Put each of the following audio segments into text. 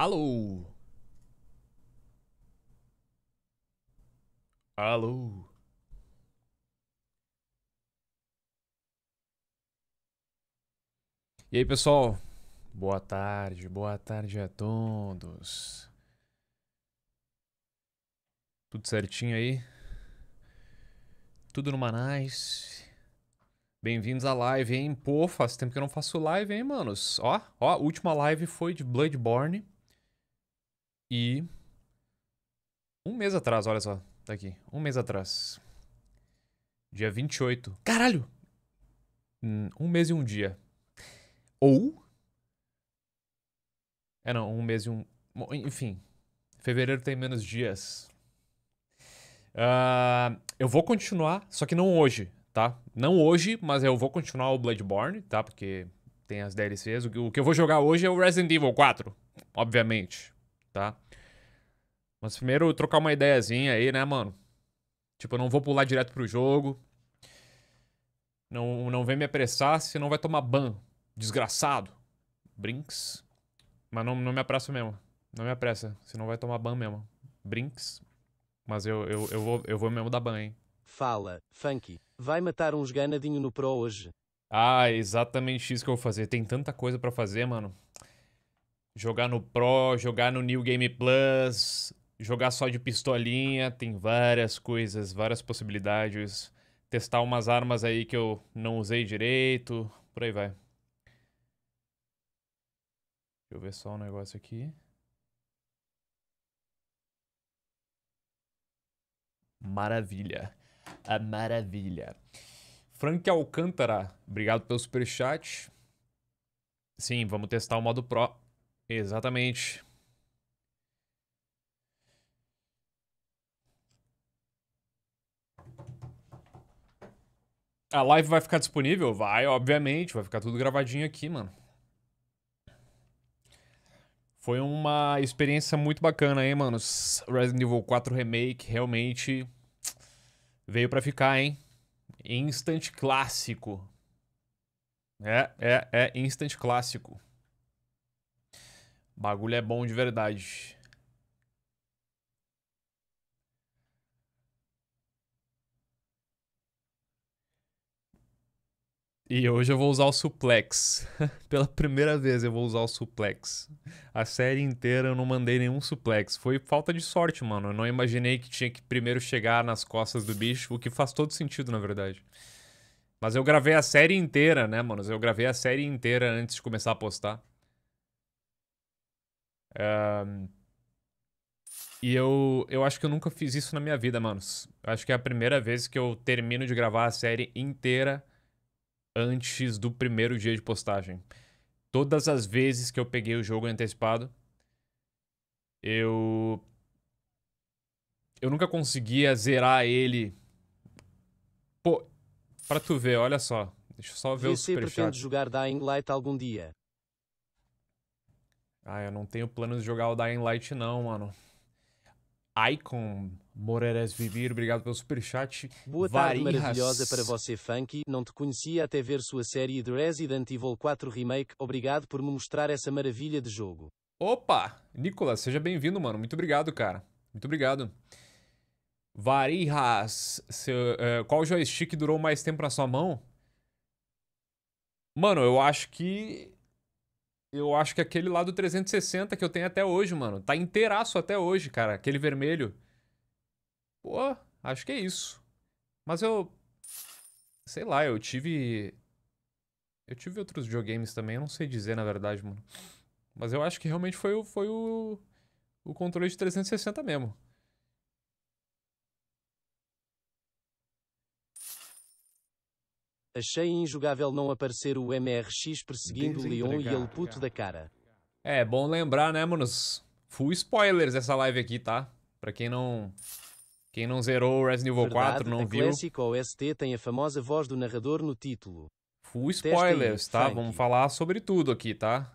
Alô? Alô? E aí, pessoal? Boa tarde, boa tarde a todos. Tudo certinho aí? Tudo no Manais. Bem-vindos à live, hein? Pô, faz tempo que eu não faço live, hein, manos? Ó, ó, a última live foi de Bloodborne. E. Um mês atrás, olha só. Tá aqui. Um mês atrás. Dia 28. Caralho! Hum, um mês e um dia. Ou. É não, um mês e um. Enfim. Fevereiro tem menos dias. Uh, eu vou continuar, só que não hoje, tá? Não hoje, mas eu vou continuar o Bloodborne, tá? Porque tem as DLCs. O que eu vou jogar hoje é o Resident Evil 4, obviamente tá? Mas primeiro trocar uma ideiazinha aí, né, mano? Tipo, eu não vou pular direto pro jogo. Não, não vem me apressar, senão vai tomar ban. Desgraçado. Brinks. Mas não, não me apressa mesmo. Não me apressa, senão vai tomar ban mesmo. Brinks. Mas eu, eu, eu, vou, eu vou mesmo dar ban, hein? Fala, Funky Vai matar uns ganadinho no Pro hoje. Ah, é exatamente isso que eu vou fazer. Tem tanta coisa para fazer, mano jogar no Pro, jogar no New Game Plus, jogar só de pistolinha, tem várias coisas, várias possibilidades. Testar umas armas aí que eu não usei direito, por aí vai. Deixa eu ver só um negócio aqui. Maravilha. A maravilha. Frank Alcântara, obrigado pelo superchat. Sim, vamos testar o modo Pro. Exatamente. A live vai ficar disponível? Vai, obviamente. Vai ficar tudo gravadinho aqui, mano. Foi uma experiência muito bacana, hein, mano? Resident Evil 4 Remake realmente veio pra ficar, hein? Instant clássico. É, é, é, instant clássico bagulho é bom de verdade. E hoje eu vou usar o suplex. Pela primeira vez eu vou usar o suplex. A série inteira eu não mandei nenhum suplex. Foi falta de sorte, mano. Eu não imaginei que tinha que primeiro chegar nas costas do bicho, o que faz todo sentido, na verdade. Mas eu gravei a série inteira, né, mano? Eu gravei a série inteira antes de começar a postar. Um, e eu, eu acho que eu nunca fiz isso na minha vida, manos. Eu acho que é a primeira vez que eu termino de gravar a série inteira antes do primeiro dia de postagem. Todas as vezes que eu peguei o jogo antecipado, eu. Eu nunca conseguia zerar ele. Pô, pra tu ver, olha só. Deixa eu só ver Você o superchat. Você pretende jogar Dying Light algum dia? Ah, eu não tenho planos de jogar o Dying Light não, mano. Icon Moreres Vivir, obrigado pelo superchat. Boa tarde Varias... maravilhosa para você, Funky. Não te conhecia até ver sua série de Resident Evil 4 Remake. Obrigado por me mostrar essa maravilha de jogo. Opa! Nicolas, seja bem-vindo, mano. Muito obrigado, cara. Muito obrigado. Varihas, uh, é, qual joystick durou mais tempo na sua mão? Mano, eu acho que eu acho que aquele lá do 360 que eu tenho até hoje, mano. Tá inteiraço até hoje, cara. Aquele vermelho. Pô, acho que é isso. Mas eu. Sei lá, eu tive. Eu tive outros videogames também, eu não sei dizer na verdade, mano. Mas eu acho que realmente foi o, foi o, o controle de 360 mesmo. Achei injugável não aparecer o MRX perseguindo o Leon tá e ele puto tá da cara. É, bom lembrar, né, manos? Full spoilers essa live aqui, tá? Pra quem não... Quem não zerou o Resident Evil 4, não a viu... Classic OST tem a famosa voz do narrador no título. Full spoilers, tá? Frank. Vamos falar sobre tudo aqui, tá?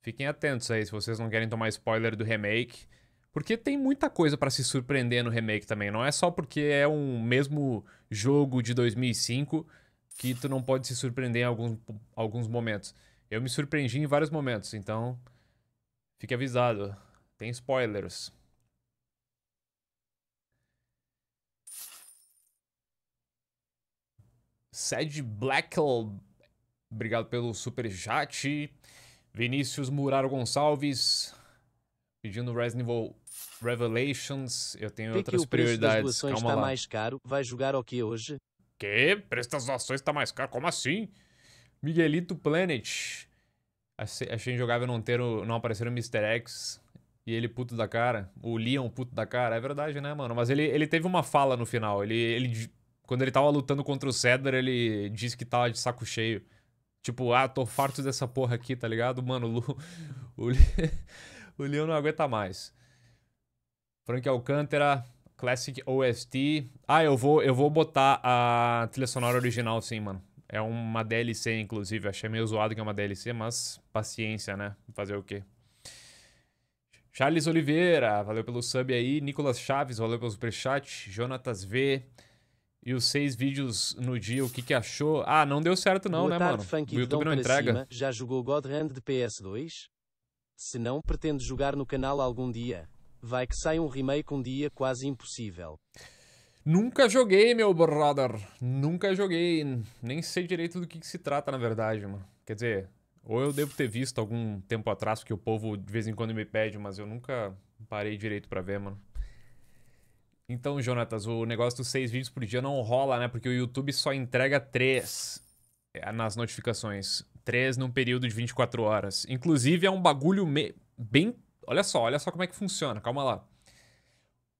Fiquem atentos aí se vocês não querem tomar spoiler do remake. Porque tem muita coisa para se surpreender no remake também. Não é só porque é um mesmo jogo de 2005 que tu não pode se surpreender em alguns, alguns momentos. Eu me surpreendi em vários momentos, então fique avisado. Tem spoilers. Sad Blackell, obrigado pelo super chat. Vinícius Muraro Gonçalves, pedindo Resident Evil Revelations. Eu tenho outras prioridades. Calma tá lá. mais caro. Vai jogar o okay que hoje? Que? as ações tá mais caro? Como assim? Miguelito Planet. Achei injogável não ter o, não aparecer o Mr. X e ele puto da cara. O Leon puto da cara. É verdade, né, mano? Mas ele, ele teve uma fala no final. Ele, ele, quando ele tava lutando contra o Cedar, ele disse que tava de saco cheio. Tipo, ah, tô farto dessa porra aqui, tá ligado? Mano, o, o, o Leon não aguenta mais. Frank Alcântara, Classic OST. Ah, eu vou, eu vou botar a trilha sonora original sim, mano. É uma DLC, inclusive. Achei meio zoado que é uma DLC, mas paciência, né? Fazer o quê? Charles Oliveira, valeu pelo sub aí. Nicolas Chaves, valeu pelo superchat. Jonatas V. E os seis vídeos no dia, o que que achou? Ah, não deu certo não, Boa né, tarde, mano? Frank o YouTube então, não entrega. Cima. Já jogou God Hand de PS2? Se não, pretende jogar no canal algum dia. Vai que sai um remake um dia quase impossível. Nunca joguei, meu brother. Nunca joguei. Nem sei direito do que, que se trata, na verdade, mano. Quer dizer, ou eu devo ter visto algum tempo atrás, porque o povo de vez em quando me pede, mas eu nunca parei direito para ver, mano. Então, Jonatas, o negócio dos seis vídeos por dia não rola, né? Porque o YouTube só entrega três eh, nas notificações. Três num período de 24 horas. Inclusive, é um bagulho me... bem Olha só, olha só como é que funciona, calma lá.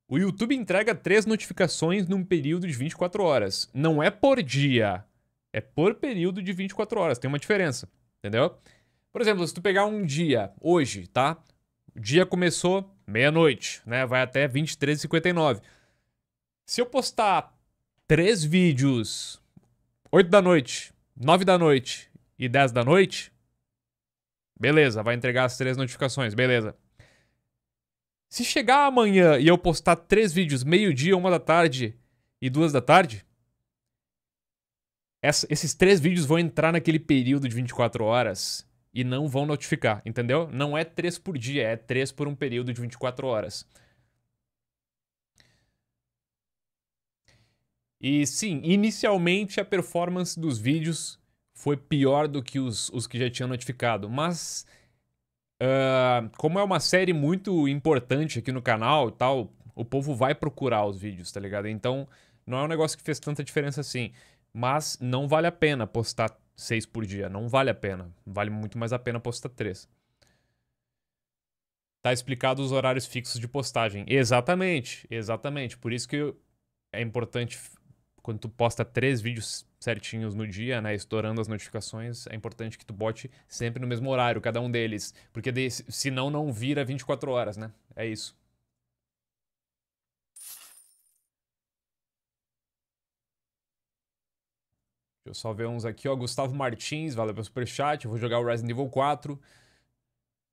O YouTube entrega três notificações num período de 24 horas. Não é por dia, é por período de 24 horas. Tem uma diferença, entendeu? Por exemplo, se tu pegar um dia, hoje, tá? O dia começou meia-noite, né? Vai até 23h59. Se eu postar três vídeos, 8 da noite, 9 da noite e 10 da noite, beleza, vai entregar as três notificações, beleza. Se chegar amanhã e eu postar três vídeos, meio-dia, uma da tarde e duas da tarde, essa, esses três vídeos vão entrar naquele período de 24 horas e não vão notificar, entendeu? Não é três por dia, é três por um período de 24 horas. E sim, inicialmente a performance dos vídeos foi pior do que os, os que já tinham notificado, mas ah, como é uma série muito importante aqui no canal e tal, o povo vai procurar os vídeos, tá ligado? Então, não é um negócio que fez tanta diferença assim. Mas não vale a pena postar seis por dia. Não vale a pena. Vale muito mais a pena postar três. Tá explicado os horários fixos de postagem. Exatamente, exatamente. Por isso que é importante quando tu posta três vídeos certinhos no dia, né? Estourando as notificações, é importante que tu bote sempre no mesmo horário, cada um deles. Porque de, senão não vira 24 horas, né? É isso. Deixa eu só ver uns aqui, ó. Gustavo Martins, valeu pelo superchat. Eu vou jogar o Resident Evil 4.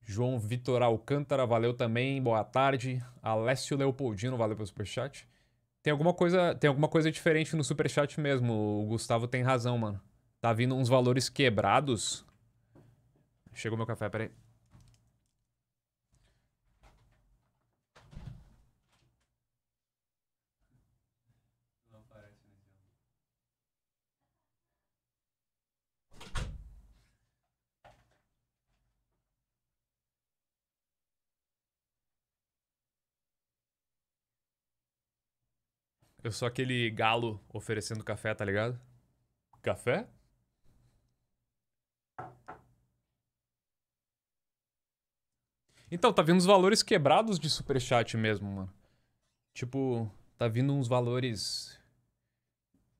João Vitor Alcântara, valeu também. Boa tarde. Alessio Leopoldino, valeu pelo superchat. Tem alguma coisa, tem alguma coisa diferente no superchat mesmo. O Gustavo tem razão, mano. Tá vindo uns valores quebrados. Chegou meu café, peraí. Eu sou aquele galo oferecendo café, tá ligado? Café? Então, tá vindo uns valores quebrados de superchat mesmo, mano. Tipo, tá vindo uns valores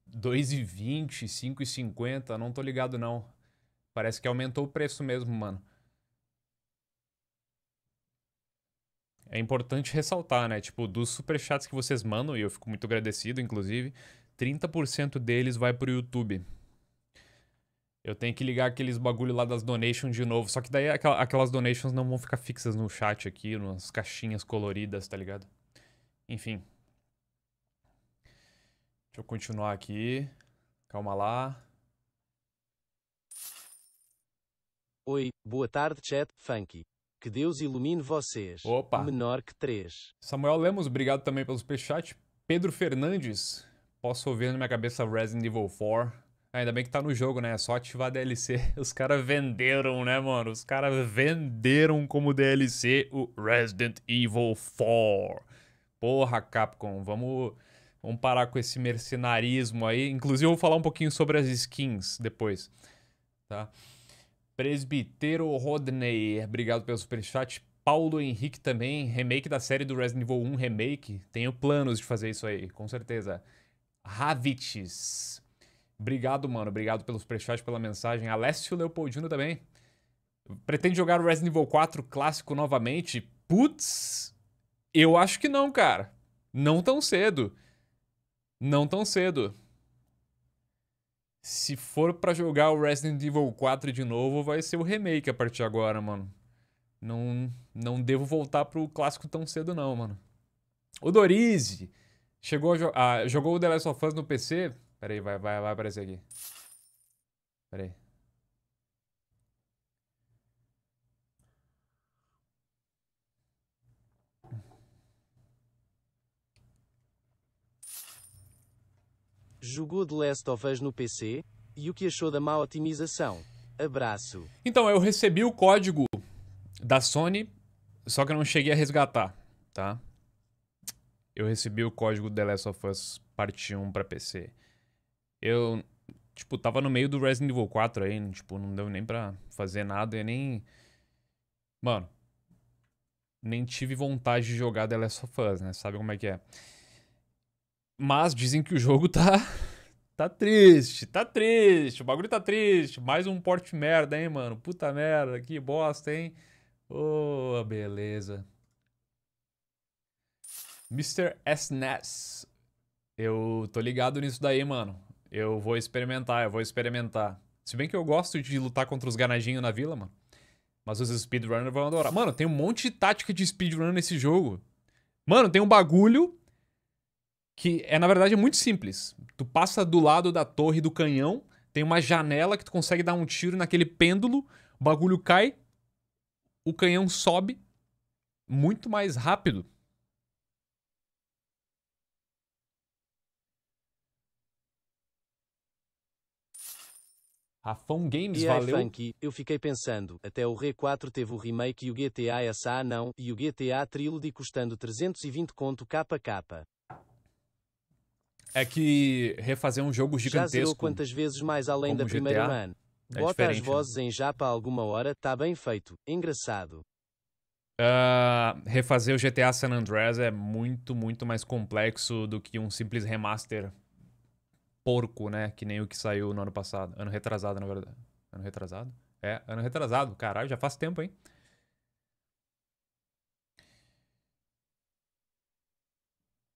2,20, 5,50, não tô ligado não. Parece que aumentou o preço mesmo, mano. é importante ressaltar, né? Tipo, dos superchats que vocês mandam, e eu fico muito agradecido, inclusive, 30% deles vai pro YouTube. Eu tenho que ligar aqueles bagulho lá das donations de novo. Só que daí aquelas donations não vão ficar fixas no chat aqui, nas caixinhas coloridas, tá ligado? Enfim. Deixa eu continuar aqui. Calma lá. Oi, boa tarde, chat, funky. Que Deus ilumine vocês. Opa. Menor que três. Samuel Lemos, obrigado também pelo superchat. Pedro Fernandes, posso ouvir na minha cabeça Resident Evil 4. Ainda bem que tá no jogo, né? É só ativar a DLC. Os caras venderam, né, mano? Os caras venderam como DLC o Resident Evil 4. Porra, Capcom, vamos, vamos parar com esse mercenarismo aí. Inclusive, eu vou falar um pouquinho sobre as skins depois, tá? Presbitero Rodney, obrigado pelo superchat. Paulo Henrique também, remake da série do Resident Evil 1 Remake. Tenho planos de fazer isso aí, com certeza. Ravites. Obrigado, mano. Obrigado pelo superchat, pela mensagem. Alessio Leopoldino também. Pretende jogar o Resident Evil 4 clássico novamente? Putz, eu acho que não, cara. Não tão cedo. Não tão cedo se for para jogar o Resident Evil 4 de novo, vai ser o remake a partir de agora, mano. Não, não devo voltar pro clássico tão cedo, não, mano. O Dorize chegou a ah, jogou o The Last of Us no PC? Pera aí, vai, vai, vai aparecer aqui. Pera aí. jogou The Last of Us no PC? E o que achou da má otimização? Abraço. Então, eu recebi o código da Sony, só que eu não cheguei a resgatar, tá? Eu recebi o código The Last of Us Parte 1 pra PC. Eu, tipo, tava no meio do Resident Evil 4 aí, tipo, não deu nem pra fazer nada e nem... Mano, nem tive vontade de jogar The Last of Us, né? Sabe como é que é? Mas dizem que o jogo tá. Tá triste, tá triste, o bagulho tá triste. Mais um porte merda, hein, mano? Puta merda, que bosta, hein? Ô, oh, beleza. Mr. Ness, Eu tô ligado nisso daí, mano. Eu vou experimentar, eu vou experimentar. Se bem que eu gosto de lutar contra os ganadinhos na vila, mano. Mas os speedrunners vão adorar. Mano, tem um monte de tática de speedrun nesse jogo. Mano, tem um bagulho que é na verdade muito simples. Tu passa do lado da torre do canhão, tem uma janela que tu consegue dar um tiro naquele pêndulo, o bagulho cai, o canhão sobe muito mais rápido. Rafão Games, e valeu. Funky, eu fiquei pensando, até o RE4 teve o remake e o GTA SA ah, não, e o GTA Trilogy custando 320 conto capa capa é que refazer um jogo gigantesco. Já quantas vezes mais além da primeira GTA, É Bota as né? vozes né? em japa alguma hora, tá bem feito, engraçado. Uh, refazer o GTA San Andreas é muito, muito mais complexo do que um simples remaster porco, né? Que nem o que saiu no ano passado. Ano retrasado, na verdade. Ano retrasado? É, ano retrasado. Caralho, já faz tempo, hein?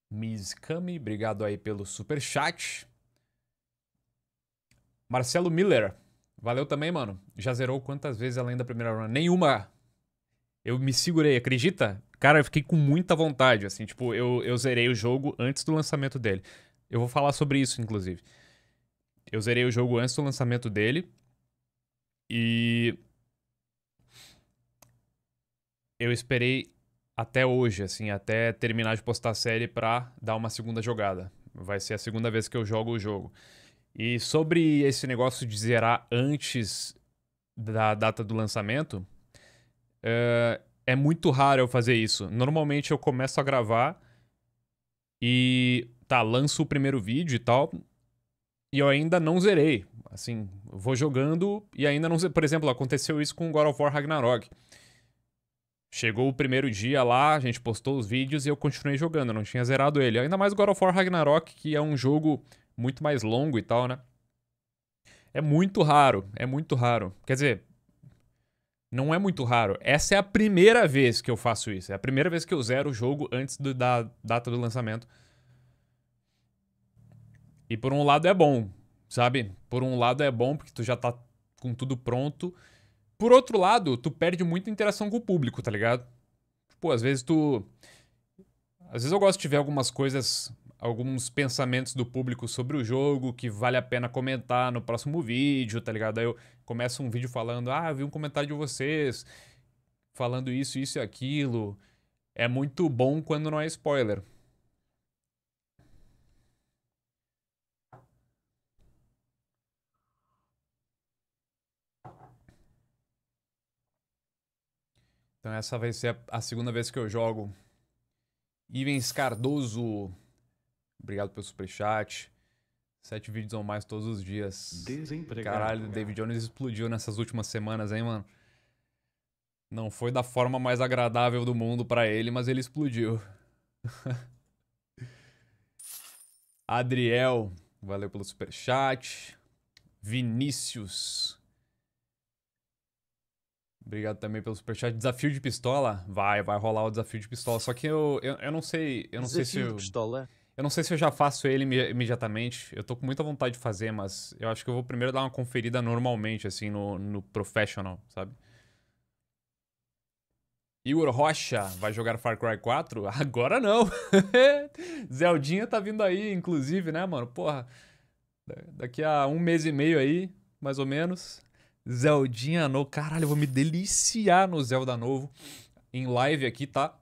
Miss Kami, obrigado aí pelo super chat. Marcelo Miller, valeu também, mano. Já zerou quantas vezes além da primeira run? Nenhuma. Eu me segurei, acredita? Cara, eu fiquei com muita vontade, assim, tipo, eu, eu zerei o jogo antes do lançamento dele. Eu vou falar sobre isso, inclusive. Eu zerei o jogo antes do lançamento dele. E. Eu esperei até hoje, assim, até terminar de postar a série para dar uma segunda jogada. Vai ser a segunda vez que eu jogo o jogo. E sobre esse negócio de zerar antes da data do lançamento, uh, é muito raro eu fazer isso. Normalmente eu começo a gravar e tá, lanço o primeiro vídeo e tal, e eu ainda não zerei. Assim, vou jogando e ainda não. Por exemplo, aconteceu isso com God of War Ragnarok. Chegou o primeiro dia lá, a gente postou os vídeos e eu continuei jogando, não tinha zerado ele. Ainda mais God of War Ragnarok, que é um jogo muito mais longo e tal, né? É muito raro, é muito raro. Quer dizer, não é muito raro. Essa é a primeira vez que eu faço isso. É a primeira vez que eu zero o jogo antes do, da data do lançamento. E por um lado é bom, sabe? Por um lado é bom porque tu já tá com tudo pronto. Por outro lado, tu perde muita interação com o público, tá ligado? Tipo, às vezes tu. Às vezes eu gosto de ver algumas coisas, alguns pensamentos do público sobre o jogo que vale a pena comentar no próximo vídeo, tá ligado? Aí eu começo um vídeo falando, ah, vi um comentário de vocês falando isso, isso e aquilo. É muito bom quando não é spoiler. Então essa vai ser a, segunda vez que eu jogo. Ivens Cardoso. Obrigado pelo superchat. Sete vídeos ou mais todos os dias. Desempregado. Caralho, o David Jones explodiu nessas últimas semanas, hein, mano? Não foi da forma mais agradável do mundo para ele, mas ele explodiu. Adriel, valeu pelo superchat. Vinícius, Obrigado também pelo superchat. Desafio de pistola? Vai, vai rolar o desafio de pistola. Só que eu, eu, eu não sei. Eu não desafio sei se. Eu, pistola? Eu não sei se eu já faço ele imediatamente. Eu tô com muita vontade de fazer, mas eu acho que eu vou primeiro dar uma conferida normalmente, assim, no, no professional, sabe? Igor Rocha vai jogar Far Cry 4? Agora não! Zeldinha tá vindo aí, inclusive, né, mano? Porra. Daqui a um mês e meio aí, mais ou menos. Zeldinha novo. Caralho, eu vou me deliciar no Zelda novo. Em live aqui, tá?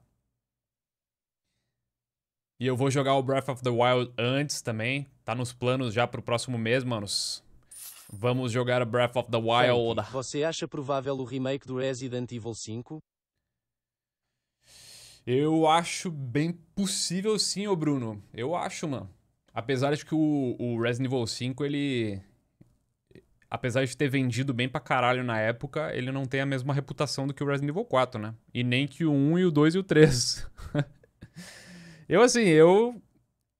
E eu vou jogar o Breath of the Wild antes também. Tá nos planos já pro próximo mês, manos. Vamos jogar Breath of the Wild. Você acha provável o remake do Resident Evil 5? Eu acho bem possível sim, ô Bruno. Eu acho, mano. Apesar de que o, o Resident Evil 5, ele, apesar de ter vendido bem pra caralho na época, ele não tem a mesma reputação do que o Resident Evil 4, né? E nem que o 1 e o 2 e o 3. eu, assim, eu.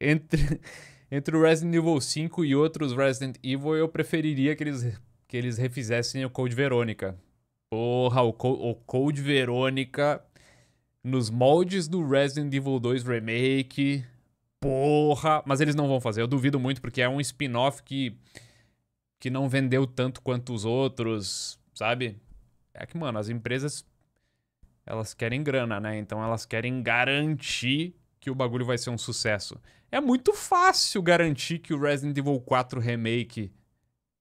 Entre, entre o Resident Evil 5 e outros Resident Evil, eu preferiria que eles, que eles refizessem o Code Verônica. Porra, o, Co o Code Verônica nos moldes do Resident Evil 2 Remake. Porra! Mas eles não vão fazer, eu duvido muito, porque é um spin-off que que não vendeu tanto quanto os outros, sabe? É que, mano, as empresas elas querem grana, né? Então elas querem garantir que o bagulho vai ser um sucesso. É muito fácil garantir que o Resident Evil 4 Remake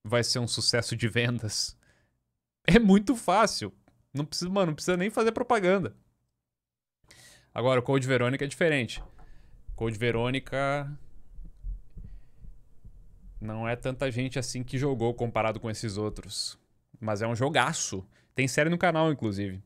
vai ser um sucesso de vendas. É muito fácil. Não precisa, mano, não precisa nem fazer propaganda. Agora, o Code Verônica é diferente. Code Verônica não é tanta gente assim que jogou comparado com esses outros. Mas é um jogaço. Tem série no canal, inclusive.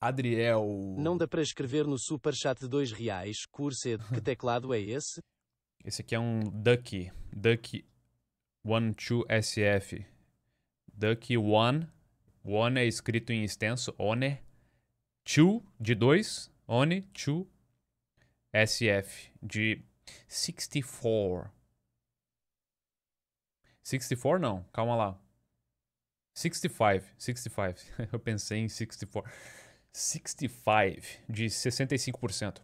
Adriel. Não dá para escrever no super chat de dois reais. Curse, é que teclado é esse? Esse aqui é um Duck. Duck 12SF. Duck 1 One é escrito em extenso, one. Two, de dois, one, two. SF, de 64. 64 não, calma lá. 65, 65. Eu pensei em 64. 65, de 65%.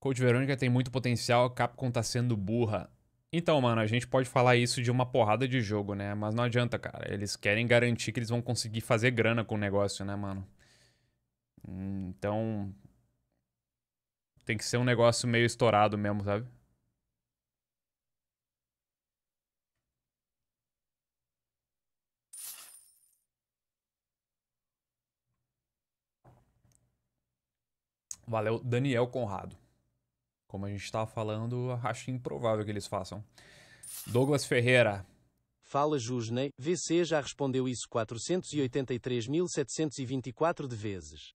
Coach Verônica tem muito potencial, a Capcom tá sendo burra. Então, mano, a gente pode falar isso de uma porrada de jogo, né? Mas não adianta, cara. Eles querem garantir que eles vão conseguir fazer grana com o negócio, né, mano? Então. Tem que ser um negócio meio estourado mesmo, sabe? Valeu, Daniel Conrado. Como a gente estava tá falando, acho improvável que eles façam. Douglas Ferreira. Fala Jusney, VC já respondeu isso 483.724 de vezes.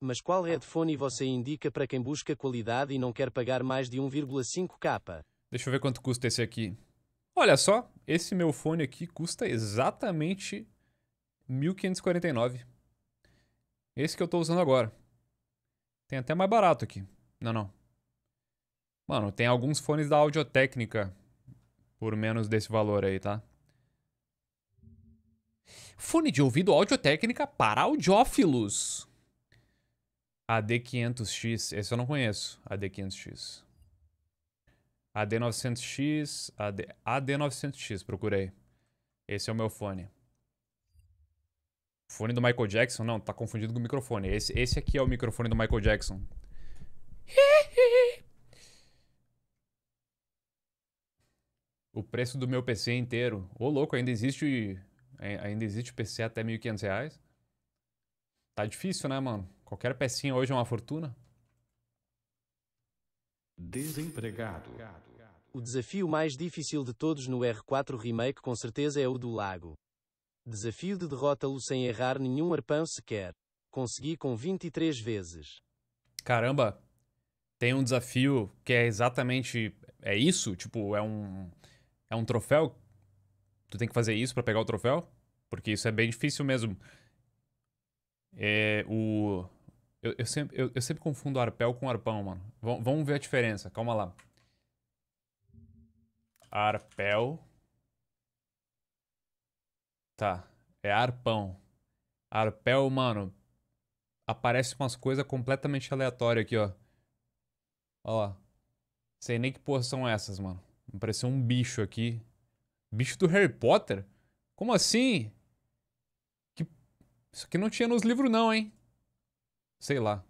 Mas qual headphone você indica para quem busca qualidade e não quer pagar mais de 1,5k? Deixa eu ver quanto custa esse aqui. Olha só, esse meu fone aqui custa exatamente 1549. Esse que eu estou usando agora. Tem até mais barato aqui. Não, não. Mano, tem alguns fones da Audiotécnica por menos desse valor aí, tá? Fone de ouvido Audiotécnica para audiófilos. AD500X, esse eu não conheço, AD500X. AD900X, AD, AD900X, procurei. Esse é o meu fone. Fone do Michael Jackson? Não, tá confundido com o microfone. Esse, esse aqui é o microfone do Michael Jackson. o preço do meu PC inteiro. Ô, louco, ainda existe. Ainda existe PC até 1.500 reais. Tá difícil, né, mano? Qualquer pecinha hoje é uma fortuna. Desempregado. O desafio mais difícil de todos no R4 Remake com certeza é o do lago. Desafio de derrota-lo sem errar nenhum arpão sequer. Consegui com 23 vezes. Caramba, tem um desafio que é exatamente. É isso? Tipo, é um é um troféu, tu tem que fazer isso para pegar o troféu, porque isso é bem difícil mesmo. É, o... Eu, eu, sempre, eu, eu, sempre confundo arpel com arpão, mano. V vamos ver a diferença, calma lá. Arpel. Tá, é arpão. Arpel, mano. Aparece umas coisas completamente aleatórias aqui, ó. Ó lá. Sei nem que porção são essas, mano. Apareceu um bicho aqui. Bicho do Harry Potter? Como assim? Que... Isso aqui não tinha nos livros não, hein? Sei lá.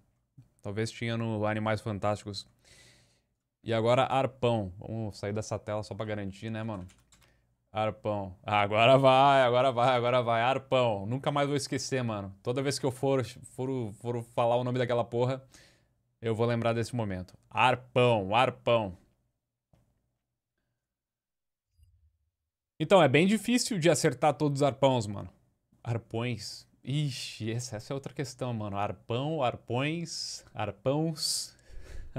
Talvez tinha no Animais Fantásticos. E agora arpão. Vamos sair dessa tela só pra garantir, né, mano? Arpão. Ah, agora vai, agora vai, agora vai. Arpão. Nunca mais vou esquecer, mano. Toda vez que eu for, for, for falar o nome daquela porra, eu vou lembrar desse momento. Arpão, arpão. Então, é bem difícil de acertar todos os arpões, mano. Arpões? Ixi, essa, essa é outra questão, mano. Arpão, arpões, arpãos.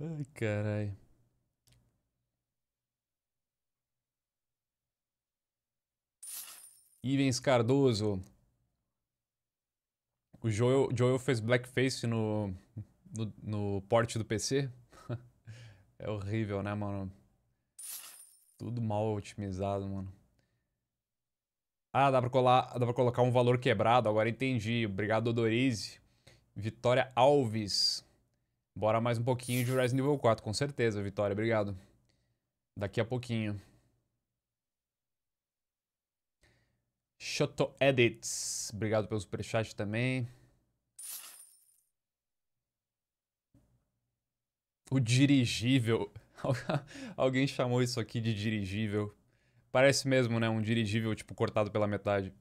Ai, caralho. Ivens Cardoso. O Joel, Joel fez blackface no, no, no porte do PC. é horrível, né, mano? Tudo mal otimizado, mano. Ah, dá pra, colar, dá pra colocar um valor quebrado, agora entendi. Obrigado, Odorize. Vitória Alves. Bora mais um pouquinho de Rise Nível 4, com certeza, Vitória. Obrigado. Daqui a pouquinho. Shoto Edits. Obrigado pelo superchat também. O dirigível. Alguém chamou isso aqui de dirigível. Parece mesmo, né? Um dirigível, tipo, cortado pela metade.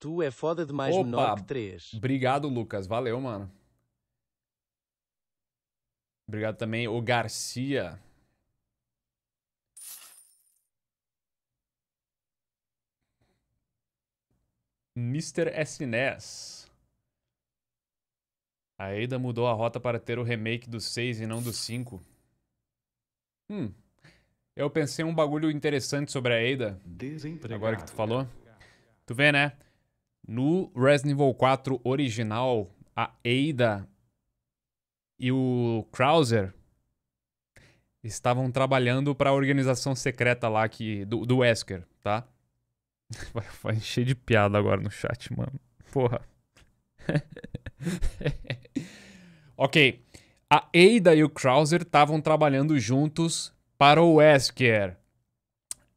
Tu é foda demais Opa, menor que 3. Obrigado, Lucas. Valeu, mano. Obrigado também, o Garcia. Mr. SNES. A Eida mudou a rota para ter o remake do 6 e não do 5. Hum. Eu pensei um bagulho interessante sobre a Eida. Agora que tu falou. Tu vê, né? No Resident Evil 4 original, a Ada e o Krauser estavam trabalhando para a organização secreta lá que, do, do Wesker, tá? Vai encher de piada agora no chat, mano. Porra. ok. A Ada e o Krauser estavam trabalhando juntos para o Wesker.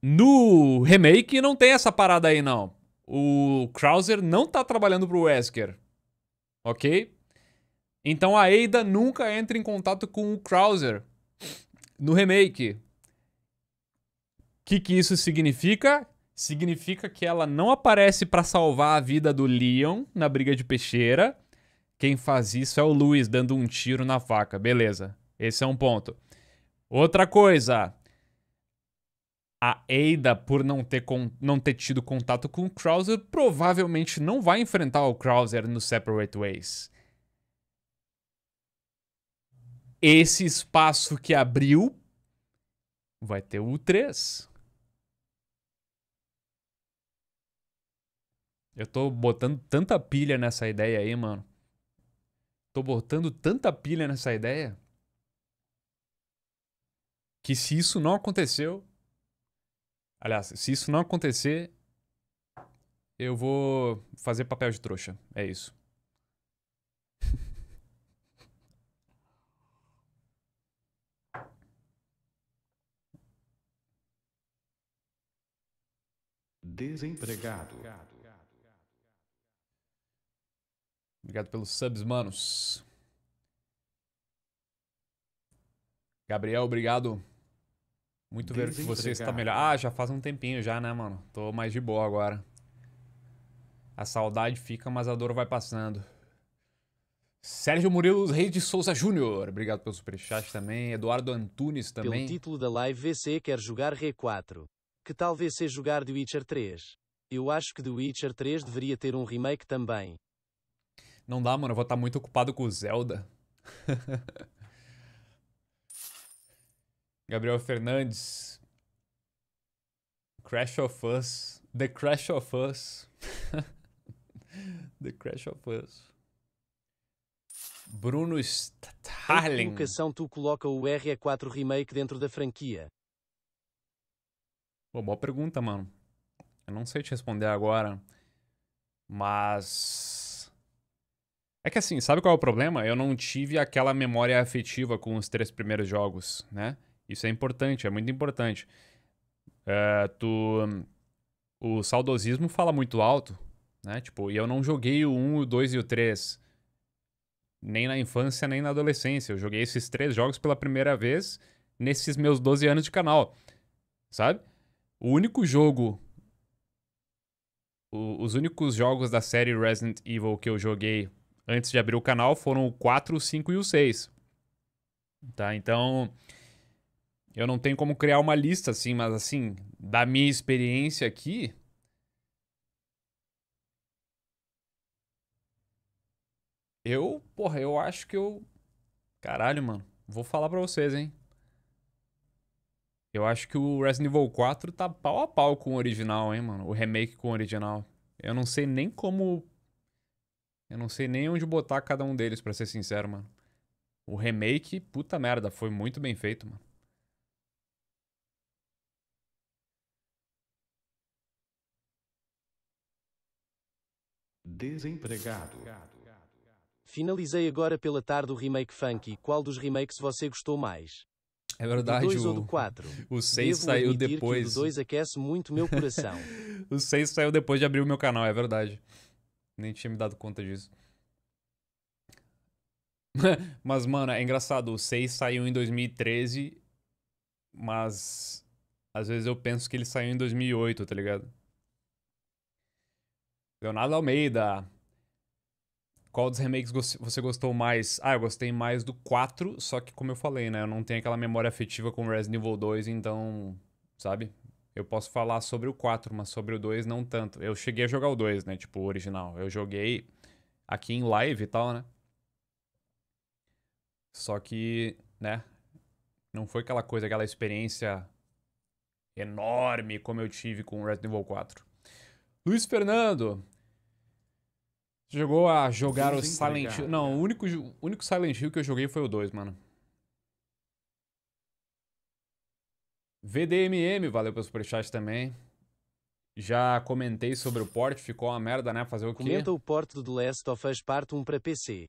No remake não tem essa parada aí, não. O Krauser não tá trabalhando pro Wesker. Ok? Então a Ada nunca entra em contato com o Krauser no remake. O que, que isso significa? significa que ela não aparece para salvar a vida do Leon na briga de peixeira. Quem faz isso é o Luiz dando um tiro na faca. Beleza. Esse é um ponto. Outra coisa. A Ada, por não ter, con não ter tido contato com o Krauser, provavelmente não vai enfrentar o Krauser no Separate Ways. Esse espaço que abriu vai ter o 3. Eu tô botando tanta pilha nessa ideia aí, mano. Tô botando tanta pilha nessa ideia. Que se isso não aconteceu. Aliás, se isso não acontecer, eu vou fazer papel de trouxa. É isso. Desempregado. Obrigado pelos subs, manos. Gabriel, obrigado. Muito ver que você está melhor. Ah, já faz um tempinho já, né, mano? Tô mais de boa agora. A saudade fica, mas a dor vai passando. Sérgio Murilo Reis de Souza Júnior, obrigado pelo superchat também. Eduardo Antunes também. Pelo título da live, VC quer jogar re 4 Que tal VC jogar The Witcher 3? Eu acho que The Witcher 3 deveria ter um remake também. Não dá, mano. Eu vou estar tá muito ocupado com o Zelda. Gabriel Fernandes. Crash of Us. The Crash of Us. The Crash of Us. Bruno Starling. Em colocação tu coloca o r 4 é Remake dentro da franquia? Pô, boa pergunta, mano. Eu não sei te responder agora, mas é que assim, sabe qual é o problema? Eu não tive aquela memória afetiva com os três primeiros jogos, né? Isso é importante, é muito importante. É, tu... O saudosismo fala muito alto, né? Tipo, e eu não joguei o 1, o 2 e o 3. Nem na infância, nem na adolescência. Eu joguei esses três jogos pela primeira vez nesses meus 12 anos de canal, sabe? O único jogo os únicos jogos da série Resident Evil que eu joguei antes de abrir o canal foram o 4, o 5 e o 6. Tá? Então, eu não tenho como criar uma lista assim, mas assim, da minha experiência aqui. Eu, porra, eu acho que eu. Caralho, mano. Vou falar pra vocês, hein. Eu acho que o Resident Evil 4 tá pau a pau com o original, hein, mano. O remake com o original. Eu não sei nem como eu não sei nem onde botar cada um deles, para ser sincero, mano. O remake, puta merda, foi muito bem feito, mano. Desempregado. Finalizei agora pela tarde o remake funky. Qual dos remakes você gostou mais? É verdade, do 2 o... ou do 4? O 6 saiu depois. o 2 aquece muito meu coração. o 6 saiu depois de abrir o meu canal, é verdade. Nem tinha me dado conta disso. mas, mano, é engraçado. O 6 saiu em 2013, mas às vezes eu penso que ele saiu em 2008, tá ligado? Leonardo Almeida. Qual dos remakes você gostou mais? Ah, eu gostei mais do 4, só que como eu falei, né? Eu não tenho aquela memória afetiva com Resident Evil 2, então, sabe? eu posso falar sobre o 4, mas sobre o 2 não tanto. Eu cheguei a jogar o 2, né? Tipo, o original. Eu joguei aqui em live e tal, né? Só que, né? Não foi aquela coisa, aquela experiência enorme como eu tive com Resident Evil 4. Luiz Fernando. Jogou a jogar o Silent Hill. Não, o único, o único Silent Hill que eu joguei foi o 2, mano. VDMM, valeu pelo superchat também. Já comentei sobre o port, ficou uma merda, né? Fazer o quê? Comenta o port do Last of Us Part 1 para PC.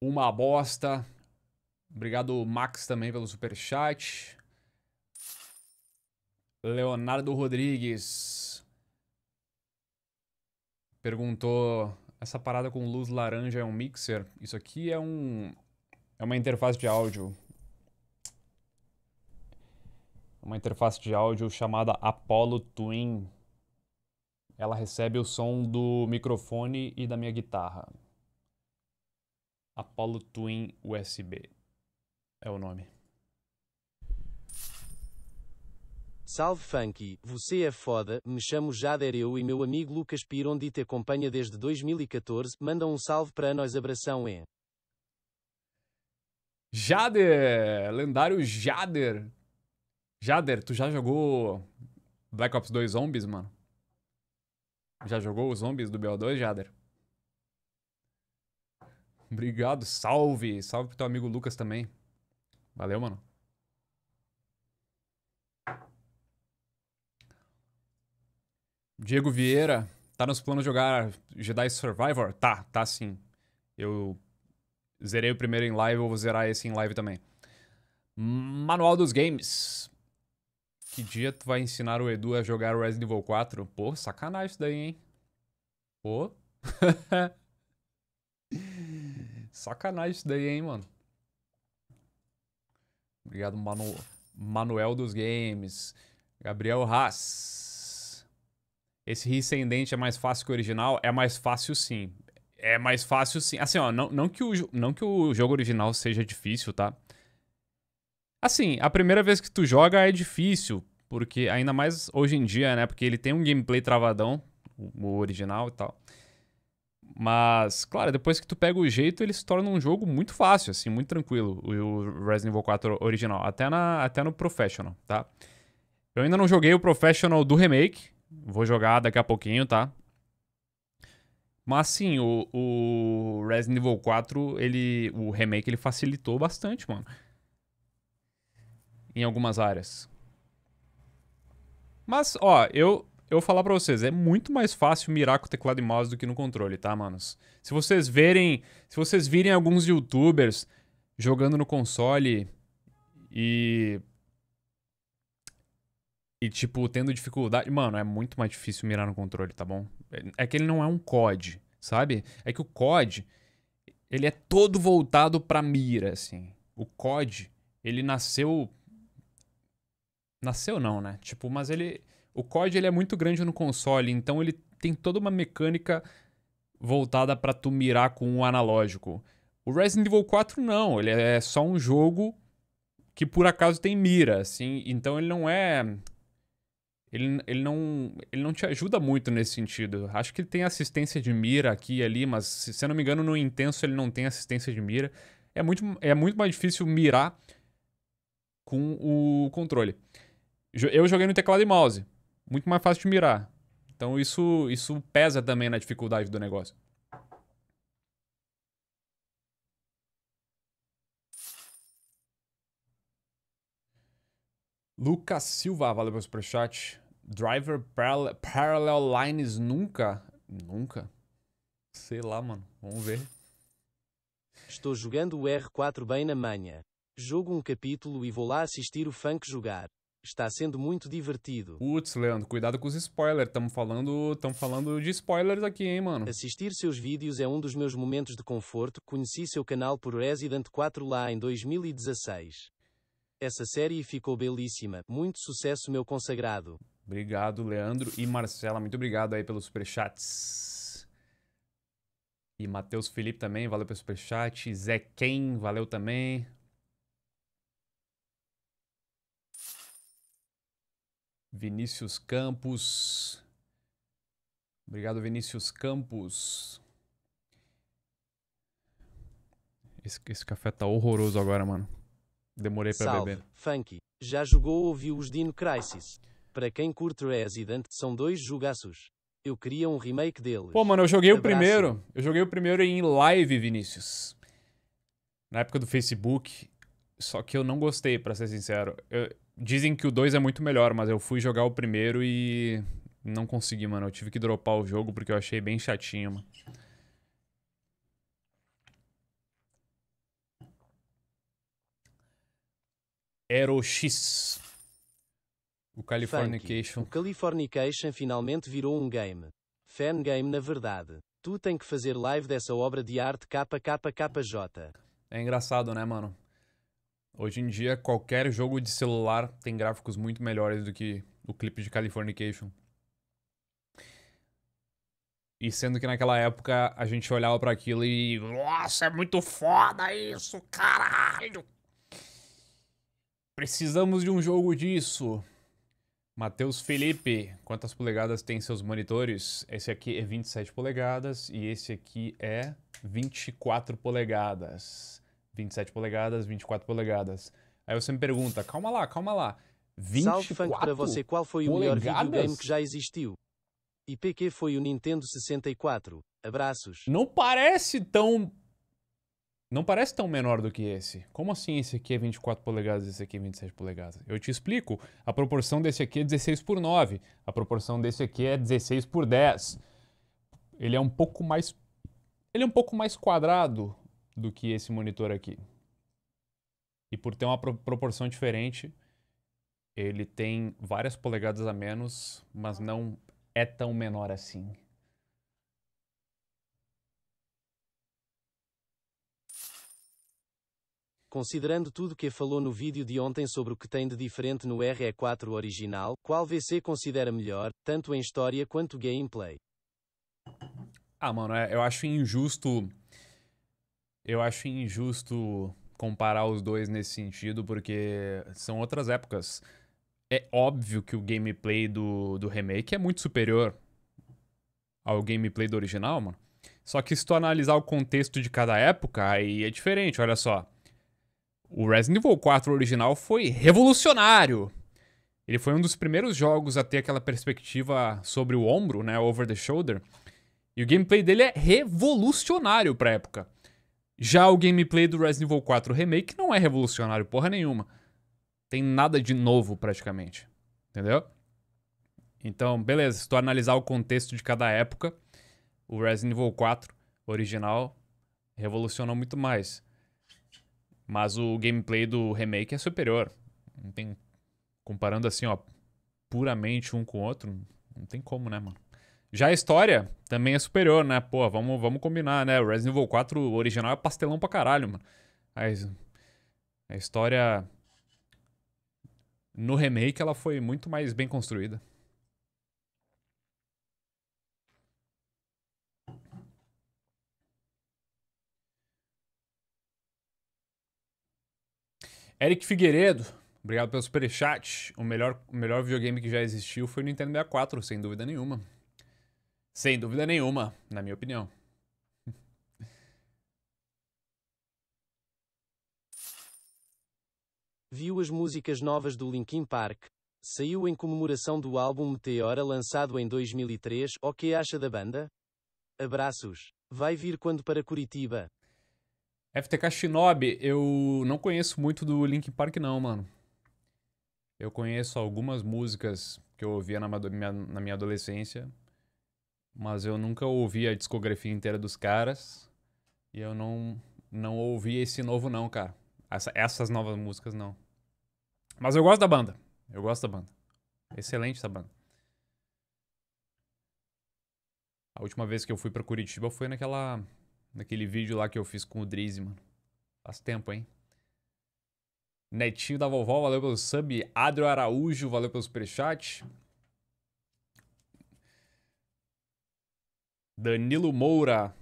Uma bosta. Obrigado, Max, também pelo superchat. Leonardo Rodrigues perguntou: essa parada com luz laranja é um mixer? Isso aqui é um é uma interface de áudio uma interface de áudio chamada Apollo Twin. Ela recebe o som do microfone e da minha guitarra. Apollo Twin USB é o nome. Salve Funky, você é foda, me chamo Jader eu e meu amigo Lucas Pirondi te acompanha desde 2014, manda um salve para nós, abração hein? Jader, lendário Jader, Jader, tu já jogou Black Ops 2 Zombies, mano? Já jogou os Zombies do BO2, Jader? Obrigado, salve! Salve pro teu amigo Lucas também. Valeu, mano. Diego Vieira, tá nos planos de jogar Jedi Survivor? Tá, tá sim. Eu zerei o primeiro em live, eu vou zerar esse em live também. Manual dos Games. Que dia tu vai ensinar o Edu a jogar Resident Evil 4? Pô, sacanagem isso daí, hein? Pô. sacanagem isso daí, hein, mano? Obrigado, Manu... Manuel dos Games. Gabriel Haas. Esse recendente é mais fácil que o original? É mais fácil sim. É mais fácil sim. Assim, ó, não, não, que, o, não que o jogo original seja difícil, tá? Assim, a primeira vez que tu joga é difícil, porque ainda mais hoje em dia, né? Porque ele tem um gameplay travadão, o original e tal. Mas, claro, depois que tu pega o jeito, ele se torna um jogo muito fácil, assim, muito tranquilo, o Resident Evil 4 original, até, na, até no Professional, tá? Eu ainda não joguei o Professional do remake, vou jogar daqui a pouquinho, tá? Mas sim, o, o Resident Evil 4, ele, o remake, ele facilitou bastante, mano em algumas áreas. Mas, ó, eu, eu vou falar pra vocês, é muito mais fácil mirar com o teclado e mouse do que no controle, tá, manos? Se vocês verem, se vocês virem alguns youtubers jogando no console e e tipo tendo dificuldade, mano, é muito mais difícil mirar no controle, tá bom? É, é que ele não é um COD, sabe? É que o COD ele é todo voltado para mira, assim. O COD, ele nasceu Nasceu não, né? Tipo, mas ele. O COD ele é muito grande no console, então ele tem toda uma mecânica voltada para tu mirar com o um analógico. O Resident Evil 4 não, ele é só um jogo que por acaso tem mira, assim, então ele não é ele, ele, não, ele não te ajuda muito nesse sentido. Acho que ele tem assistência de mira aqui e ali, mas se, se eu não me engano, no intenso ele não tem assistência de mira. É muito, é muito mais difícil mirar com o controle. Eu joguei no teclado e mouse. Muito mais fácil de mirar. Então isso, isso pesa também na dificuldade do negócio. Lucas Silva, valeu pelo superchat. Driver paral Parallel Lines nunca? Nunca? Sei lá, mano. Vamos ver. Estou jogando o R4 bem na manhã. Jogo um capítulo e vou lá assistir o funk jogar. Está sendo muito divertido. Putz, Leandro, cuidado com os spoilers. Estamos falando, falando de spoilers aqui, hein, mano. Assistir seus vídeos é um dos meus momentos de conforto. Conheci seu canal por Resident 4 lá em 2016. Essa série ficou belíssima. Muito sucesso, meu consagrado. Obrigado, Leandro e Marcela. Muito obrigado aí pelos superchats. E Matheus Felipe também, valeu pelo superchat. Zé Ken, valeu também. Vinícius Campos. Obrigado, Vinícius Campos. Esse, esse café tá horroroso agora, mano. Demorei para beber. Funky, Já jogou ou ouviu os Dino Crisis? Para quem curte Resident, são dois jogaços. Eu queria um remake deles. Pô, mano, eu joguei Abraço. o primeiro. Eu joguei o primeiro em live, Vinícius. Na época do Facebook. Só que eu não gostei, para ser sincero. Eu, Dizem que o 2 é muito melhor, mas eu fui jogar o primeiro e não consegui, mano. Eu tive que dropar o jogo porque eu achei bem chatinho, mano. Aero X. O Californication. Funky. O Californication finalmente virou um game. Fangame na verdade. Tu tem que fazer live dessa obra de arte KKKKJ. É engraçado, né, mano? Hoje em dia, qualquer jogo de celular tem gráficos muito melhores do que o clipe de Californication. E sendo que naquela época a gente olhava para aquilo e. Nossa, é muito foda isso, caralho! Precisamos de um jogo disso. Matheus Felipe, quantas polegadas tem seus monitores? Esse aqui é 27 polegadas e esse aqui é 24 polegadas. 27 polegadas, 24 polegadas. Aí você me pergunta, calma lá, calma lá. 24 Salve Funk para você, qual foi polegadas? o melhor videogame que já existiu? E PQ foi o Nintendo 64. Abraços. Não parece tão. Não parece tão menor do que esse. Como assim esse aqui é 24 polegadas e esse aqui é 27 polegadas? Eu te explico. A proporção desse aqui é 16 por 9. A proporção desse aqui é 16 por 10. Ele é um pouco mais. Ele é um pouco mais quadrado do que esse monitor aqui. E por ter uma pro proporção diferente, ele tem várias polegadas a menos, mas não é tão menor assim. Considerando tudo que falou no vídeo de ontem sobre o que tem de diferente no RE4 original, qual VC considera melhor, tanto em história quanto gameplay? Ah, mano, é, eu acho injusto eu acho injusto comparar os dois nesse sentido, porque são outras épocas. É óbvio que o gameplay do, do remake é muito superior ao gameplay do original, mano. Só que se tu analisar o contexto de cada época, aí é diferente, olha só. O Resident Evil 4 original foi revolucionário. Ele foi um dos primeiros jogos a ter aquela perspectiva sobre o ombro, né, over the shoulder. E o gameplay dele é revolucionário pra época. Já o gameplay do Resident Evil 4 Remake não é revolucionário porra nenhuma. Tem nada de novo praticamente, entendeu? Então, beleza, se tu analisar o contexto de cada época, o Resident Evil 4 original revolucionou muito mais. Mas o gameplay do remake é superior. Não tem comparando assim, ó, puramente um com o outro, não tem como, né, mano? Já a história também é superior, né? Pô, vamos, vamos combinar, né? O Resident Evil 4 original é pastelão pra caralho, mano. Mas a história no remake ela foi muito mais bem construída. Eric Figueiredo, obrigado pelo superchat. O melhor, o melhor videogame que já existiu foi o Nintendo 64, sem dúvida nenhuma. Sem dúvida nenhuma, na minha opinião. Viu as músicas novas do Linkin Park? Saiu em comemoração do álbum Meteora lançado em 2003. O que acha da banda? Abraços. Vai vir quando para Curitiba? FTK Shinobi, eu não conheço muito do Linkin Park não, mano. Eu conheço algumas músicas que eu ouvia na minha adolescência, mas eu nunca ouvi a discografia inteira dos caras e eu não não ouvi esse novo não, cara. Essa, essas novas músicas não. Mas eu gosto da banda. Eu gosto da banda. Excelente essa banda. A última vez que eu fui para Curitiba foi naquela naquele vídeo lá que eu fiz com o Drizzy, mano. Faz tempo, hein? Netinho da Vovó, valeu pelo sub. Adro Araújo, valeu pelo superchat. Danilo Moura.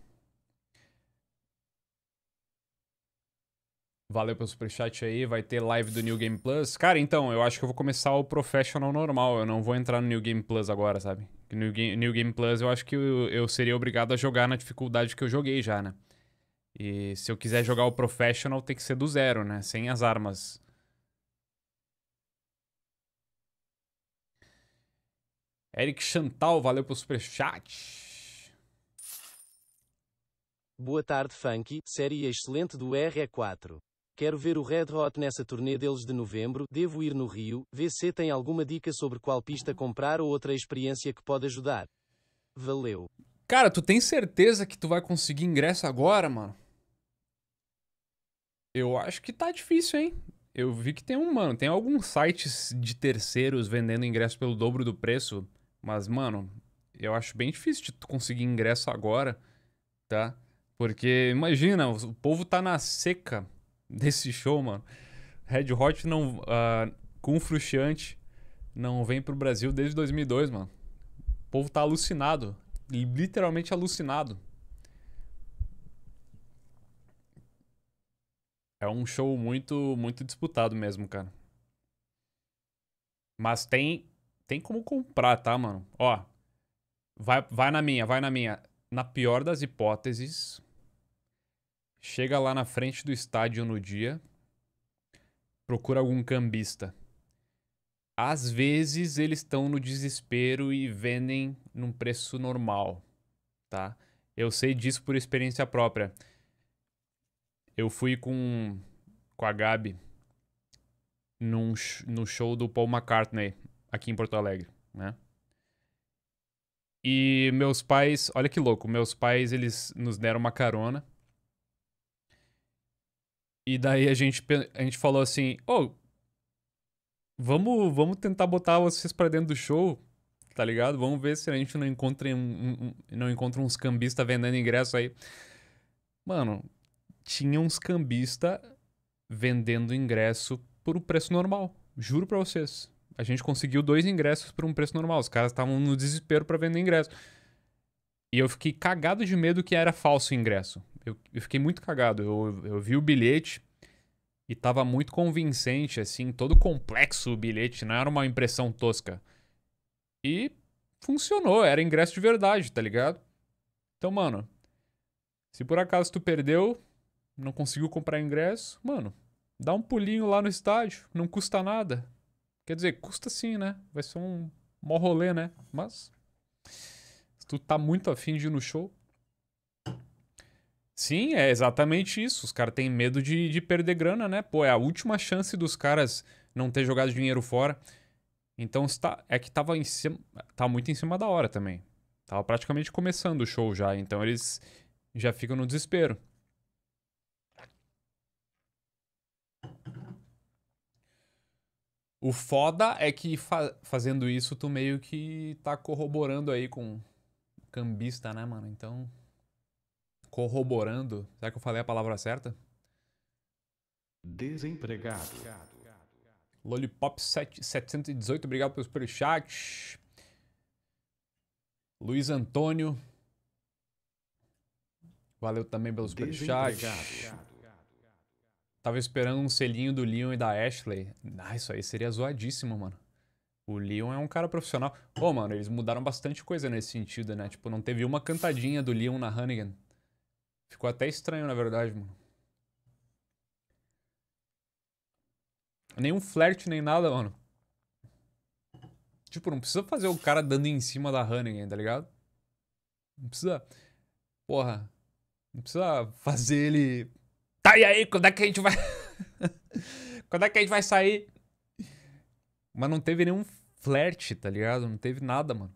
Valeu pelo superchat aí. Vai ter live do New Game Plus. Cara, então, eu acho que eu vou começar o Professional normal. Eu não vou entrar no New Game Plus agora, sabe? New Game, New Game Plus eu acho que eu, eu seria obrigado a jogar na dificuldade que eu joguei já, né? E se eu quiser jogar o Professional, tem que ser do zero, né? Sem as armas. Eric Chantal, valeu pelo superchat. Boa tarde Funky, série excelente do RE4. Quero ver o Red Hot nessa turnê deles de novembro, devo ir no Rio, VC tem alguma dica sobre qual pista comprar ou outra experiência que pode ajudar? Valeu. Cara, tu tem certeza que tu vai conseguir ingresso agora, mano? Eu acho que tá difícil, hein? Eu vi que tem um, mano, tem alguns sites de terceiros vendendo ingresso pelo dobro do preço, mas, mano, eu acho bem difícil de tu conseguir ingresso agora, tá? Porque imagina, o povo tá na seca desse show, mano. Red Hot não, uh, com Frustrante não vem pro Brasil desde 2002, mano. O povo tá alucinado. Literalmente alucinado. É um show muito muito disputado mesmo, cara. Mas tem tem como comprar, tá, mano? Ó, vai, vai na minha, vai na minha. Na pior das hipóteses, Chega lá na frente do estádio no dia, procura algum cambista. Às vezes eles estão no desespero e vendem num preço normal, tá? Eu sei disso por experiência própria. Eu fui com, com a Gabi num, no show do Paul McCartney aqui em Porto Alegre, né? E meus pais, olha que louco, meus pais eles nos deram uma carona e daí a gente, a gente falou assim, ô, oh, vamos, vamos tentar botar vocês para dentro do show, tá ligado? Vamos ver se a gente não encontra, um, um não encontra uns cambistas vendendo ingresso aí. Mano, tinha uns cambistas vendendo ingresso por um preço normal. Juro pra vocês. A gente conseguiu dois ingressos por um preço normal. Os caras estavam no desespero para vender ingresso. E eu fiquei cagado de medo que era falso ingresso eu, eu fiquei muito cagado. Eu, eu vi o bilhete e tava muito convincente, assim, todo complexo o bilhete, não era uma impressão tosca. E funcionou, era ingresso de verdade, tá ligado? Então, mano, se por acaso tu perdeu, não conseguiu comprar ingresso, mano, dá um pulinho lá no estádio, não custa nada. Quer dizer, custa sim, né? Vai ser um mó rolê, né? Mas se tu tá muito afim de ir no show, Sim, é exatamente isso. Os caras têm medo de, de perder grana, né? Pô, é a última chance dos caras não ter jogado dinheiro fora. Então está, é que tava em cima, tá muito em cima da hora também. Tava praticamente começando o show já, então eles já ficam no desespero. O foda é que fa fazendo isso tu meio que tá corroborando aí com o cambista, né, mano? Então corroborando. Será que eu falei a palavra certa? Desempregado. Lollipop718, obrigado pelo superchat. Luiz Antônio. Valeu também pelo superchat. Tava esperando um selinho do Leon e da Ashley. Ah, isso aí seria zoadíssimo, mano. O Leon é um cara profissional. Pô, mano, eles mudaram bastante coisa nesse sentido, né? Tipo, não teve uma cantadinha do Leon na Hannigan. Ficou até estranho, na verdade, mano. Nenhum flerte, nem nada, mano. Tipo, não precisa fazer o cara dando em cima da Hannigan, tá ligado? Não precisa. Porra. Não precisa fazer ele. Tá, e aí? Quando é que a gente vai. quando é que a gente vai sair? Mas não teve nenhum flerte, tá ligado? Não teve nada, mano.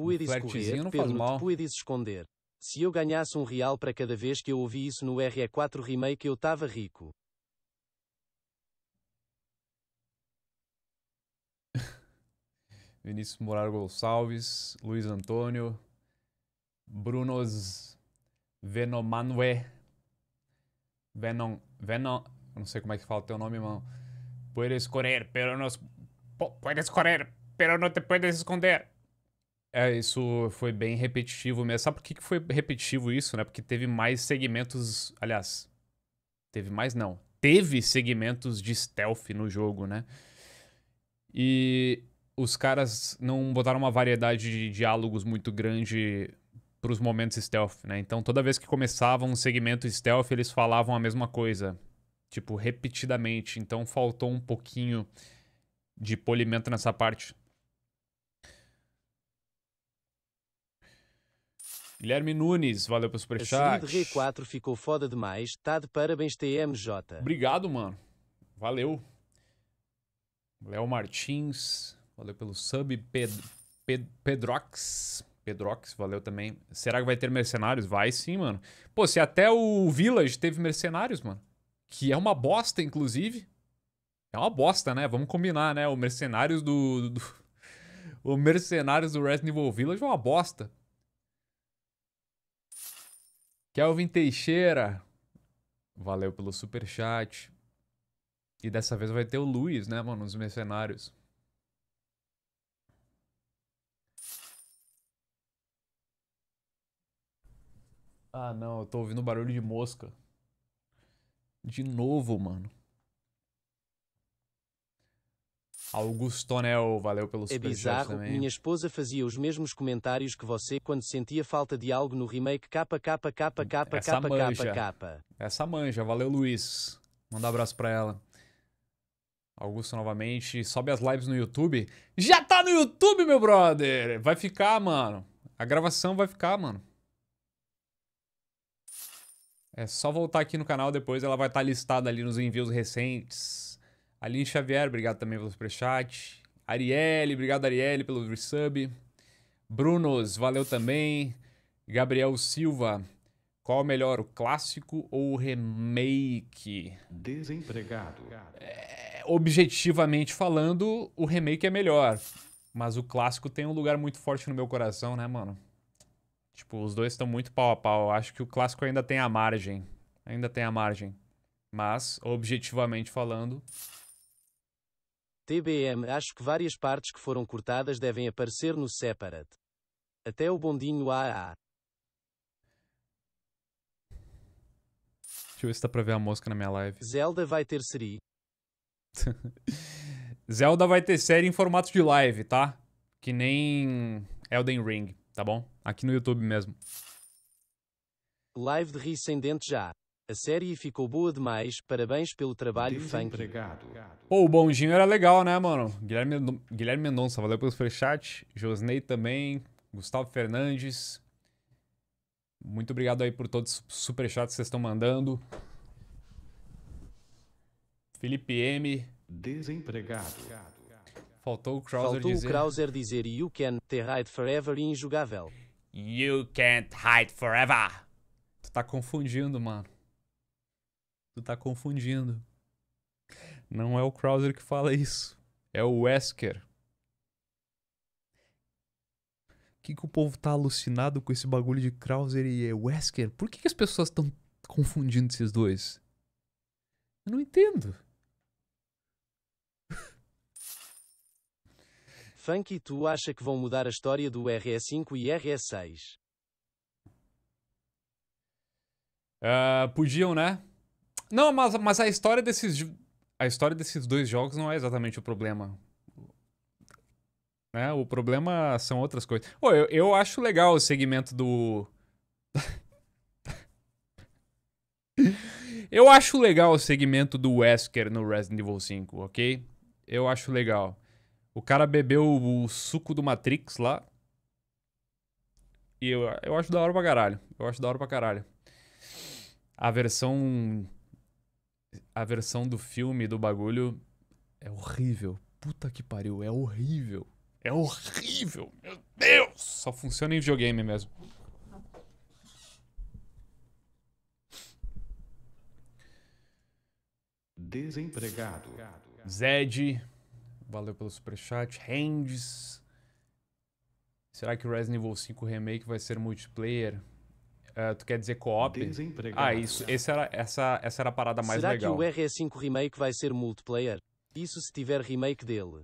poeres correr, não Pedro, faz mal. esconder. Se eu ganhasse um real para cada vez que eu ouvi isso no RE4 Remake eu tava rico. Vinícius Morar Gonçalves, Luiz Antônio, Brunos Venomanue, Venom, Venom, não sei como é que fala o teu nome, irmão. Puedes correr, pero nos... Puedes correr, pero no te puedes esconder. É, isso foi bem repetitivo mesmo. Sabe por que, que foi repetitivo isso, né? Porque teve mais segmentos. Aliás, teve mais não. Teve segmentos de stealth no jogo, né? E os caras não botaram uma variedade de diálogos muito grande para os momentos stealth, né? Então toda vez que começava um segmento stealth, eles falavam a mesma coisa, tipo repetidamente. Então faltou um pouquinho de polimento nessa parte. Guilherme Nunes, valeu pelo superchat. A de R4 ficou foda demais. Tá de parabéns, TMJ. Obrigado, mano. Valeu. Léo Martins, valeu pelo sub. Ped, Ped, Pedrox. Pedrox, valeu também. Será que vai ter mercenários? Vai sim, mano. Pô, se até o Village teve mercenários, mano. Que é uma bosta, inclusive. É uma bosta, né? Vamos combinar, né? O mercenários do. do, do... O mercenários do Resident Evil Village é uma bosta. Kelvin Teixeira, valeu pelo super chat. E dessa vez vai ter o Luiz, né, mano, nos mercenários. Ah, não, eu tô ouvindo barulho de mosca. De novo, mano. Augustonel, valeu pelo super É bizarro, também. minha esposa fazia os mesmos comentários que você quando sentia falta de algo no remake capa. Essa manja, valeu Luiz. Manda um abraço pra ela. Augusto novamente, sobe as lives no YouTube. Já tá no YouTube, meu brother! Vai ficar, mano. A gravação vai ficar, mano. É só voltar aqui no canal depois, ela vai estar tá listada ali nos envios recentes. Aline Xavier, obrigado também pelo superchat. Arielle, obrigado Arielle pelo resub. Brunos, valeu também. Gabriel Silva, qual é melhor, o clássico ou o remake? Desempregado. É, objetivamente falando, o remake é melhor. Mas o clássico tem um lugar muito forte no meu coração, né, mano? Tipo, os dois estão muito pau a pau. acho que o clássico ainda tem a margem. Ainda tem a margem. Mas, objetivamente falando, TBM Acho que várias partes que foram cortadas devem aparecer no Separate. Até o bondinho AA. Deixa eu ver se dá pra ver a mosca na minha live. Zelda vai ter série. Zelda vai ter série em formato de live, tá? Que nem Elden Ring, tá bom? Aqui no YouTube mesmo. Live de dente já. A série ficou boa demais, parabéns pelo trabalho, Funk. Pô, o Bondinho era legal, né, mano? Guilherme, Guilherme Mendonça, valeu pelo superchat. Josnei também, Gustavo Fernandes. Muito obrigado aí por todos os superchats que vocês estão mandando. Felipe M. Desempregado. Faltou o Krauser Faltou dizer... o Krauser dizer You can't hide forever injugável. You can't hide forever. Tu tá confundindo, mano. Tu tá confundindo. Não é o Krauser que fala isso. É o Wesker. O que, que o povo tá alucinado com esse bagulho de Krauser e é Wesker? Por que, que as pessoas estão confundindo esses dois? Eu não entendo. Funk e tu acha que vão mudar a história do RS5 e RS6? Uh, ah, podiam, né? Não, mas, mas a história desses. A história desses dois jogos não é exatamente o problema. Né? O problema são outras coisas. Pô, eu, eu acho legal o segmento do. eu acho legal o segmento do Wesker no Resident Evil 5, ok? Eu acho legal. O cara bebeu o, o suco do Matrix lá. E eu, eu acho da hora pra caralho. Eu acho da hora pra caralho. A versão a versão do filme, do bagulho, é horrível. Puta que pariu, é horrível. É horrível, meu Deus! Só funciona em videogame mesmo. Desempregado. Zed, valeu pelo superchat. Hands. Será que o Resident Evil 5 Remake vai ser multiplayer? É, tu quer dizer co-op? Ah, isso, esse era, essa, essa era a parada mais Será legal. Será que o RE5 Remake vai ser multiplayer? Isso se tiver remake dele.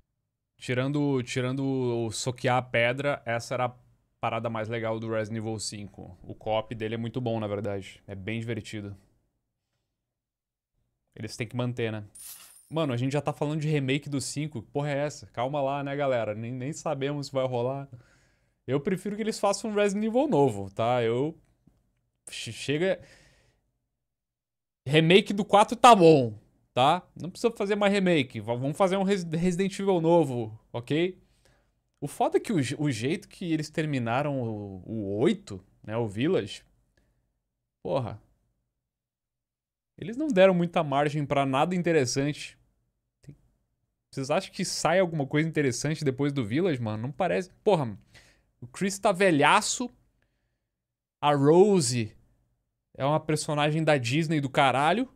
Tirando, tirando o soquear a pedra, essa era a parada mais legal do Resident Evil 5. O co-op dele é muito bom, na verdade. É bem divertido. Eles têm que manter, né? Mano, a gente já tá falando de remake do 5. porra é essa? Calma lá, né, galera? Nem, nem sabemos se vai rolar. Eu prefiro que eles façam um Resident Evil novo, tá? Eu chega. Remake do 4 tá bom, tá? Não precisa fazer mais remake. Vamos fazer um Resident Evil novo, ok? O foda é que o, o jeito que eles terminaram o, o 8, né? O Village. Porra. Eles não deram muita margem para nada interessante. Vocês acham que sai alguma coisa interessante depois do Village, mano? Não parece. Porra, o Chris tá velhaço. A Rose é uma personagem da Disney do caralho.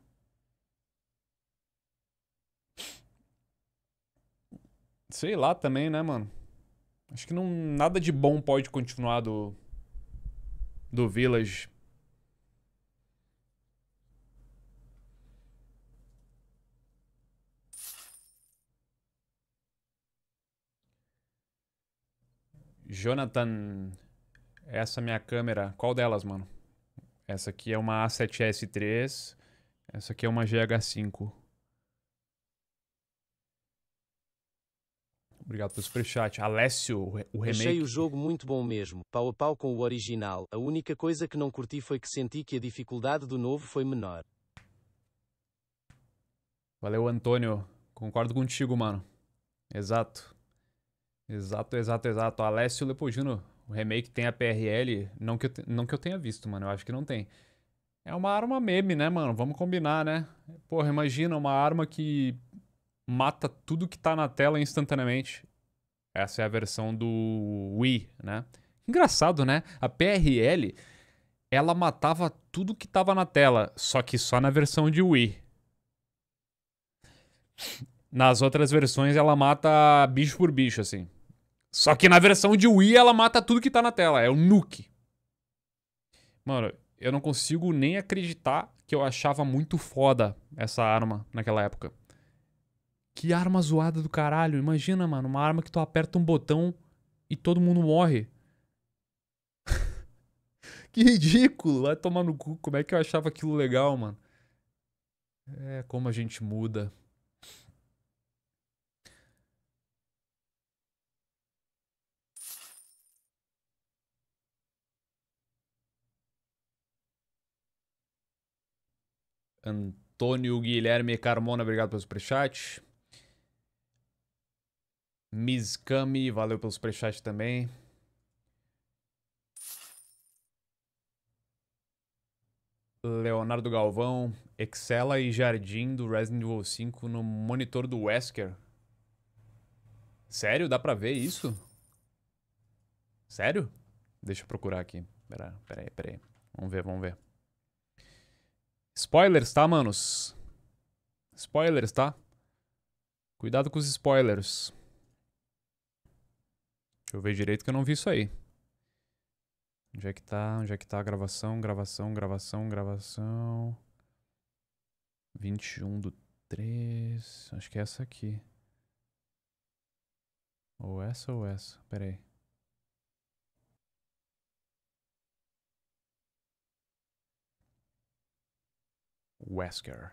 Sei lá também, né, mano? Acho que não, nada de bom pode continuar do. Do Village. Jonathan essa minha câmera, qual delas, mano? Essa aqui é uma A7S3, essa aqui é uma GH5. Obrigado pelo superchat. Alessio, o remake. Achei o jogo muito bom mesmo, pau a pau com o original. A única coisa que não curti foi que senti que a dificuldade do novo foi menor. Valeu, Antônio. Concordo contigo, mano. Exato. Exato, exato, exato. Alessio Lepoldino o remake tem a PRL, não que, eu te... não que eu tenha visto, mano, eu acho que não tem. É uma arma meme, né, mano? Vamos combinar, né? Porra, imagina uma arma que mata tudo que tá na tela instantaneamente. Essa é a versão do Wii, né? Engraçado, né? A PRL, ela matava tudo que tava na tela, só que só na versão de Wii. Nas outras versões, ela mata bicho por bicho, assim. Só que na versão de Wii ela mata tudo que tá na tela. É o nuke. Mano, eu não consigo nem acreditar que eu achava muito foda essa arma naquela época. Que arma zoada do caralho. Imagina, mano, uma arma que tu aperta um botão e todo mundo morre. que ridículo. Vai tomar no cu. Como é que eu achava aquilo legal, mano? É, como a gente muda. Antônio Guilherme Carmona, obrigado pelo superchat. Miss Kami, valeu pelo superchat também. Leonardo Galvão, Excela e Jardim do Resident Evil 5 no monitor do Wesker. Sério? Dá pra ver isso? Sério? Deixa eu procurar aqui. Pera, pera pera Vamos ver, vamos ver. Spoilers, tá, manos? Spoilers, tá? Cuidado com os spoilers. Deixa eu ver direito que eu não vi isso aí. Onde é que tá? Onde é que tá a gravação? Gravação, gravação, gravação. 21 do 3. Acho que é essa aqui. Ou essa ou essa. Pera aí. Wesker.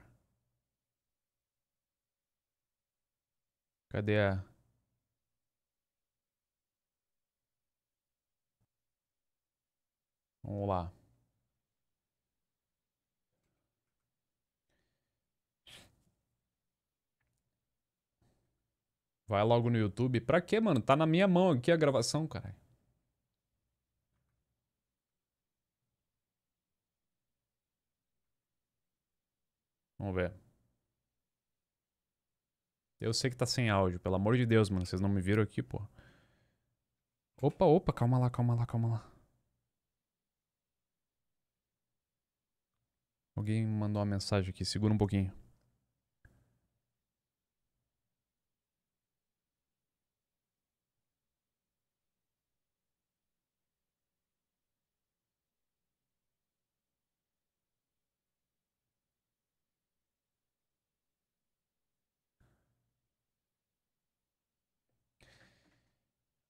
Cadê a. Vamos lá. Vai logo no YouTube. Pra quê, mano? Tá na minha mão aqui a gravação, caralho. Vamos ver. Eu sei que tá sem áudio, pelo amor de Deus, mano. Vocês não me viram aqui, pô. Opa, opa, calma lá, calma lá, calma lá. Alguém mandou uma mensagem aqui, segura um pouquinho.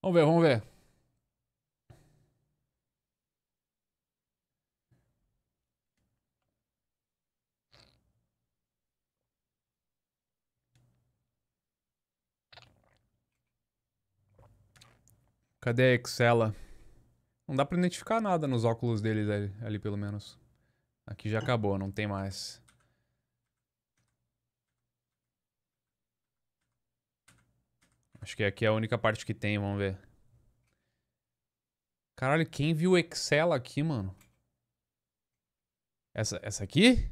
Vamos ver, vamos ver. Cadê a Excela? Não dá pra identificar nada nos óculos deles ali, ali pelo menos. Aqui já acabou, não tem mais. Acho que aqui é a única parte que tem, vamos ver. Caralho, quem viu Excel aqui, mano? Essa, essa aqui?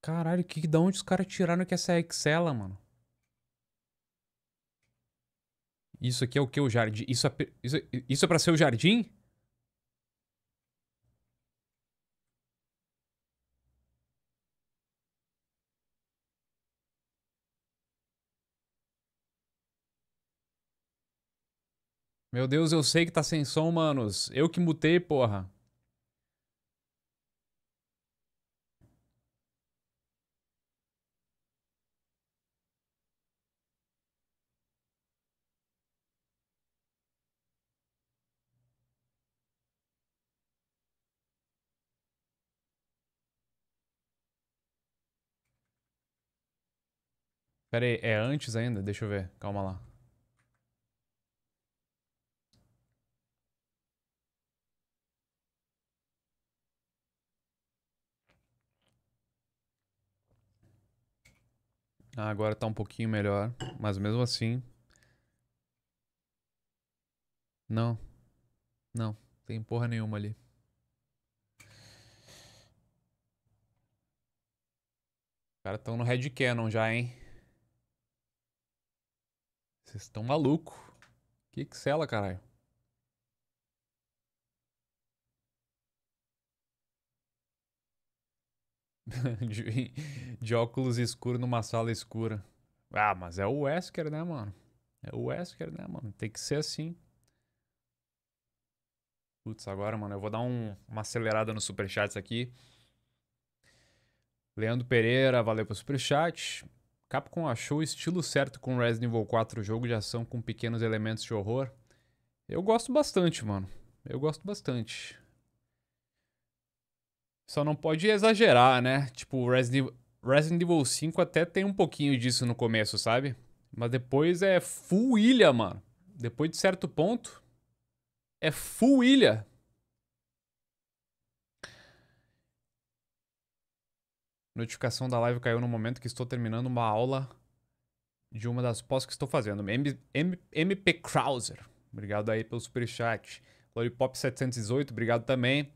Caralho, que, da onde os caras tiraram que essa é Excel, mano? Isso aqui é o que, o jardim? Isso é, isso, isso é pra ser o jardim? Meu Deus, eu sei que tá sem som, manos. Eu que mutei, porra. Pera aí, é antes ainda? Deixa eu ver, calma lá. Ah, agora tá um pouquinho melhor, mas mesmo assim. Não. Não, tem porra nenhuma ali. Os caras estão no Red Cannon já, hein? Vocês estão maluco. Que que sela, caralho? de, de, óculos escuro numa sala escura. Ah, mas é o Wesker, né, mano? É o Wesker, né, mano? Tem que ser assim. Putz, agora, mano, eu vou dar um, uma acelerada no superchats aqui. Leandro Pereira, valeu pro superchat. Capcom achou o estilo certo com Resident Evil 4, jogo de ação com pequenos elementos de horror. Eu gosto bastante, mano. Eu gosto bastante. Só não pode exagerar, né? Tipo, Resident Evil, Resident Evil 5 até tem um pouquinho disso no começo, sabe? Mas depois é full ilha, mano. Depois de certo ponto, é full ilha. Notificação da live caiu no momento que estou terminando uma aula de uma das pós que estou fazendo. M, M, MP Krauser. Obrigado aí pelo superchat. Lollipop718, obrigado também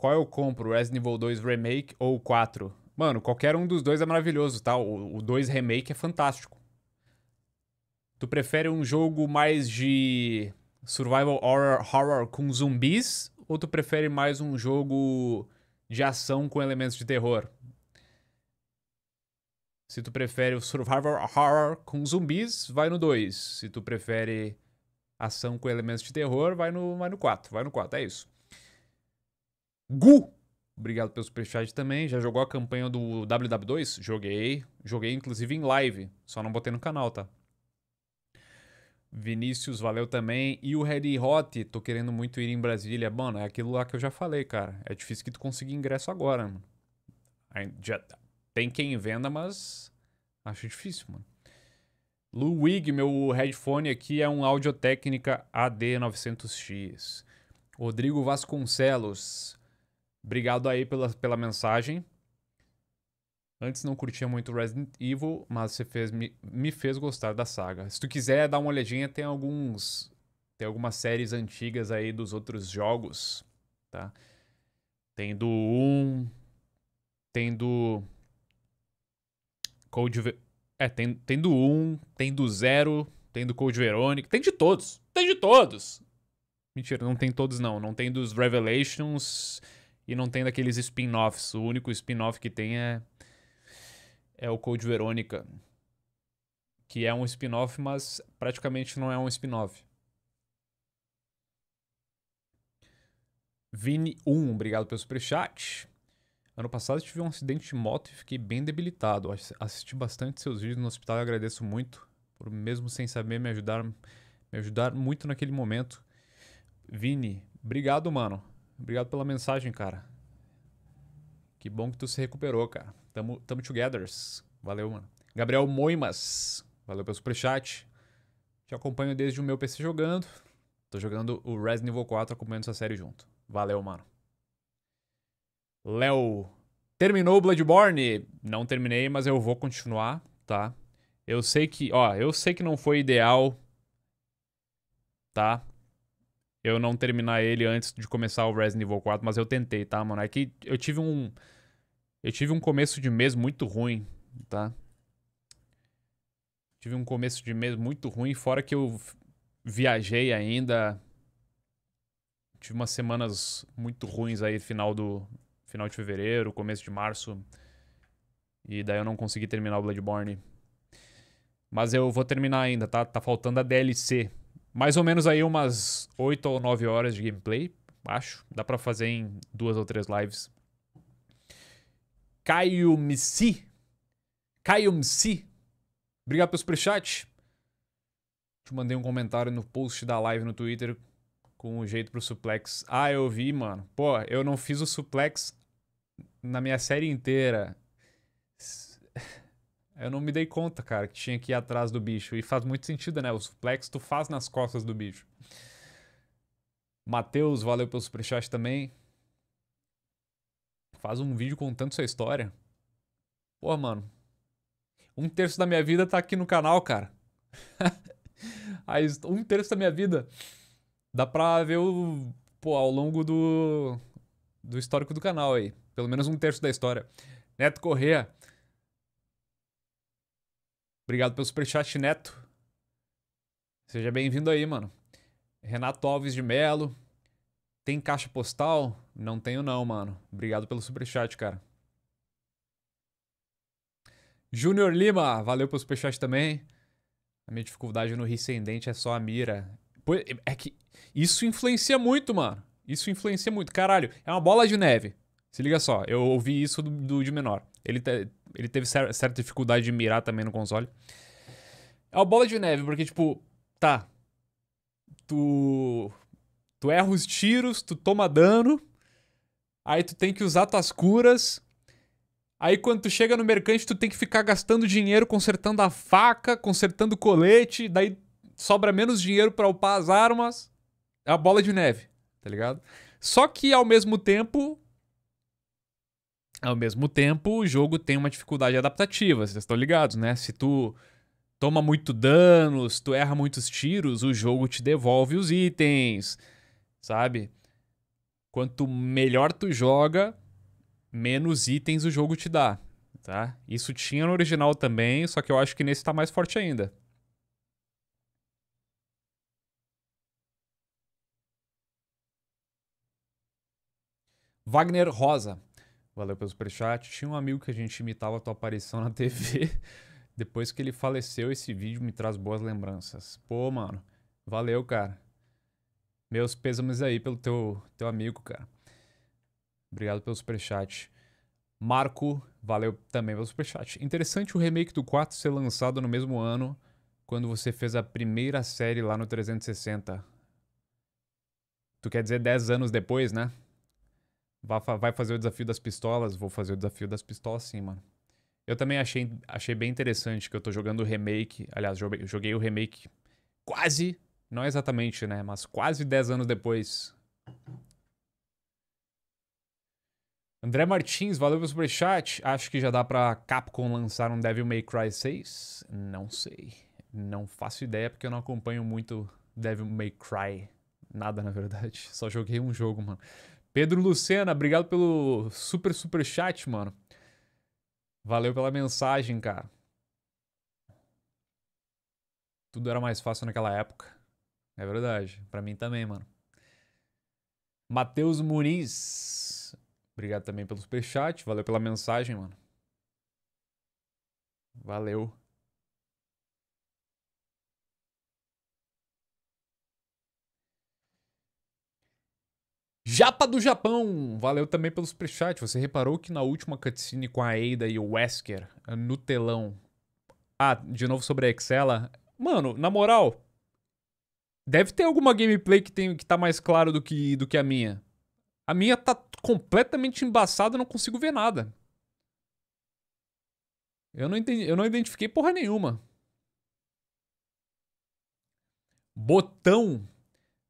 qual eu compro, Resident Evil 2 Remake ou 4? Mano, qualquer um dos dois é maravilhoso, tá? O, o 2 Remake é fantástico. Tu prefere um jogo mais de survival horror, horror com zumbis ou tu prefere mais um jogo de ação com elementos de terror? Se tu prefere o survival horror com zumbis, vai no 2. Se tu prefere ação com elementos de terror, vai no, vai no 4. Vai no 4, é isso. Gu, obrigado pelo superchat também. Já jogou a campanha do WW2? Joguei. Joguei inclusive em live, só não botei no canal, tá? Vinícius, valeu também. E o Red Hot, tô querendo muito ir em Brasília. Mano, é aquilo lá que eu já falei, cara. É difícil que tu consiga ingresso agora, mano. Já tem quem venda, mas acho difícil, mano. Luig, meu headphone aqui é um Audio Técnica AD900X. Rodrigo Vasconcelos, Obrigado aí pela, pela mensagem. Antes não curtia muito Resident Evil, mas você fez, me, me fez gostar da saga. Se tu quiser dar uma olhadinha, tem alguns. Tem algumas séries antigas aí dos outros jogos, tá? Tem do 1. Tem do. Code. É, tem, tem do 1, tem do 0, tem do Code Verônica. Tem de todos! Tem de todos! Mentira, não tem todos não. Não tem dos Revelations. E não tem daqueles spin-offs. O único spin-off que tem é, é o Code Verônica. Que é um spin-off, mas praticamente não é um spin-off. Vini1, obrigado pelo superchat. Ano passado tive um acidente de moto e fiquei bem debilitado. Assisti bastante seus vídeos no hospital e agradeço muito por, mesmo sem saber, me ajudar, me ajudar muito naquele momento. Vini, obrigado, mano. Obrigado pela mensagem, cara. Que bom que tu se recuperou, cara. Tamo, tamo togethers. Valeu, mano. Gabriel Moimas. Valeu pelo superchat. Te acompanho desde o meu PC jogando. Tô jogando o Resident Evil 4, acompanhando essa série junto. Valeu, mano. Léo. Terminou Bloodborne? Não terminei, mas eu vou continuar, tá? Eu sei que, ó, eu sei que não foi ideal, tá? eu não terminar ele antes de começar o Resident Evil 4, mas eu tentei, tá, mano? É que eu tive um. Eu tive um começo de mês muito ruim, tá? Tive um começo de mês muito ruim, fora que eu viajei ainda. Tive umas semanas muito ruins aí, final do. Final de fevereiro, começo de março. E daí eu não consegui terminar o Bloodborne. Mas eu vou terminar ainda, tá? Tá faltando a DLC mais ou menos aí umas 8 ou 9 horas de gameplay, acho. Dá para fazer em duas ou três lives. Caio Msi. Caio Msi. Obrigado pelo superchat. Te mandei um comentário no post da live no Twitter com o um jeito pro suplex. Ah, eu vi, mano. Pô, eu não fiz o suplex na minha série inteira. Eu não me dei conta, cara, que tinha que ir atrás do bicho. E faz muito sentido, né? O suplex tu faz nas costas do bicho. Matheus, valeu pelo superchat também. Faz um vídeo contando sua história. Pô, mano. Um terço da minha vida tá aqui no canal, cara. um terço da minha vida. Dá pra ver o, pô, ao longo do, do histórico do canal aí. Pelo menos um terço da história. Neto Correa. Obrigado pelo superchat, Neto. Seja bem-vindo aí, mano. Renato Alves de Melo. Tem caixa postal? Não tenho não, mano. Obrigado pelo superchat, cara. Júnior Lima, valeu pelo superchat também. A minha dificuldade no rir é só a mira. É que isso influencia muito, mano. Isso influencia muito. Caralho, é uma bola de neve. Se liga só, eu ouvi isso do, do de menor. Ele ele teve cer certa dificuldade de mirar também no console. É uma bola de neve, porque, tipo, tá. Tu. Tu erra os tiros, tu toma dano. Aí tu tem que usar tuas curas. Aí quando tu chega no mercante, tu tem que ficar gastando dinheiro consertando a faca, consertando o colete, daí sobra menos dinheiro para upar as armas. É a bola de neve, tá ligado? Só que ao mesmo tempo, ao mesmo tempo, o jogo tem uma dificuldade adaptativa, vocês estão ligados, né? Se tu toma muito dano, se tu erra muitos tiros, o jogo te devolve os itens, sabe? Quanto melhor tu joga, menos itens o jogo te dá, tá? Isso tinha no original também, só que eu acho que nesse tá mais forte ainda. Wagner Rosa. Valeu pelo superchat. Tinha um amigo que a gente imitava a tua aparição na TV. Depois que ele faleceu, esse vídeo me traz boas lembranças. Pô, mano. Valeu, cara. Meus pêsames aí pelo teu, teu amigo, cara. Obrigado pelo superchat. Marco, valeu também pelo superchat. Interessante o remake do 4 ser lançado no mesmo ano quando você fez a primeira série lá no 360. Tu quer dizer 10 anos depois, né? Vai fazer o desafio das pistolas? Vou fazer o desafio das pistolas sim, mano. Eu também achei, achei bem interessante que eu tô jogando o remake. Aliás, joguei, joguei o remake quase, não exatamente, né? Mas quase 10 anos depois. André Martins, valeu pelo superchat. Acho que já dá pra Capcom lançar um Devil May Cry 6? Não sei. Não faço ideia porque eu não acompanho muito Devil May Cry. Nada, na verdade. Só joguei um jogo, mano. Pedro Lucena, obrigado pelo super, super chat, mano. Valeu pela mensagem, cara. Tudo era mais fácil naquela época. É verdade. para mim também, mano. Matheus Muniz. Obrigado também pelo superchat. Valeu pela mensagem, mano. Valeu. Japa do Japão, valeu também pelo superchat. Você reparou que na última cutscene com a Ada e o Wesker eh, no telão. Ah, de novo sobre a Excella. Mano, na moral, deve ter alguma gameplay que, tem, que tá mais claro do que, do que a minha. A minha tá completamente embaçada, não consigo ver nada. Eu não, entendi, eu não identifiquei porra nenhuma. Botão.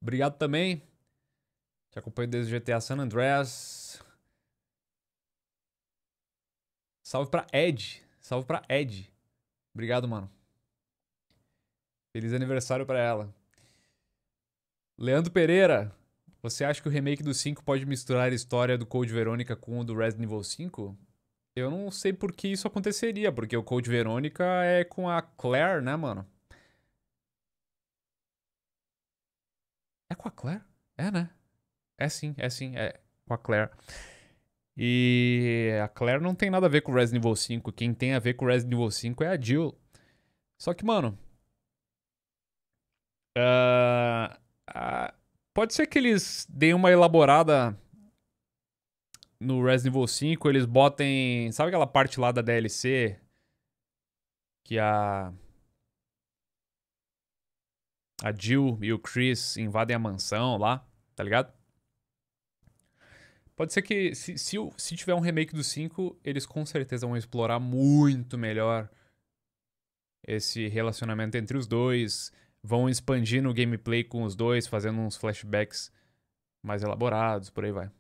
Obrigado também. Te acompanho desde GTA San Andreas. Salve pra Ed. Salve pra Ed. Obrigado, mano. Feliz aniversário pra ela. Leandro Pereira. Você acha que o remake do 5 pode misturar a história do Code Verônica com o do Resident Evil 5? Eu não sei por que isso aconteceria, porque o Code Verônica é com a Claire, né, mano? É com a Claire? É, né? É sim, é sim, é com a Claire. E a Claire não tem nada a ver com Resident Evil 5. Quem tem a ver com Resident Evil 5 é a Jill. Só que, mano. Uh, uh, pode ser que eles deem uma elaborada no Resident Evil 5. Eles botem. Sabe aquela parte lá da DLC? Que a. A Jill e o Chris invadem a mansão lá, tá ligado? Pode ser que, se, se, se tiver um remake do 5, eles com certeza vão explorar muito melhor esse relacionamento entre os dois. Vão expandindo o gameplay com os dois, fazendo uns flashbacks mais elaborados, por aí vai.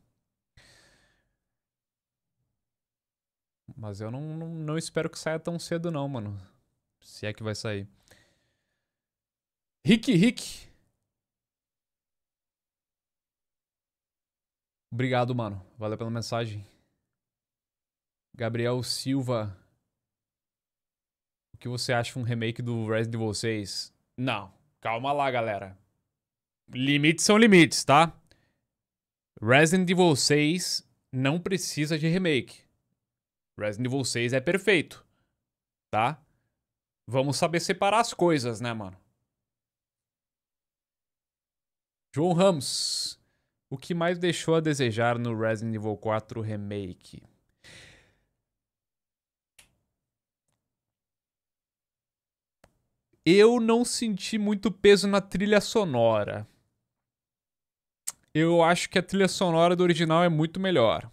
Mas eu não, não, não, espero que saia tão cedo, não, mano. Se é que vai sair. Rick Rick Obrigado, mano. Valeu pela mensagem. Gabriel Silva. O que você acha um remake do Resident de vocês? Não. Calma lá, galera. Limites são limites, tá? Resident de vocês não precisa de remake. Resident de vocês é perfeito. Tá? Vamos saber separar as coisas, né, mano? João Ramos. O que mais deixou a desejar no Resident Evil 4 Remake? Eu não senti muito peso na trilha sonora. Eu acho que a trilha sonora do original é muito melhor.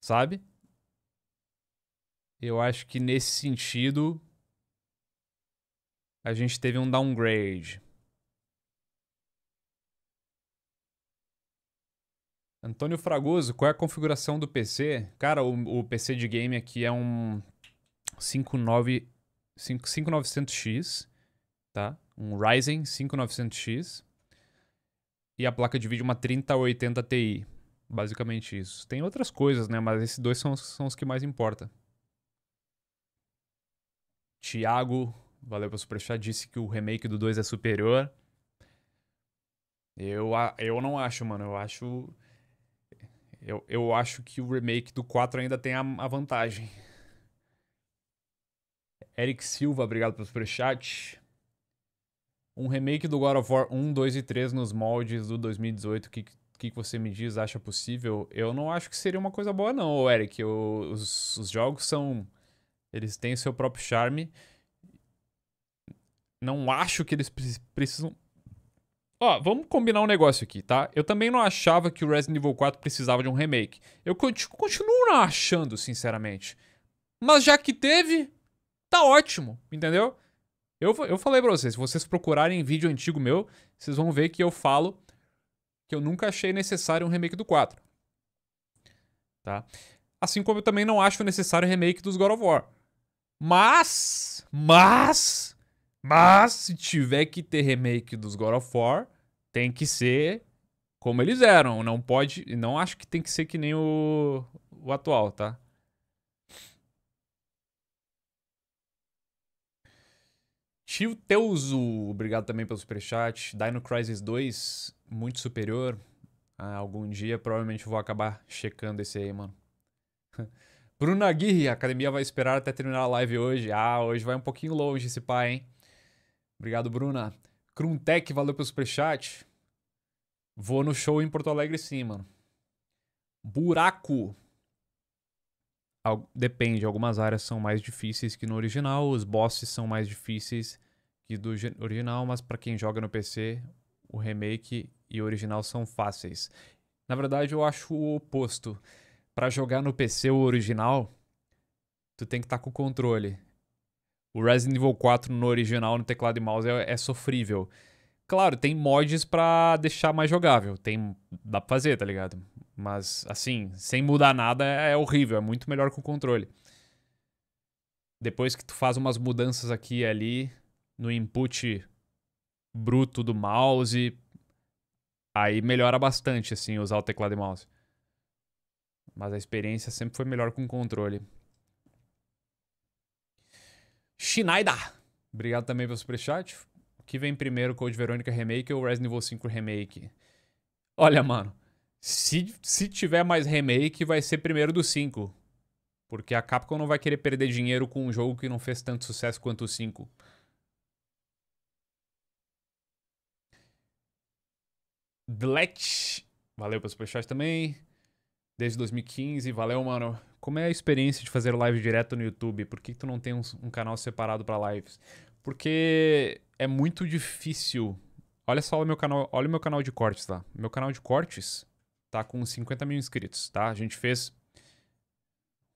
Sabe? Eu acho que nesse sentido a gente teve um downgrade. Antônio Fragoso, qual é a configuração do PC? Cara, o, o PC de game aqui é um 59, 5900X, tá? Um Ryzen 5900X. E a placa de vídeo é uma 3080 Ti. Basicamente isso. Tem outras coisas, né? Mas esses dois são, são os que mais importam. Tiago, valeu pelo superchat, disse que o remake do 2 é superior. Eu, eu não acho, mano. Eu acho eu, eu acho que o remake do 4 ainda tem a, a vantagem. Eric Silva, obrigado pelo superchat. Um remake do God of War 1, 2 e 3 nos moldes do 2018, o que, que você me diz, acha possível? Eu não acho que seria uma coisa boa não, Eric. Eu, os, os jogos são... Eles têm seu próprio charme. Não acho que eles precisam Ó, vamos combinar um negócio aqui, tá? Eu também não achava que o Resident Evil 4 precisava de um remake. Eu continuo não achando, sinceramente. Mas já que teve, tá ótimo, entendeu? Eu, eu falei pra vocês, se vocês procurarem vídeo antigo meu, vocês vão ver que eu falo que eu nunca achei necessário um remake do 4. Tá? Assim como eu também não acho necessário remake dos God of War. Mas, mas, mas se tiver que ter remake dos God of War, tem que ser como eles eram. Não pode. Não acho que tem que ser que nem o, o atual, tá? Tio Teuso, obrigado também pelo superchat. Dino Crisis 2, muito superior. Ah, algum dia provavelmente vou acabar checando esse aí, mano. Bruno Aguirre, a academia vai esperar até terminar a live hoje. Ah, hoje vai um pouquinho longe esse pai, hein? Obrigado, Bruna. Kruntec, valeu pelo superchat. Vou no show em Porto Alegre sim, mano. Buraco. Depende, algumas áreas são mais difíceis que no original, os bosses são mais difíceis que do original, mas para quem joga no PC, o remake e o original são fáceis. Na verdade, eu acho o oposto. Para jogar no PC o original, tu tem que estar tá com o controle. O Resident Evil 4 no original, no teclado e mouse, é, é sofrível. Claro, tem mods para deixar mais jogável. Tem, dá pra fazer, tá ligado? Mas, assim, sem mudar nada é, é horrível. É muito melhor com o controle. Depois que tu faz umas mudanças aqui e ali no input bruto do mouse, aí melhora bastante, assim, usar o teclado e mouse. Mas a experiência sempre foi melhor com o controle. Shinaida, Obrigado também pelo superchat. O que vem primeiro, Code Verônica Remake ou Resident Evil 5 Remake? Olha, mano. Se, se tiver mais remake, vai ser primeiro do 5. Porque a Capcom não vai querer perder dinheiro com um jogo que não fez tanto sucesso quanto o 5. Dletch. Valeu pelo superchat também desde 2015. Valeu, mano. Como é a experiência de fazer live direto no YouTube? Por que, tu não tem um, um canal separado para lives? Porque é muito difícil. Olha só o meu canal, olha o meu canal de cortes lá. Tá? Meu canal de cortes tá com 50 mil inscritos, tá? A gente fez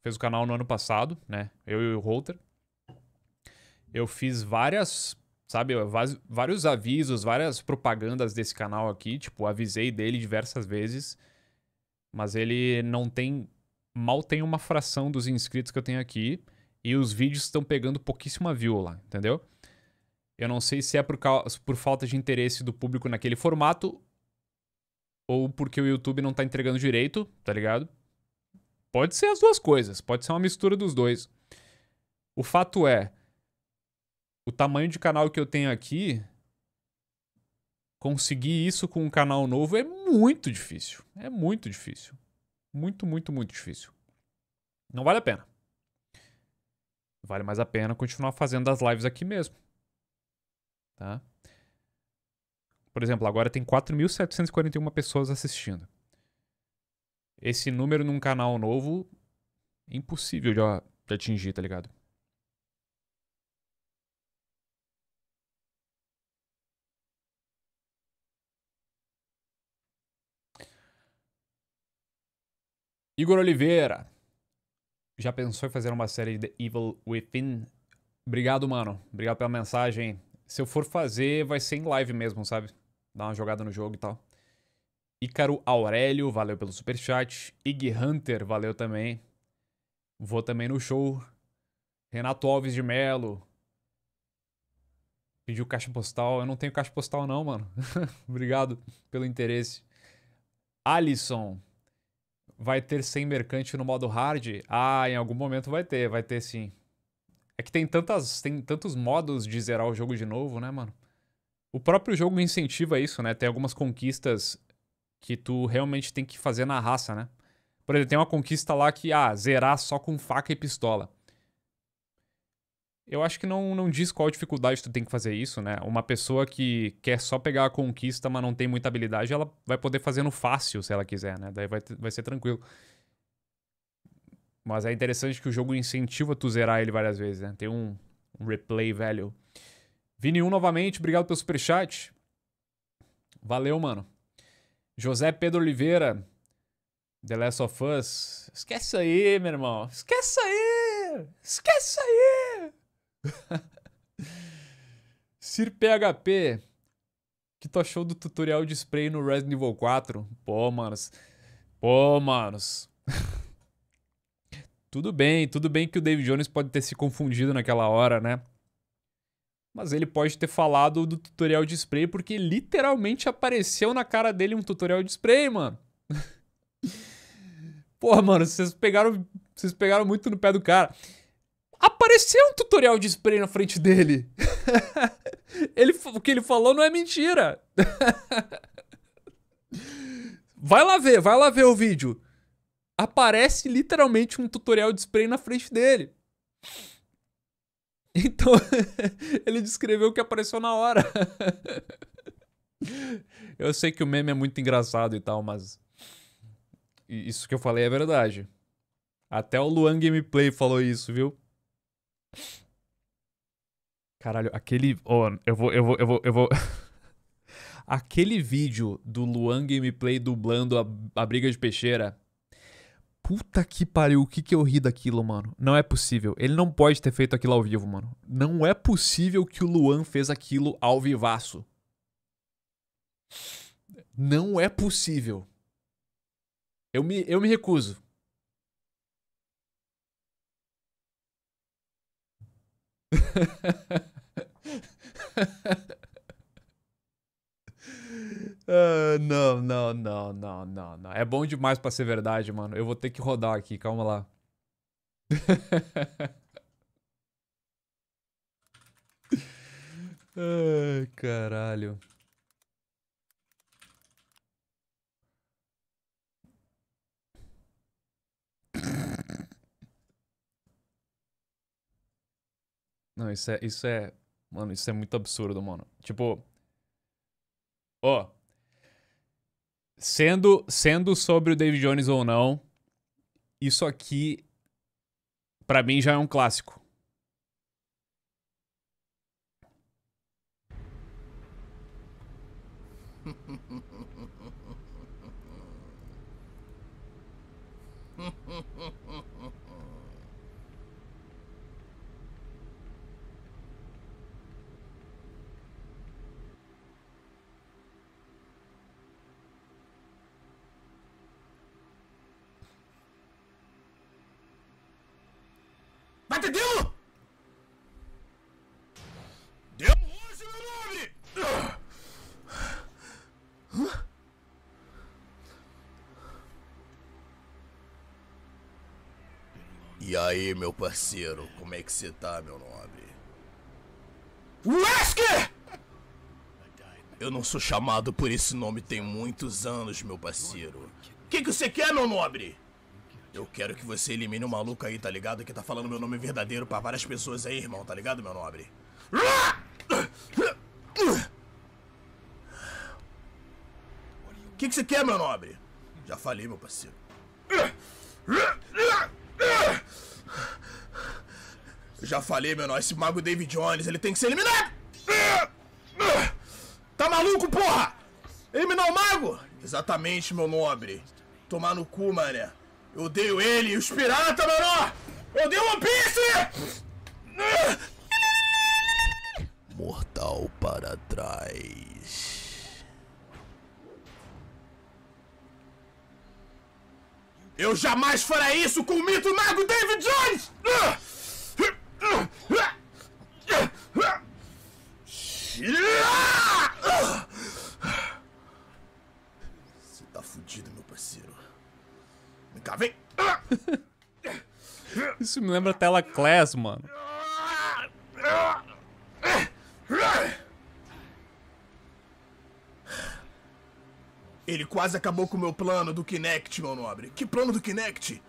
fez o canal no ano passado, né? Eu e o Holter. Eu fiz várias, sabe, vários avisos, várias propagandas desse canal aqui, tipo, avisei dele diversas vezes mas ele não tem. Mal tem uma fração dos inscritos que eu tenho aqui. E os vídeos estão pegando pouquíssima view lá, entendeu? Eu não sei se é por, causa, por falta de interesse do público naquele formato ou porque o YouTube não tá entregando direito, tá ligado? Pode ser as duas coisas, pode ser uma mistura dos dois. O fato é, o tamanho de canal que eu tenho aqui Conseguir isso com um canal novo é muito difícil. É muito difícil. Muito, muito, muito difícil. Não vale a pena. Vale mais a pena continuar fazendo as lives aqui mesmo. Tá? Por exemplo, agora tem 4.741 pessoas assistindo. Esse número num canal novo, impossível de, ó, de atingir, tá ligado? Igor Oliveira. Já pensou em fazer uma série de Evil Within? Obrigado, mano. Obrigado pela mensagem. Se eu for fazer, vai ser em live mesmo, sabe? Dar uma jogada no jogo e tal. Ícaro Aurélio, valeu pelo superchat. Ig Hunter, valeu também. Vou também no show. Renato Alves de Melo. Pediu caixa postal. Eu não tenho caixa postal, não, mano. Obrigado pelo interesse. Alisson vai ter sem mercante no modo hard? Ah, em algum momento vai ter, vai ter sim. É que tem, tantas, tem tantos modos de zerar o jogo de novo, né, mano? O próprio jogo incentiva isso, né? Tem algumas conquistas que tu realmente tem que fazer na raça, né? Por exemplo, tem uma conquista lá que, ah, zerar só com faca e pistola. Eu acho que não, não diz qual dificuldade tu tem que fazer isso, né? Uma pessoa que quer só pegar a conquista, mas não tem muita habilidade, ela vai poder fazer no fácil, se ela quiser, né? Daí vai, vai ser tranquilo. Mas é interessante que o jogo incentiva tu zerar ele várias vezes, né? Tem um, um replay value. Vini1 novamente, obrigado pelo superchat. Valeu, mano. José Pedro Oliveira, The Last of Us. Esquece aí, meu irmão. Esquece aí! Esquece aí! Sir PHP, que tu achou do tutorial de spray no Resident Evil 4? Pô, manos. Pô, manos. tudo bem, tudo bem que o David Jones pode ter se confundido naquela hora, né? Mas ele pode ter falado do tutorial de spray porque literalmente apareceu na cara dele um tutorial de spray, mano. Pô, mano, vocês pegaram, vocês pegaram muito no pé do cara apareceu um tutorial de spray na frente dele. ele, o que ele falou não é mentira. vai lá ver, vai lá ver o vídeo. Aparece literalmente um tutorial de spray na frente dele. Então, ele descreveu o que apareceu na hora. eu sei que o meme é muito engraçado e tal, mas. Isso que eu falei é verdade. Até o Luan Gameplay falou isso, viu? Caralho, aquele. Oh, eu vou, eu vou, eu vou, eu vou. aquele vídeo do Luan Gameplay dublando a, a briga de peixeira. Puta que pariu, o que que eu ri daquilo, mano? Não é possível. Ele não pode ter feito aquilo ao vivo, mano. Não é possível que o Luan fez aquilo ao vivaço. Não é possível. Eu me, eu me recuso. uh, não, não, não, não, não, não. É bom demais pra ser verdade, mano. Eu vou ter que rodar aqui, calma lá. Ai, caralho. Não, isso é, isso é. Mano, isso é muito absurdo, mano. Tipo. Ó. Oh, sendo, sendo sobre o David Jones ou não, isso aqui. para mim já é um clássico. Bate Deus! Deu hoje, meu nobre! E aí, meu parceiro, como é que você tá, meu nobre? Wesker! Eu não sou chamado por esse nome tem muitos anos, meu parceiro. O que, que você quer, meu nobre? Eu quero que você elimine o um maluco aí, tá ligado? Que tá falando meu nome verdadeiro pra várias pessoas aí, irmão, tá ligado, meu nobre? O que, que você quer, meu nobre? Já falei, meu parceiro. já falei, meu nobre, esse mago David Jones, ele tem que ser eliminado! Tá maluco, porra? Eliminar o mago? Exatamente, meu nobre. Tomar no cu, mané. Eu odeio ele, os piratas, mano! Eu odeio One Piece! Mortal para trás. Eu jamais faria isso com o mito mago David Jones! Yeah! cá, vem! Isso me lembra a tela Class, mano. Ele quase acabou com o meu plano do Kinect, meu nobre. Que plano do Kinect?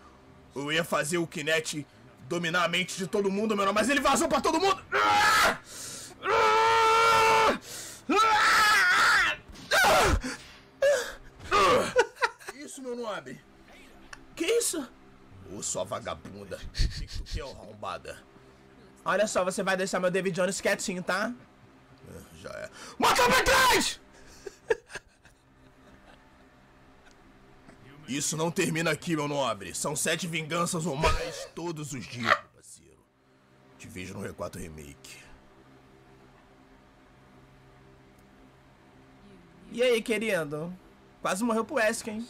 Eu ia fazer o Kinect dominar a mente de todo mundo, meu nobre, mas ele vazou pra todo mundo! Isso, meu nobre. Que isso? Ô, sua vagabunda. Fico que arrombada. Olha só, você vai deixar meu David Jones quietinho, tá? É, já é. Mata pra trás! Isso não termina aqui, meu nobre. São sete vinganças ou mais todos os dias, parceiro. Te vejo no R4 Remake. E aí, querido? Quase morreu pro Esk, hein?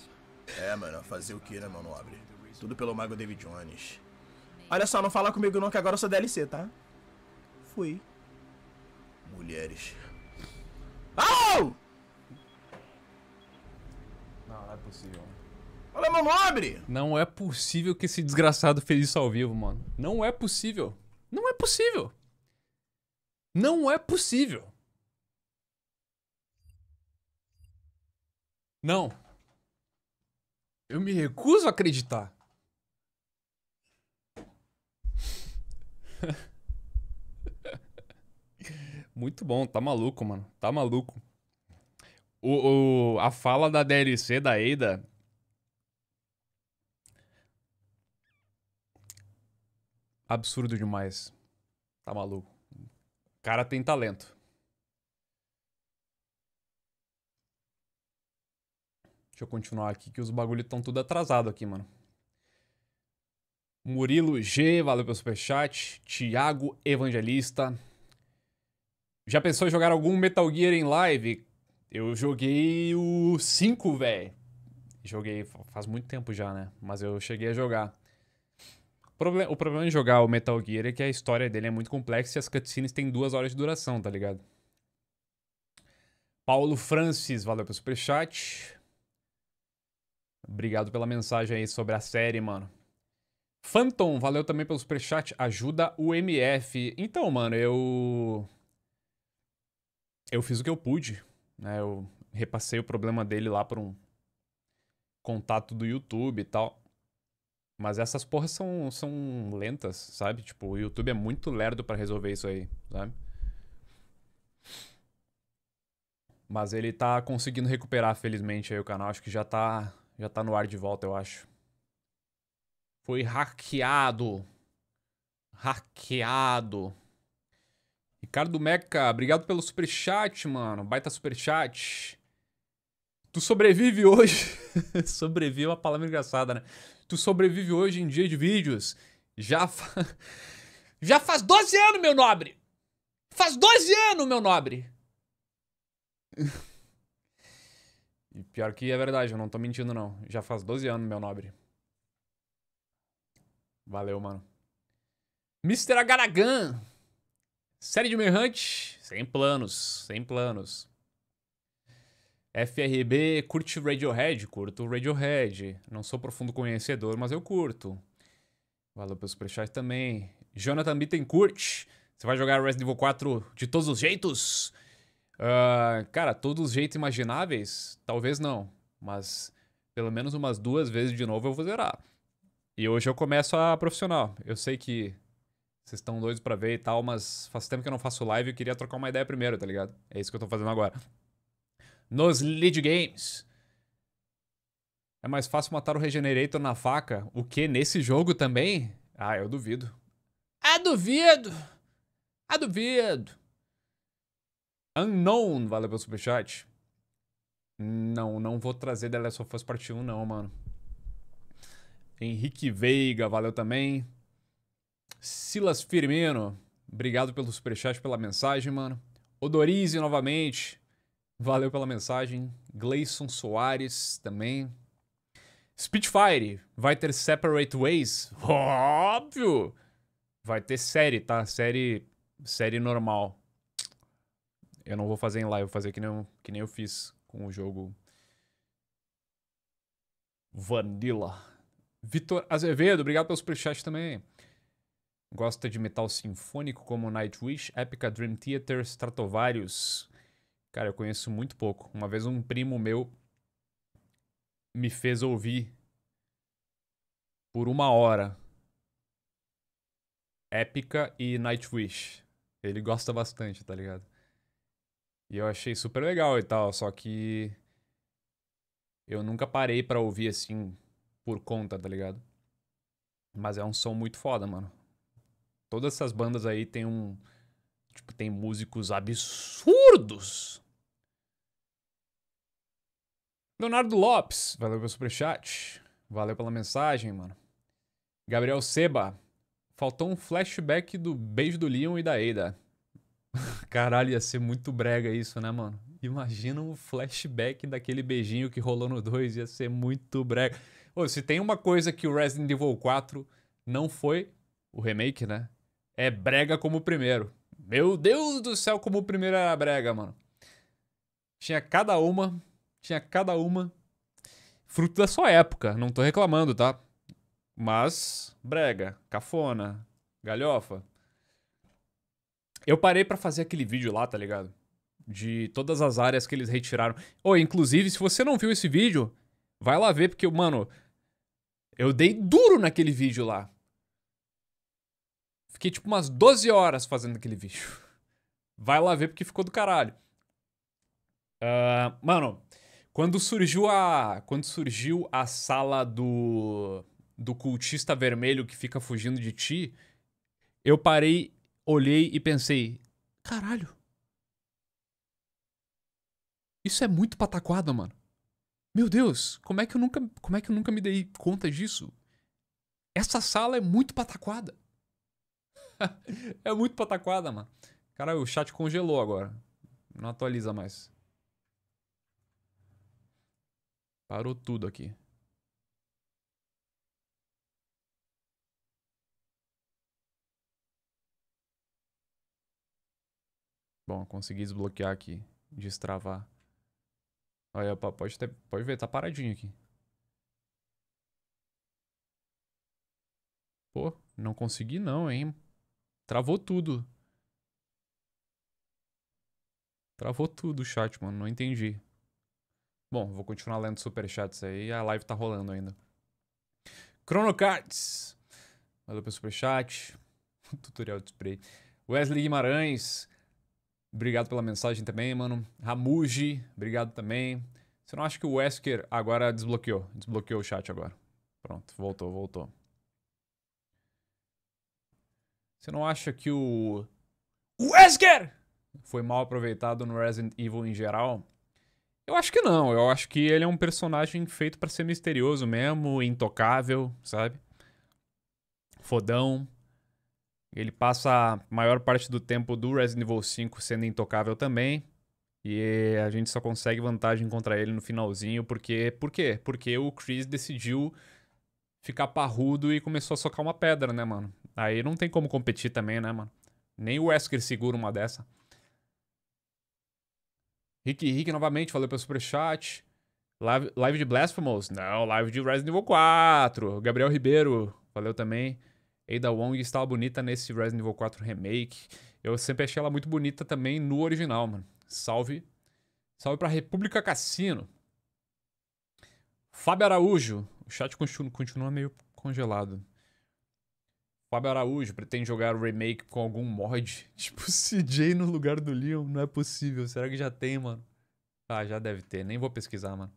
É, mano, fazer o que, né, meu nobre? Tudo pelo mago David Jones. Olha só, não fala comigo não, que agora eu sou DLC, tá? Fui. Mulheres. Au! Não, não é possível. Olha, meu nobre! Não é possível que esse desgraçado fez isso ao vivo, mano. Não é possível. Não é possível. Não é possível. Não. Eu me recuso a acreditar. Muito bom, tá maluco, mano. Tá maluco. O, o, a fala da DLC da Eida Absurdo demais. Tá maluco. O cara tem talento. Deixa eu continuar aqui, que os bagulhos estão tudo atrasado aqui, mano. Murilo G, valeu pelo superchat. Tiago Evangelista. Já pensou em jogar algum Metal Gear em live? Eu joguei o 5, velho. Joguei faz muito tempo já, né? Mas eu cheguei a jogar. O problema de jogar o Metal Gear é que a história dele é muito complexa e as cutscenes têm duas horas de duração, tá ligado? Paulo Francis, valeu pelo superchat. Obrigado pela mensagem aí sobre a série, mano. Phantom, valeu também pelo superchat. Ajuda o MF. Então, mano, eu. Eu fiz o que eu pude. Né? Eu repassei o problema dele lá para um contato do YouTube e tal. Mas essas porras são, são lentas, sabe? Tipo, o YouTube é muito lerdo para resolver isso aí, sabe? Mas ele tá conseguindo recuperar, felizmente, aí o canal. Acho que já tá já tá no ar de volta, eu acho. Foi hackeado. Hackeado. Ricardo Meca, obrigado pelo superchat, mano. Baita superchat. Tu sobrevive hoje. sobrevive é uma palavra engraçada, né? Tu sobrevive hoje em dia de vídeos. Já, fa... Já faz 12 anos, meu nobre! Faz 12 anos, meu nobre! E pior que é verdade, eu não tô mentindo, não. Já faz 12 anos, meu nobre. Valeu, mano. Mr. Agaragan. Série de Merhunt. Sem planos, sem planos. FRB, curte Radiohead? Curto Radiohead. Não sou profundo conhecedor, mas eu curto. Valeu pelo superchat também. Jonathan Bittencourt. Você vai jogar Resident Evil 4 de todos os jeitos? Ah, cara, todos os jeitos imagináveis? Talvez não. Mas pelo menos umas duas vezes de novo eu vou zerar. E hoje eu começo a profissional. Eu sei que vocês estão doidos para ver e tal, mas faz tempo que eu não faço live e eu queria trocar uma ideia primeiro, tá ligado? É isso que eu tô fazendo agora. Nos lead games. É mais fácil matar o Regenerator na faca. O que? Nesse jogo também? Ah, eu duvido. Ah, duvido! Ah, duvido! Unknown, valeu pelo superchat. Não, não vou trazer The Last of Us Part 1, não, mano. Henrique Veiga, valeu também. Silas Firmino, obrigado pelo superchat, pela mensagem, mano. Odorize novamente, valeu pela mensagem. Gleison Soares também. Spitfire, vai ter Separate Ways? Óbvio! Vai ter série, tá? Série, série normal. Eu não vou fazer em live, vou fazer que nem, eu, que nem eu fiz com o jogo Vanilla. Vitor Azevedo, obrigado pelo superchat também. Gosta de metal sinfônico como Nightwish, Epica Dream Theater, Stratovarius. Cara, eu conheço muito pouco. Uma vez um primo meu me fez ouvir por uma hora Épica e Nightwish. Ele gosta bastante, tá ligado? E eu achei super legal e tal, só que eu nunca parei para ouvir assim por conta, tá ligado? Mas é um som muito foda, mano. Todas essas bandas aí tem um tipo tem músicos absurdos. Leonardo Lopes, valeu pelo superchat. Valeu pela mensagem, mano. Gabriel Seba, faltou um flashback do beijo do Leon e da Eida Caralho, ia ser muito brega isso, né, mano? Imagina um flashback daquele beijinho que rolou no 2, ia ser muito brega. Ô, se tem uma coisa que o Resident Evil 4 não foi, o remake, né? É brega como o primeiro. Meu Deus do céu, como o primeiro era brega, mano. Tinha cada uma, tinha cada uma. Fruto da sua época, não tô reclamando, tá? Mas, brega, cafona, galhofa. Eu parei para fazer aquele vídeo lá, tá ligado? De todas as áreas que eles retiraram. Ou, oh, inclusive, se você não viu esse vídeo, vai lá ver, porque, mano, eu dei duro naquele vídeo lá. Fiquei tipo umas 12 horas fazendo aquele vídeo. Vai lá ver porque ficou do caralho. Uh, mano, quando surgiu a. Quando surgiu a sala do. do cultista vermelho que fica fugindo de ti, eu parei olhei e pensei: caralho. Isso é muito pataquada, mano. Meu Deus, como é que eu nunca, como é que eu nunca me dei conta disso? Essa sala é muito pataquada. é muito pataquada, mano. Cara, o chat congelou agora. Não atualiza mais. Parou tudo aqui. Bom, consegui desbloquear aqui. Destravar. Olha, pode, ter, pode ver, tá paradinho aqui. Pô, não consegui não, hein? Travou tudo. Travou tudo o chat, mano. Não entendi. Bom, vou continuar lendo superchats aí. A live tá rolando ainda. Chronocards. Valeu pelo superchat. Tutorial de spray. Wesley Guimarães. Obrigado pela mensagem também, mano. Ramuji, obrigado também. Você não acha que o Wesker agora desbloqueou? Desbloqueou o chat agora. Pronto, voltou, voltou. Você não acha que o. Wesker! Foi mal aproveitado no Resident Evil em geral? Eu acho que não. Eu acho que ele é um personagem feito para ser misterioso mesmo, intocável, sabe? Fodão. Ele passa a maior parte do tempo do Resident Evil 5 sendo intocável também. E a gente só consegue vantagem contra ele no finalzinho, porque. Por quê? Porque o Chris decidiu ficar parrudo e começou a socar uma pedra, né, mano? Aí não tem como competir também, né, mano? Nem o Wesker segura uma dessa. Rick Rick novamente, valeu pelo superchat. Live, live de Blasphemous? Não, live de Resident Evil 4. Gabriel Ribeiro, valeu também. Ada Wong estava bonita nesse Resident Evil 4 Remake. Eu sempre achei ela muito bonita também no original, mano. Salve. Salve pra República Cassino. Fábio Araújo. O chat continua meio congelado. Fábio Araújo pretende jogar o remake com algum mod. Tipo CJ no lugar do Leon. Não é possível. Será que já tem, mano? Ah, já deve ter. Nem vou pesquisar, mano.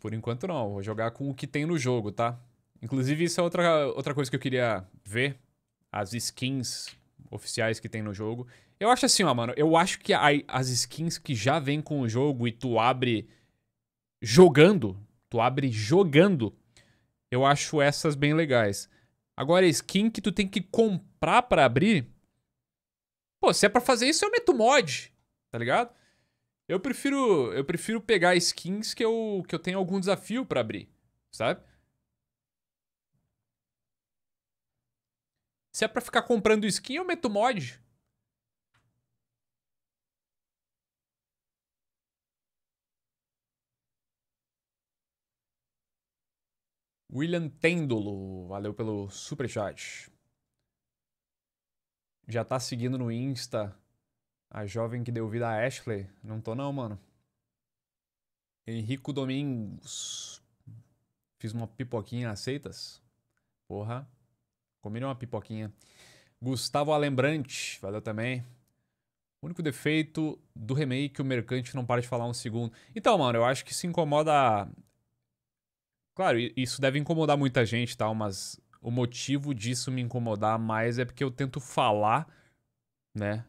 Por enquanto não. Vou jogar com o que tem no jogo, tá? Inclusive, isso é outra, outra coisa que eu queria ver. As skins oficiais que tem no jogo. Eu acho assim, ó, mano. Eu acho que a, as skins que já vem com o jogo e tu abre jogando, tu abre jogando, eu acho essas bem legais. Agora, skin que tu tem que comprar para abrir. Pô, se é pra fazer isso, eu meto mod, tá ligado? Eu prefiro, eu prefiro pegar skins que eu, que eu tenho algum desafio para abrir, sabe? Se é pra ficar comprando skin, eu meto mod. William Tendolo, valeu pelo superchat. Já tá seguindo no Insta a jovem que deu vida a Ashley? Não tô não, mano. Henrico Domingos. Fiz uma pipoquinha aceitas? Porra. Combina uma pipoquinha. Gustavo Alembrante, valeu também. O único defeito do remake, o mercante não para de falar um segundo. Então, mano, eu acho que se incomoda. Claro, isso deve incomodar muita gente, tal, mas o motivo disso me incomodar mais é porque eu tento falar, né?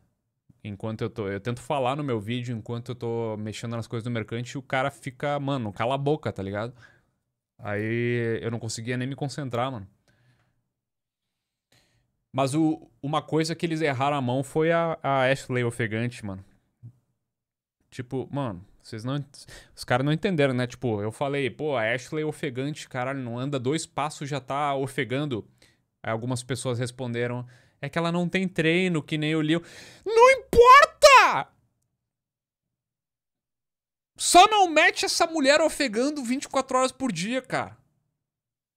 Enquanto eu tô. Eu tento falar no meu vídeo enquanto eu tô mexendo nas coisas do mercante e o cara fica, mano, cala a boca, tá ligado? Aí eu não conseguia nem me concentrar, mano. Mas o, uma coisa que eles erraram a mão foi a, a Ashley ofegante, mano. Tipo, mano, vocês não. Os caras não entenderam, né? Tipo, eu falei, pô, a Ashley é ofegante, caralho, não anda dois passos já tá ofegando. Aí algumas pessoas responderam, é que ela não tem treino, que nem o Leo. Não importa! Só não mete essa mulher ofegando 24 horas por dia, cara.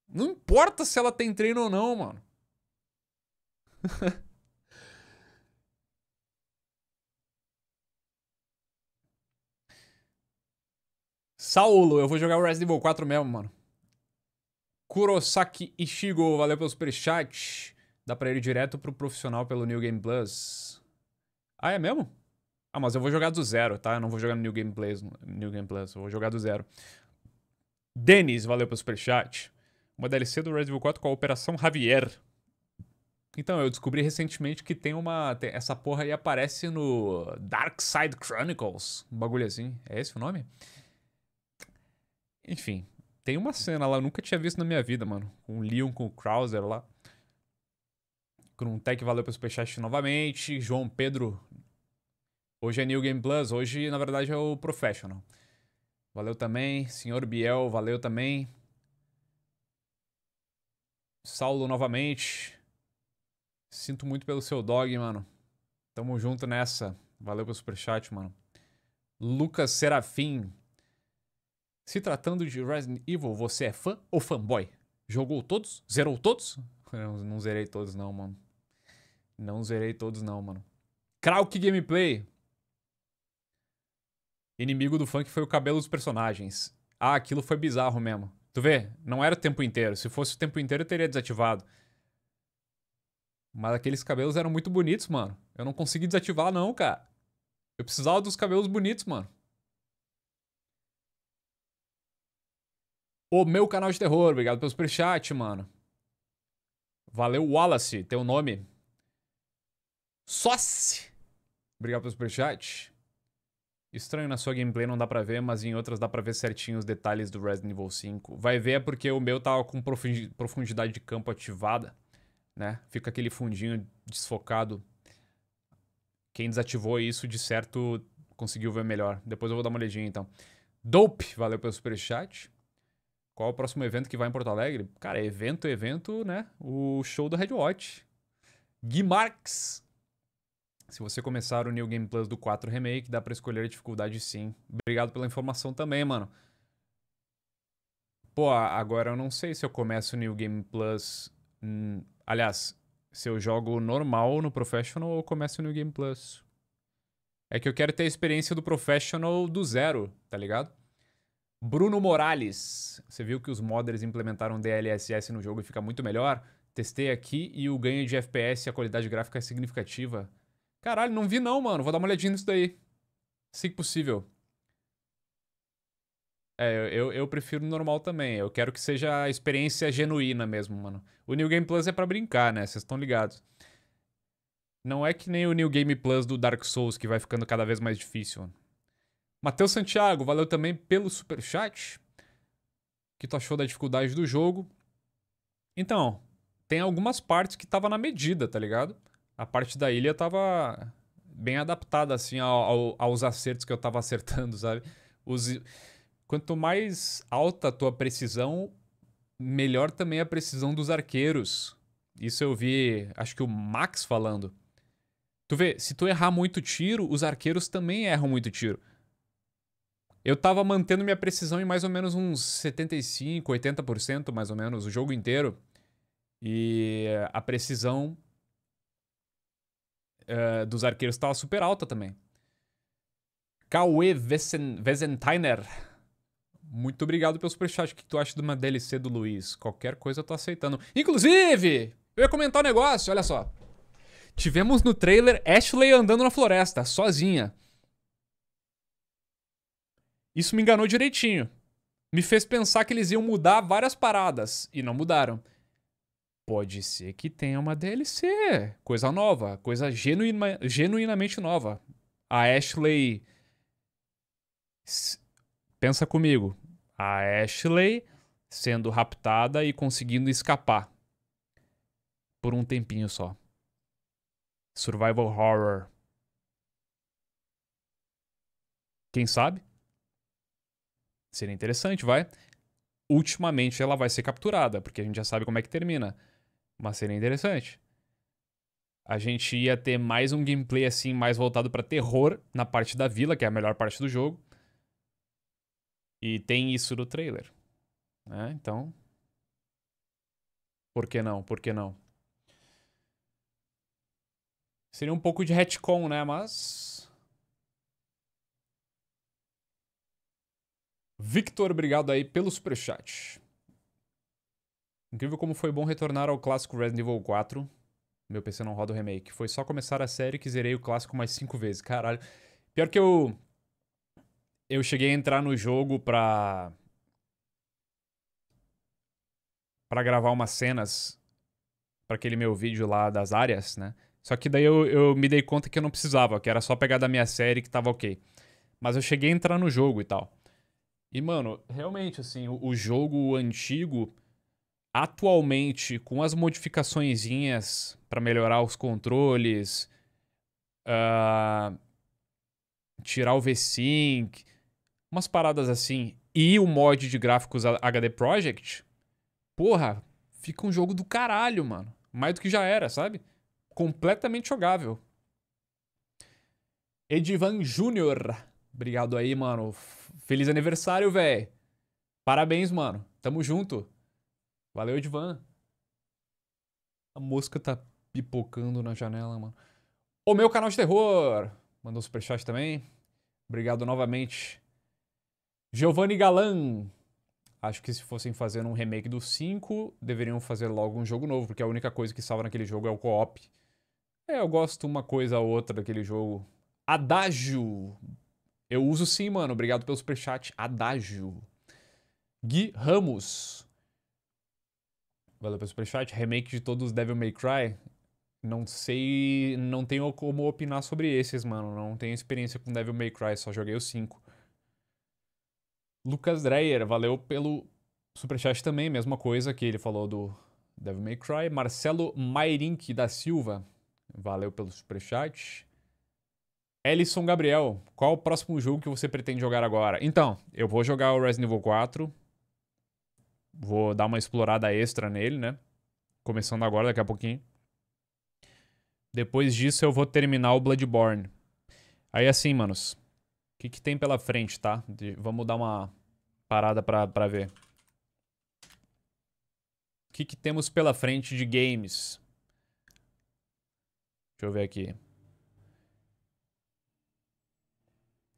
Não importa se ela tem treino ou não, mano. Saulo, eu vou jogar o Resident Evil 4 mesmo, mano. Kurosaki Ishigo, valeu pelo superchat. Dá pra ir direto pro profissional pelo New Game Plus. Ah, é mesmo? Ah, mas eu vou jogar do zero, tá? Eu não vou jogar no New Game Plus, New Game Plus eu vou jogar do zero. Denis, valeu pelo superchat. Uma DLC do Resident Evil 4 com a Operação Javier. Então, eu descobri recentemente que tem uma. Tem, essa porra aí aparece no Dark Side Chronicles. Um bagulho assim. É esse o nome? Enfim, tem uma cena lá, eu nunca tinha visto na minha vida, mano. Com o Leon, com o Krauser lá. Tech, valeu pelo superchat novamente. João Pedro. Hoje é New Game Plus, hoje na verdade é o Professional. Valeu também. Senhor Biel, valeu também. Saulo novamente. Sinto muito pelo seu dog, mano. Tamo junto nessa. Valeu pelo superchat, mano. Lucas Serafim. Se tratando de Resident Evil, você é fã ou fanboy? Jogou todos? Zerou todos? não zerei todos, não, mano. Não zerei todos, não, mano. Krauk Gameplay. Inimigo do funk foi o cabelo dos personagens. Ah, aquilo foi bizarro mesmo. Tu vê? Não era o tempo inteiro. Se fosse o tempo inteiro, eu teria desativado. Mas aqueles cabelos eram muito bonitos, mano. Eu não consegui desativar, não, cara. Eu precisava dos cabelos bonitos, mano. O meu canal de terror, obrigado pelo superchat, mano. Valeu, Wallace, teu nome. Sócio. Obrigado pelo superchat. Estranho na sua gameplay não dá pra ver, mas em outras dá pra ver certinho os detalhes do Resident Evil 5. Vai ver é porque o meu tava tá com profundidade de campo ativada né? Fica aquele fundinho desfocado. Quem desativou isso, de certo, conseguiu ver melhor. Depois eu vou dar uma olhadinha, então. Dope, valeu pelo superchat. Qual é o próximo evento que vai em Porto Alegre? Cara, evento, evento, né? O show do Red Watch. Gui Marx. Se você começar o New Game Plus do 4 Remake, dá para escolher a dificuldade sim. Obrigado pela informação também, mano. Pô, agora eu não sei se eu começo o New Game Plus Aliás, se eu jogo normal no Professional ou começo no Game Plus. É que eu quero ter a experiência do Professional do zero, tá ligado? Bruno Morales. Você viu que os modders implementaram DLSS no jogo e fica muito melhor? Testei aqui e o ganho de FPS e a qualidade gráfica é significativa. Caralho, não vi não, mano. Vou dar uma olhadinha nisso daí. Se possível. É, eu, eu prefiro normal também. Eu quero que seja a experiência genuína mesmo, mano. O New Game Plus é para brincar, né? Vocês estão ligados. Não é que nem o New Game Plus do Dark Souls, que vai ficando cada vez mais difícil. Matheus Santiago, valeu também pelo super chat. Que tu achou da dificuldade do jogo? Então, tem algumas partes que tava na medida, tá ligado? A parte da ilha tava bem adaptada, assim, ao, ao, aos acertos que eu tava acertando, sabe? Os Quanto mais alta a tua precisão, melhor também a precisão dos arqueiros. Isso eu vi, acho que o Max falando. Tu vê, se tu errar muito tiro, os arqueiros também erram muito tiro. Eu tava mantendo minha precisão em mais ou menos uns 75, 80% mais ou menos o jogo inteiro. E a precisão uh, dos arqueiros tava super alta também. Cauê Wesentainer. Wesentiner muito obrigado pelo superchat. O que tu acha de uma DLC do Luiz? Qualquer coisa eu tô aceitando. Inclusive, eu ia comentar um negócio, olha só. Tivemos no trailer Ashley andando na floresta, sozinha. Isso me enganou direitinho. Me fez pensar que eles iam mudar várias paradas, e não mudaram. Pode ser que tenha uma DLC. Coisa nova, coisa genuina, genuinamente nova. A Ashley Pensa comigo. A Ashley sendo raptada e conseguindo escapar. Por um tempinho só. Survival horror. Quem sabe? Seria interessante, vai? Ultimamente ela vai ser capturada, porque a gente já sabe como é que termina. Mas seria interessante. A gente ia ter mais um gameplay assim, mais voltado para terror na parte da vila, que é a melhor parte do jogo. E tem isso no trailer. Né? Então, por que não? Por que não? Seria um pouco de retcon, né? Mas. Victor, obrigado aí pelo superchat. Incrível como foi bom retornar ao clássico Resident Evil 4. Meu PC não roda o remake. Foi só começar a série que zerei o clássico mais cinco vezes. Caralho. Pior que eu eu cheguei a entrar no jogo pra. pra gravar umas cenas para aquele meu vídeo lá das áreas, né? Só que daí eu, eu me dei conta que eu não precisava, que era só pegar da minha série que tava ok. Mas eu cheguei a entrar no jogo e tal. E, mano, realmente, assim, o, o jogo antigo, atualmente, com as modificaçõezinhas para melhorar os controles, uh, tirar o V-Sync, umas paradas assim, e o mod de gráficos HD Project, porra, fica um jogo do caralho, mano. Mais do que já era, sabe? Completamente jogável. Edivan Júnior. Obrigado aí, mano. Feliz aniversário, velho. Parabéns, mano. Tamo junto. Valeu, Edivan. A mosca tá pipocando na janela, mano. O meu canal de terror. Mandou superchat também. Obrigado novamente Giovanni Galan. Acho que se fossem fazer um remake do 5, deveriam fazer logo um jogo novo, porque a única coisa que salva naquele jogo é o co-op. É, eu gosto uma coisa ou outra daquele jogo. Adágio. Eu uso sim, mano. Obrigado pelo superchat. Adágio. Gui Ramos. Valeu pelo superchat. Remake de todos os Devil May Cry. Não sei. Não tenho como opinar sobre esses, mano. Não tenho experiência com Devil May Cry, só joguei os 5. Lucas Dreyer, valeu pelo superchat também, mesma coisa que ele falou do Devil May Cry. Marcelo Mairink da Silva, valeu pelo superchat. Ellison Gabriel, qual o próximo jogo que você pretende jogar agora? Então, eu vou jogar o Resident Evil 4. Vou dar uma explorada extra nele, né? Começando agora, daqui a pouquinho. Depois disso, eu vou terminar o Bloodborne. Aí assim, manos. O que, que tem pela frente, tá? De, vamos dar uma parada pra, pra ver. O que, que temos pela frente de games? Deixa eu ver aqui.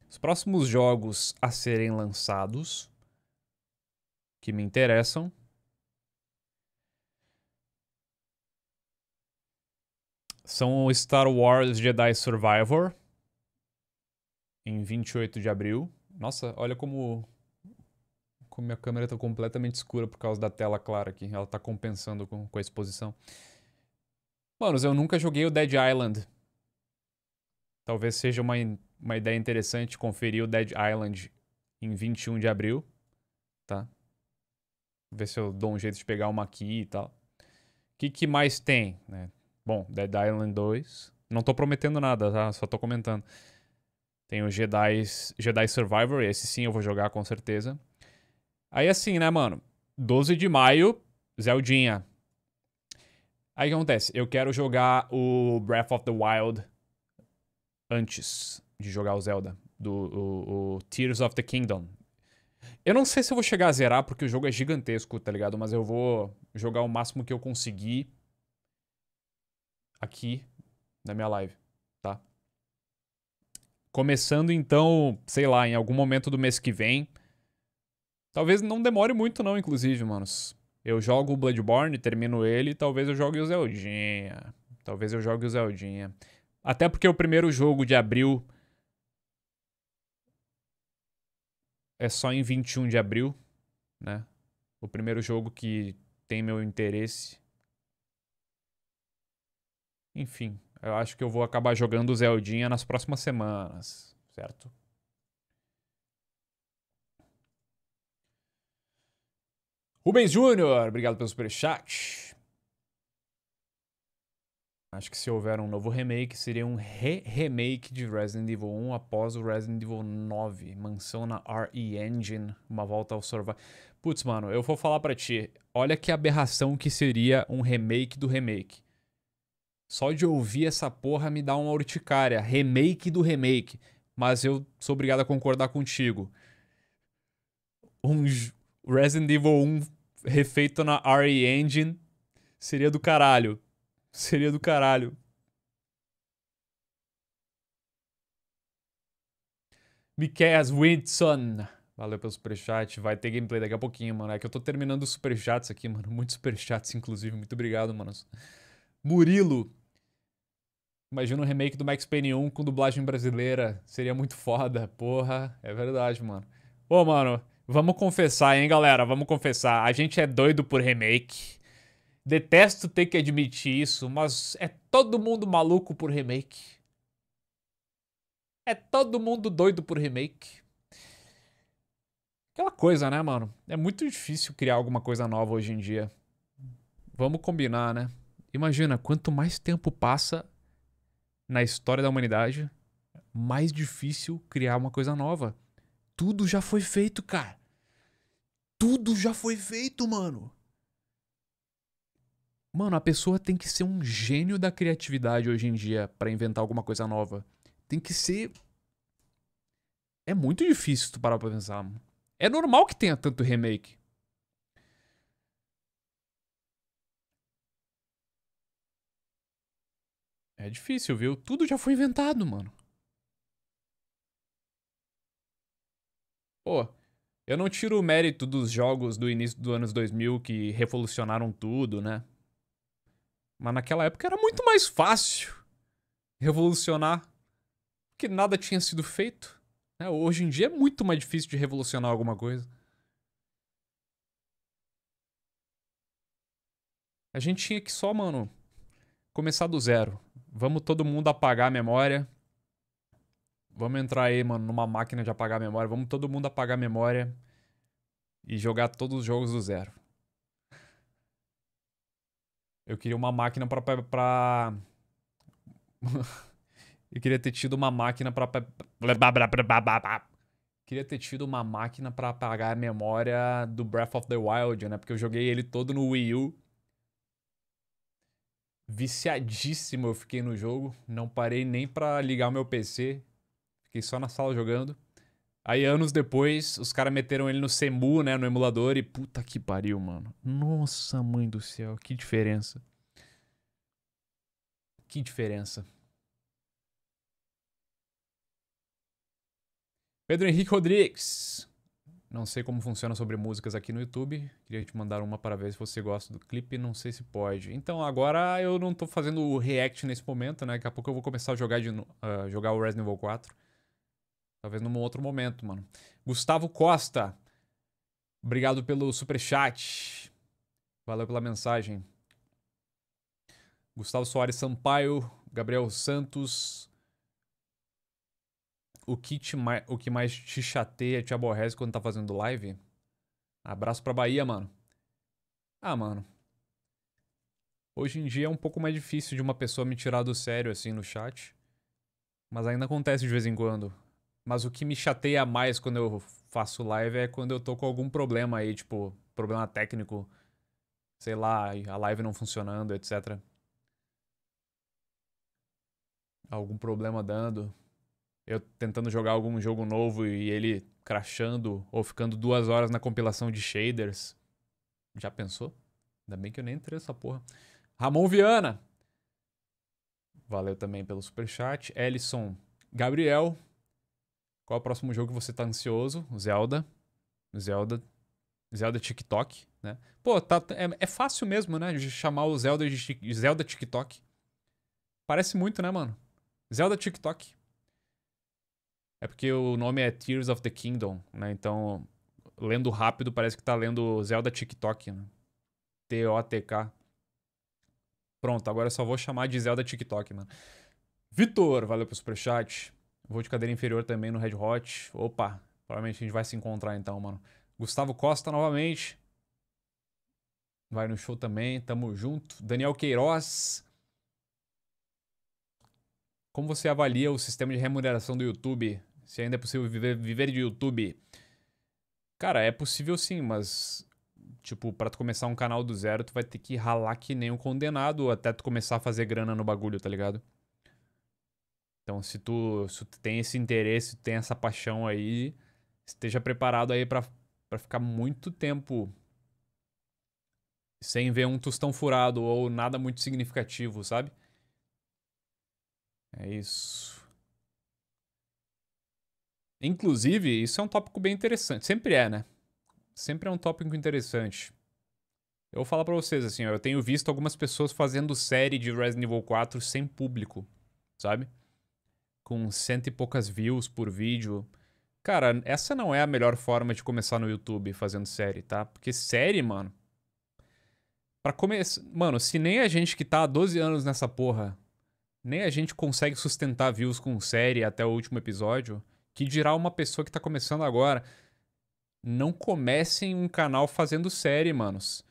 Os próximos jogos a serem lançados que me interessam. São o Star Wars Jedi Survivor em 28 de abril. Nossa, olha como como minha câmera está completamente escura por causa da tela clara aqui. Ela está compensando com, com a exposição. Manos, eu nunca joguei o Dead Island. Talvez seja uma, uma ideia interessante conferir o Dead Island em 21 de abril, tá? Ver se eu dou um jeito de pegar uma aqui e tal. O que, que mais tem, né? Bom, Dead Island 2. Não tô prometendo nada, tá? Só tô comentando. Tem o Jedi, Jedi Survivor, esse sim eu vou jogar com certeza. Aí assim, né, mano? 12 de maio, Zeldinha. Aí o que acontece? Eu quero jogar o Breath of the Wild antes de jogar o Zelda. Do o, o Tears of the Kingdom. Eu não sei se eu vou chegar a zerar, porque o jogo é gigantesco, tá ligado? Mas eu vou jogar o máximo que eu conseguir aqui na minha live, tá? Começando então, sei lá, em algum momento do mês que vem, Talvez não demore muito não, inclusive, manos. Eu jogo o Bloodborne, termino ele, talvez eu jogue o Zeldinha. Talvez eu jogue o Zeldinha. Até porque o primeiro jogo de abril é só em 21 de abril, né? O primeiro jogo que tem meu interesse. Enfim, eu acho que eu vou acabar jogando o Zeldinha nas próximas semanas, certo? Rubens Júnior, obrigado pelo superchat. Acho que se houver um novo remake, seria um re-remake de Resident Evil 1 após o Resident Evil 9. Mansão na RE Engine, uma volta ao survival. Putz, mano, eu vou falar para ti. Olha que aberração que seria um remake do remake. Só de ouvir essa porra me dá uma urticária. Remake do remake. Mas eu sou obrigado a concordar contigo. Um, Resident Evil 1 refeito na RE Engine seria do caralho. Seria do caralho. Miquel Winson. Valeu pelo superchat. Vai ter gameplay daqui a pouquinho, mano. É que eu tô terminando os superchats aqui, mano. Muitos superchats, inclusive. Muito obrigado, mano. Murilo. Imagina um remake do Max Payne 1 com dublagem brasileira. Seria muito foda. Porra, é verdade, mano. Ô, mano, Vamos confessar, hein, galera? Vamos confessar. A gente é doido por remake. Detesto ter que admitir isso, mas é todo mundo maluco por remake. É todo mundo doido por remake. Aquela coisa, né, mano? É muito difícil criar alguma coisa nova hoje em dia. Vamos combinar, né? Imagina, quanto mais tempo passa na história da humanidade, mais difícil criar uma coisa nova. Tudo já foi feito, cara. Tudo já foi feito, mano. Mano, a pessoa tem que ser um gênio da criatividade hoje em dia para inventar alguma coisa nova. Tem que ser. É muito difícil tu parar pra pensar. Mano. É normal que tenha tanto remake. É difícil, viu? Tudo já foi inventado, mano. Pô, eu não tiro o mérito dos jogos do início dos anos 2000 que revolucionaram tudo, né? Mas naquela época era muito mais fácil revolucionar que nada tinha sido feito. Né? Hoje em dia é muito mais difícil de revolucionar alguma coisa. A gente tinha que só, mano, começar do zero. Vamos todo mundo apagar a memória, Vamos entrar aí, mano, numa máquina de apagar a memória. Vamos todo mundo apagar a memória e jogar todos os jogos do zero. Eu queria uma máquina pra. pra... Eu queria ter tido uma máquina pra. Queria ter tido uma máquina para apagar a memória do Breath of the Wild, né? Porque eu joguei ele todo no Wii U. Viciadíssimo eu fiquei no jogo. Não parei nem pra ligar o meu PC. Fiquei só na sala jogando. Aí, anos depois, os caras meteram ele no CEMU, né? No emulador e puta que pariu, mano. Nossa, mãe do céu, que diferença. Que diferença. Pedro Henrique Rodrigues. Não sei como funciona sobre músicas aqui no YouTube. Queria te mandar uma para ver se você gosta do clipe. Não sei se pode. Então, agora eu não tô fazendo o react nesse momento, né? Daqui a pouco eu vou começar a jogar, de, uh, jogar o Resident Evil 4. Talvez num outro momento, mano. Gustavo Costa. Obrigado pelo superchat. Valeu pela mensagem. Gustavo Soares Sampaio. Gabriel Santos. O que, te mais, o que mais te chateia, te aborrece quando tá fazendo live? Abraço pra Bahia, mano. Ah, mano. Hoje em dia é um pouco mais difícil de uma pessoa me tirar do sério assim no chat. Mas ainda acontece de vez em quando. Mas o que me chateia mais quando eu faço live é quando eu tô com algum problema aí, tipo, problema técnico, sei lá, a live não funcionando, etc. Algum problema dando. Eu tentando jogar algum jogo novo e ele crashando ou ficando duas horas na compilação de shaders. Já pensou? Ainda bem que eu nem entrei nessa porra. Ramon Viana. Valeu também pelo superchat. Ellison Gabriel. Qual é o próximo jogo que você tá ansioso? Zelda. Zelda. Zelda TikTok, né? Pô, tá, é, é fácil mesmo, né? De chamar o Zelda de Zelda TikTok. Parece muito, né, mano? Zelda TikTok. É porque o nome é Tears of the Kingdom, né? Então, lendo rápido, parece que tá lendo Zelda TikTok, né? T-O-T-K. Pronto, agora eu só vou chamar de Zelda TikTok, mano. Vitor, valeu pelo superchat. Vou de cadeira inferior também no Red Hot. Opa, provavelmente a gente vai se encontrar então, mano. Gustavo Costa novamente. Vai no show também, tamo junto. Daniel Queiroz. Como você avalia o sistema de remuneração do YouTube? Se ainda é possível viver, viver de YouTube? Cara, é possível sim, mas tipo, para tu começar um canal do zero, tu vai ter que ralar que nem um condenado até tu começar a fazer grana no bagulho, tá ligado? Então, se tu, se tu tem esse interesse, tem essa paixão aí, esteja preparado aí para ficar muito tempo sem ver um tostão furado ou nada muito significativo, sabe? É isso. Inclusive, isso é um tópico bem interessante. Sempre é, né? Sempre é um tópico interessante. Eu vou falar pra vocês, assim, ó, eu tenho visto algumas pessoas fazendo série de Resident Evil 4 sem público, sabe? com cento e poucas views por vídeo. Cara, essa não é a melhor forma de começar no YouTube fazendo série, tá? Porque série, mano. Pra começar. Mano, se nem a gente que tá há 12 anos nessa porra. Nem a gente consegue sustentar views com série até o último episódio. Que dirá uma pessoa que tá começando agora. Não comecem um canal fazendo série, manos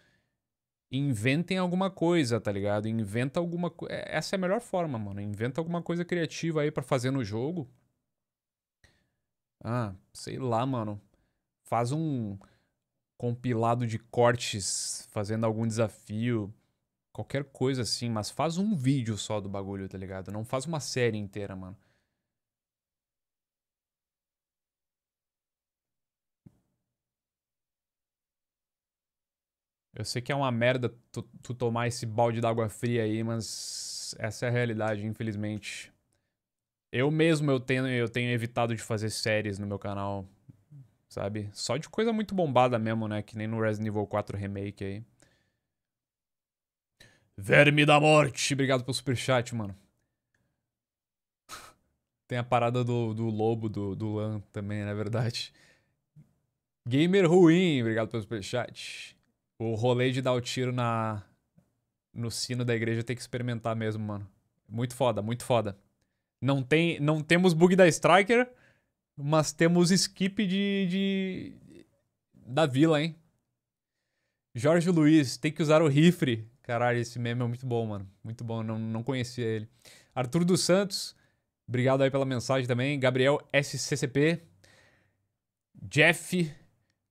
inventem alguma coisa, tá ligado? Inventa alguma coisa. É, essa é a melhor forma, mano. Inventa alguma coisa criativa aí para fazer no jogo. Ah, sei lá, mano. Faz um compilado de cortes fazendo algum desafio. Qualquer coisa assim, mas faz um vídeo só do bagulho, tá ligado? Não faz uma série inteira, mano. Eu sei que é uma merda tu, tu tomar esse balde d'água fria aí, mas essa é a realidade, infelizmente. Eu mesmo eu tenho, eu tenho evitado de fazer séries no meu canal, sabe? Só de coisa muito bombada mesmo, né? Que nem no Resident Evil 4 Remake aí. Verme da Morte! Obrigado pelo superchat, mano. Tem a parada do, do lobo, do, do Lan também, na é verdade. Gamer ruim, obrigado pelo superchat. O rolê de dar o tiro na no sino da igreja tem que experimentar mesmo, mano. Muito foda, muito foda. Não, tem, não temos bug da Striker, mas temos skip de, de. da vila, hein? Jorge Luiz, tem que usar o rifle. Caralho, esse meme é muito bom, mano. Muito bom, não, não conhecia ele. Arthur dos Santos, obrigado aí pela mensagem também. Gabriel SCCP. Jeff, o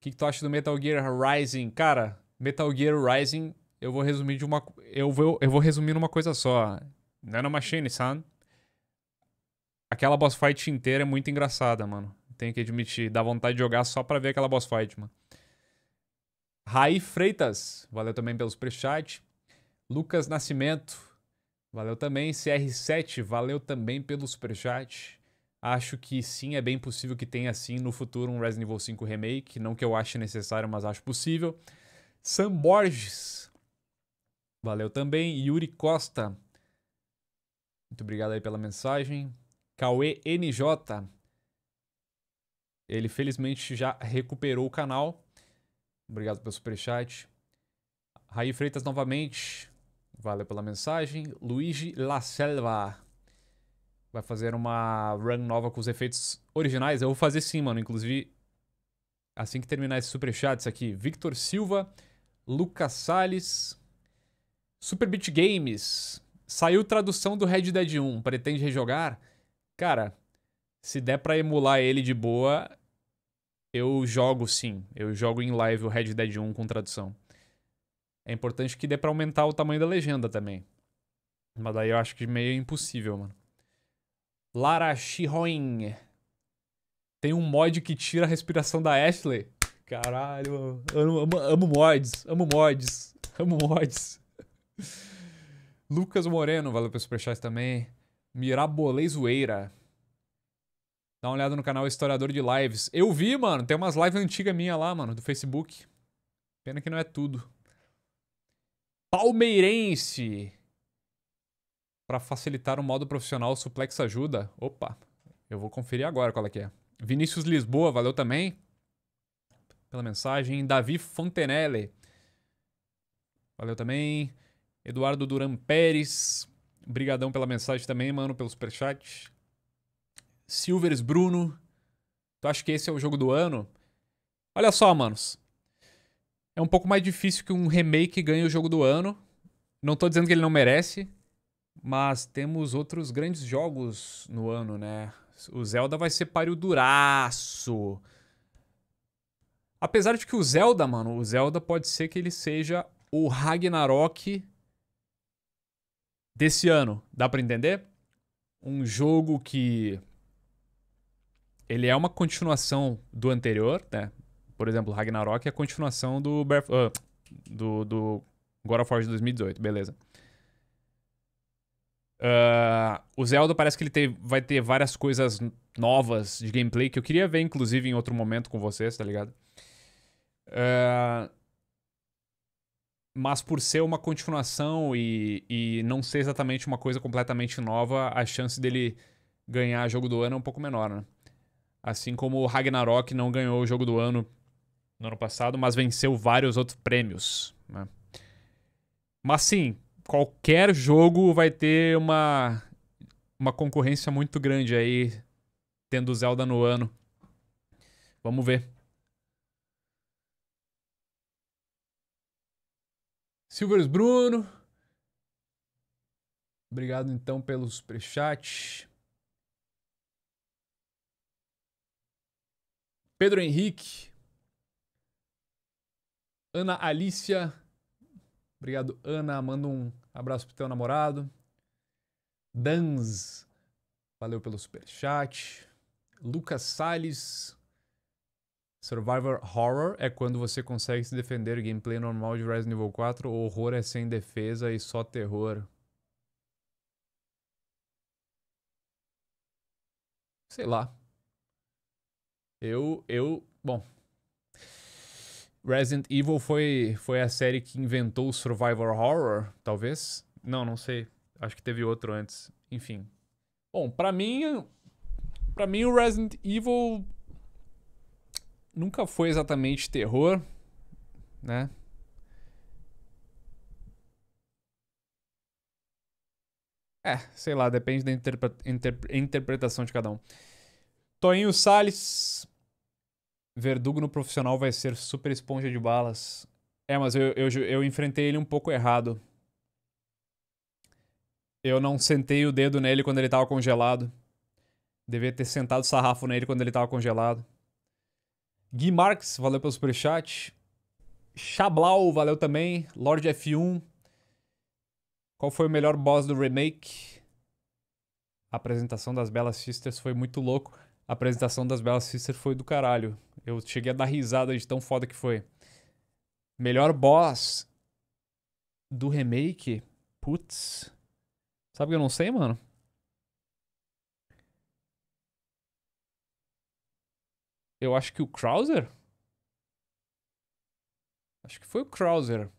que, que tu acha do Metal Gear Rising? Cara, Metal Gear Rising, eu vou resumir de uma. Eu vou, eu vou resumir numa coisa só. Nanomachine, sabe? Aquela boss fight inteira é muito engraçada, mano. Tenho que admitir. Dá vontade de jogar só pra ver aquela boss fight, mano. Raí Freitas, valeu também pelo superchat. Lucas Nascimento, valeu também. CR7, valeu também pelo superchat. Acho que sim, é bem possível que tenha sim no futuro um Resident Evil 5 Remake. Não que eu ache necessário, mas acho possível. Sam Borges. Valeu também. Yuri Costa. Muito obrigado aí pela mensagem. Cauê NJ. Ele felizmente já recuperou o canal. Obrigado pelo superchat. Raí Freitas novamente. Valeu pela mensagem. Luigi La Selva. Vai fazer uma run nova com os efeitos originais. Eu vou fazer sim, mano. Inclusive, assim que terminar esse superchat, isso aqui. Victor Silva. Lucas Salles. Superbit Games. Saiu tradução do Red Dead 1. Pretende rejogar? Cara, se der para emular ele de boa, eu jogo sim. Eu jogo em live o Red Dead 1 com tradução. É importante que dê para aumentar o tamanho da legenda também. Mas daí eu acho que meio impossível, mano. Lara Chihoin. Tem um mod que tira a respiração da Ashley. Caralho, amo, amo, amo mods, amo mods, amo mods. Lucas Moreno, valeu pelo superchat também. Mirabolei Zoeira. Dá uma olhada no canal Historiador de Lives. Eu vi, mano, tem umas lives antigas minha lá, mano, do Facebook. Pena que não é tudo. Palmeirense. Para facilitar o modo profissional, o suplex ajuda. Opa, eu vou conferir agora qual é que é. Vinícius Lisboa, valeu também pela mensagem. Davi Fontenelle. Valeu também. Eduardo Duran Pérez. Brigadão pela mensagem também, mano, pelo superchat. Silvers Bruno. Tu acha que esse é o jogo do ano? Olha só, manos. É um pouco mais difícil que um remake ganhe o jogo do ano. Não tô dizendo que ele não merece, mas temos outros grandes jogos no ano, né? O Zelda vai ser páreo duraço. Apesar de que o Zelda, mano, o Zelda pode ser que ele seja o Ragnarok desse ano. Dá para entender? Um jogo que ele é uma continuação do anterior, né? Por exemplo, Ragnarok é a continuação do, Breath, uh, do, do God of War de 2018, beleza. Uh, o Zelda parece que ele te, vai ter várias coisas novas de gameplay que eu queria ver, inclusive, em outro momento com vocês, tá ligado? É, mas por ser uma continuação e, e não ser exatamente uma coisa completamente nova, a chance dele ganhar jogo do ano é um pouco menor, né? Assim como o Ragnarok não ganhou o jogo do ano no ano passado, mas venceu vários outros prêmios, né? Mas sim, qualquer jogo vai ter uma, uma concorrência muito grande aí, tendo Zelda no ano. Vamos ver. Silvers Bruno. Obrigado então pelo superchat. Pedro Henrique. Ana Alícia. Obrigado, Ana. Manda um abraço pro teu namorado. Danz. Valeu pelo superchat. Lucas Salles. Survivor Horror é quando você consegue se defender. Gameplay normal de Resident Evil 4. O horror é sem defesa e só terror. Sei lá. Eu, eu, bom. Resident Evil foi, foi a série que inventou o Survivor Horror, talvez? Não, não sei. Acho que teve outro antes. Enfim. Bom, para mim, para mim o Resident Evil nunca foi exatamente terror, né? É, sei lá, depende da interpre interpre interpretação de cada um. Toinho Salles. Verdugo no profissional vai ser super esponja de balas. É, mas eu, eu, eu enfrentei ele um pouco errado. Eu não sentei o dedo nele quando ele tava congelado. Devia ter sentado o sarrafo nele quando ele tava congelado. Gui Marques, valeu pelo superchat. Chablau, valeu também. Lord F1. Qual foi o melhor boss do remake? A apresentação das Belas Sisters foi muito louco. A apresentação das Belas Sisters foi do caralho. Eu cheguei a dar risada de tão foda que foi. Melhor boss do remake? Putz. Sabe que eu não sei, mano? Eu acho que o Krauser? Acho que foi o Krauser.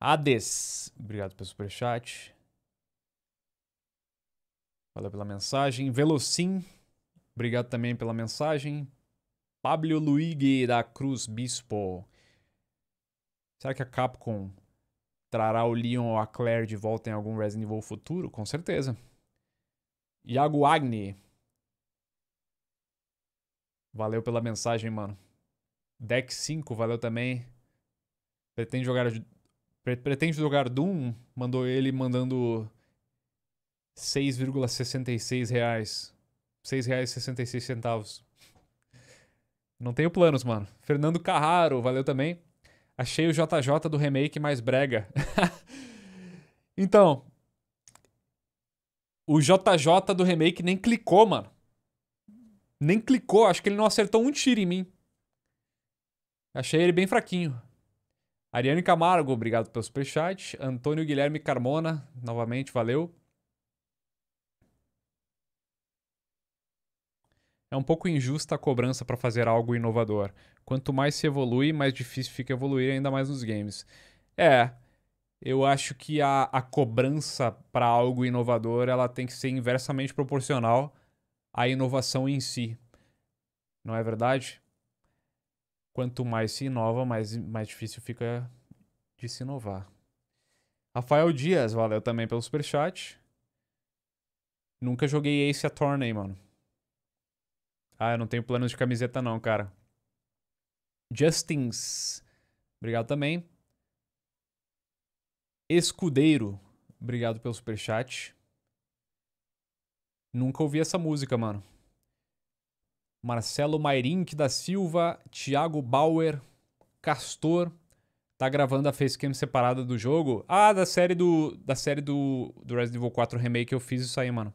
Hades. Obrigado pelo superchat. Valeu pela mensagem. Velocim. Obrigado também pela mensagem. Pablo Luigi da Cruz Bispo. Será que a Capcom trará o Leon ou a Claire de volta em algum Resident Evil futuro? Com certeza. Iago Agni. Valeu pela mensagem, mano. Deck 5, valeu também. Pretende jogar pretende jogar Doom? Mandou ele mandando 6,66 reais. 6 reais 66 centavos. Não tenho planos, mano. Fernando Carraro, valeu também. Achei o JJ do remake mais brega. então, o JJ do remake nem clicou, mano. Nem clicou, acho que ele não acertou um tiro em mim. Achei ele bem fraquinho. Ariane Camargo, obrigado pelo superchat. Antônio Guilherme Carmona, novamente, valeu. É um pouco injusta a cobrança para fazer algo inovador. Quanto mais se evolui, mais difícil fica evoluir ainda mais nos games. É, eu acho que a, a cobrança para algo inovador ela tem que ser inversamente proporcional a inovação em si. Não é verdade? Quanto mais se inova, mais, mais difícil fica de se inovar. Rafael Dias, valeu também pelo superchat. Nunca joguei Ace Attorney, mano. Ah, eu não tenho plano de camiseta não, cara. Justins, obrigado também. Escudeiro, obrigado pelo superchat. Nunca ouvi essa música, mano. Marcelo Mairink da Silva, Thiago Bauer, Castor. Tá gravando a facecam separada do jogo. Ah, da série do. Da série do, do Resident Evil 4 Remake eu fiz isso aí, mano.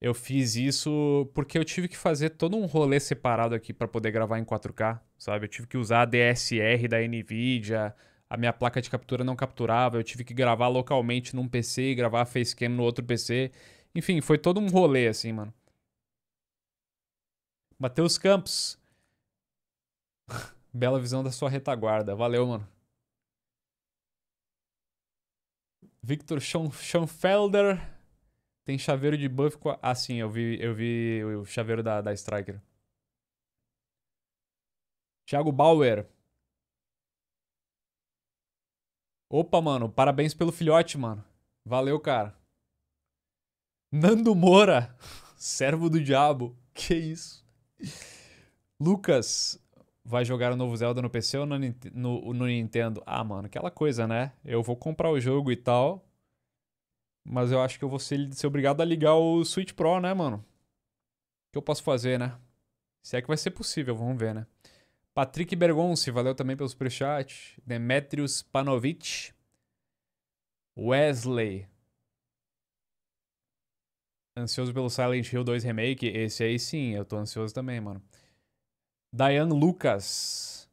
Eu fiz isso porque eu tive que fazer todo um rolê separado aqui para poder gravar em 4K, sabe? Eu tive que usar a DSR da Nvidia, a minha placa de captura não capturava, eu tive que gravar localmente num PC e gravar a facecam no outro PC. Enfim, foi todo um rolê, assim, mano. Matheus Campos. Bela visão da sua retaguarda. Valeu, mano. Victor Schoenfelder. Tem chaveiro de buff com a... Ah, sim, eu vi, eu vi o chaveiro da, da Striker. Thiago Bauer. Opa, mano. Parabéns pelo filhote, mano. Valeu, cara. Nando Moura, servo do diabo. Que isso? Lucas vai jogar o novo Zelda no PC ou no, no, no, Nintendo? Ah, mano, aquela coisa, né? Eu vou comprar o jogo e tal. Mas eu acho que eu vou ser, ser obrigado a ligar o Switch Pro, né, mano? O que eu posso fazer, né? Se é que vai ser possível, vamos ver, né? Patrick Bergonce, valeu também pelo superchat. Demetrius Panovic. Wesley, ansioso pelo Silent Hill 2 Remake. Esse aí sim, eu tô ansioso também, mano. Diane Lucas.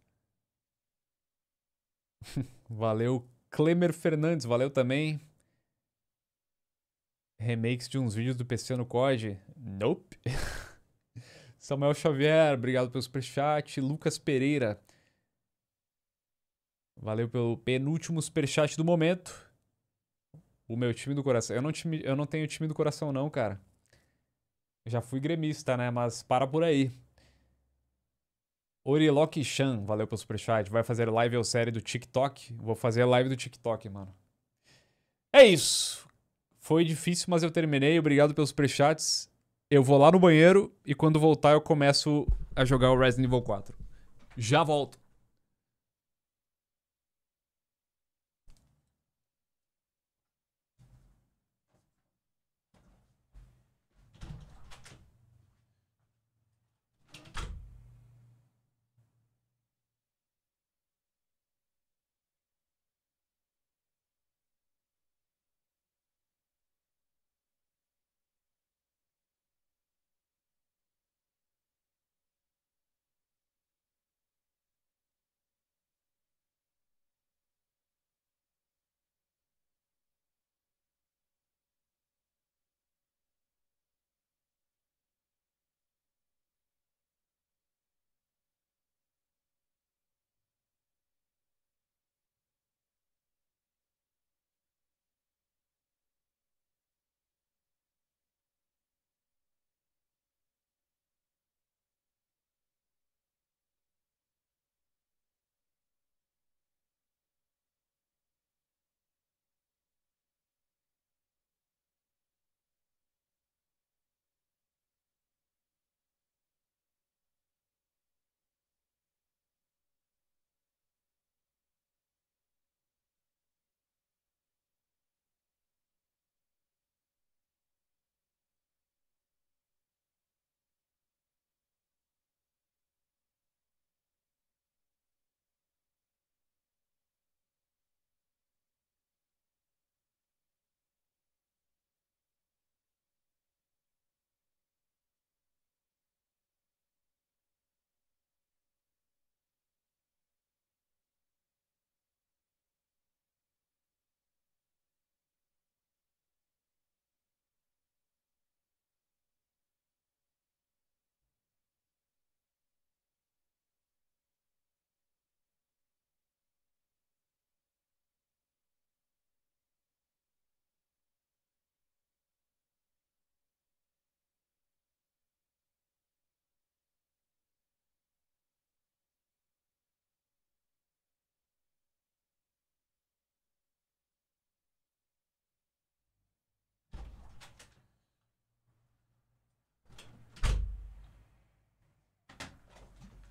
valeu, Clemer Fernandes. Valeu também. Remakes de uns vídeos do PC no COD. Nope. Samuel Xavier, obrigado pelo superchat. Lucas Pereira. Valeu pelo penúltimo superchat do momento. O meu time do coração. Eu não, time, eu não tenho time do coração, não, cara. já fui gremista, né? Mas para por aí. Oriloque Chan, valeu pelo superchat. Vai fazer live ou série do TikTok? Vou fazer live do TikTok, mano. É isso. Foi difícil, mas eu terminei. Obrigado pelos superchats. Eu vou lá no banheiro e quando voltar eu começo a jogar o Resident Evil 4. Já volto.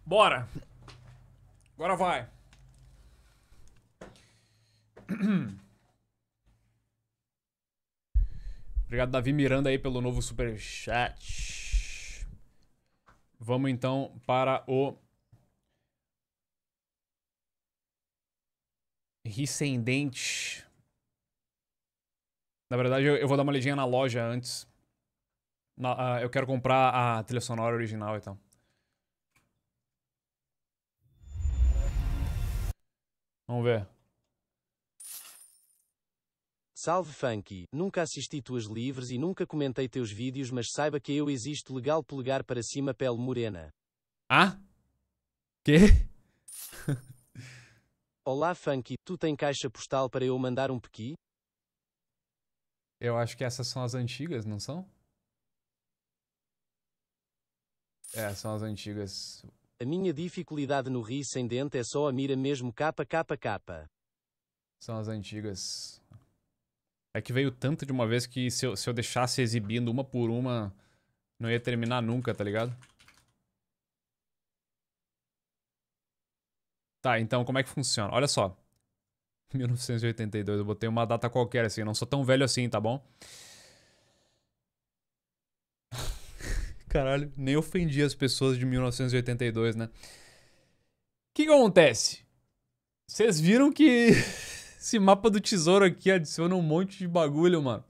Bora. Agora vai. Obrigado, Davi Miranda, aí, pelo novo super chat. Vamos então para o. recendente. Na verdade, eu, eu vou dar uma lidinha na loja antes. Na, uh, eu quero comprar a trilha sonora original, então. Vamos ver. Salve Funky, nunca assisti tuas livres e nunca comentei teus vídeos, mas saiba que eu existo legal polegar para cima pele morena. Ah? Quê? Olá Funky, tu tem caixa postal para eu mandar um pequi? Eu acho que essas são as antigas, não são? É, são as antigas. A minha dificuldade no ri sem dente é só a mira mesmo capa capa capa. São as antigas. É que veio tanto de uma vez que se eu, se eu deixasse exibindo uma por uma, não ia terminar nunca, tá ligado? Tá, então como é que funciona? Olha só. 1982, eu botei uma data qualquer assim, eu não sou tão velho assim, tá bom? Caralho, nem ofendi as pessoas de 1982, né? O que, que acontece? Vocês viram que esse mapa do tesouro aqui adiciona um monte de bagulho, mano.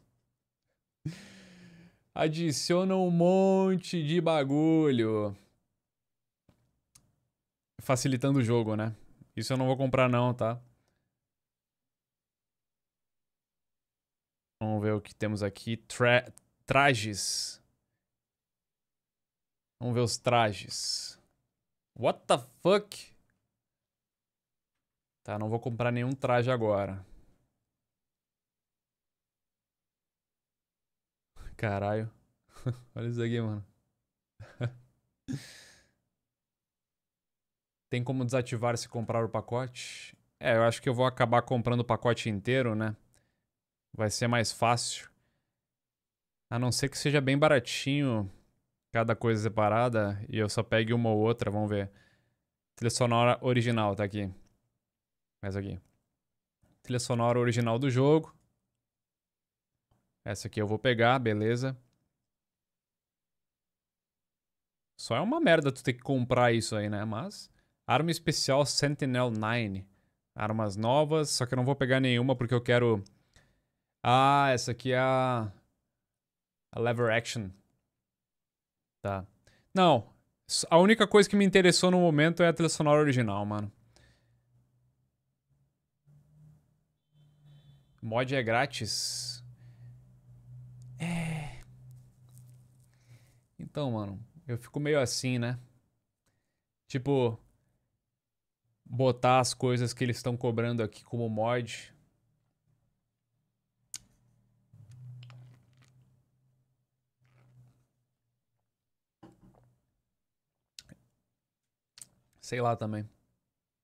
Adiciona um monte de bagulho. Facilitando o jogo, né? Isso eu não vou comprar não, tá? Vamos ver o que temos aqui. Tra trajes. Vamos ver os trajes. What the fuck? Tá, não vou comprar nenhum traje agora. Caralho. Olha isso aqui, mano. Tem como desativar se comprar o pacote? É, eu acho que eu vou acabar comprando o pacote inteiro, né? Vai ser mais fácil. A não ser que seja bem baratinho cada coisa separada e eu só pegue uma ou outra, vamos ver. Trilha sonora original, tá aqui. Essa aqui. Trilha sonora original do jogo. Essa aqui eu vou pegar, beleza. Só é uma merda tu ter que comprar isso aí, né? Mas... Arma especial Sentinel 9. Armas novas, só que eu não vou pegar nenhuma porque eu quero... Ah, essa aqui é a... A lever action. Tá. Não. A única coisa que me interessou no momento é a trilha sonora original, mano. Mod é grátis. É. Então, mano, eu fico meio assim, né? Tipo, botar as coisas que eles estão cobrando aqui como mod sei lá também.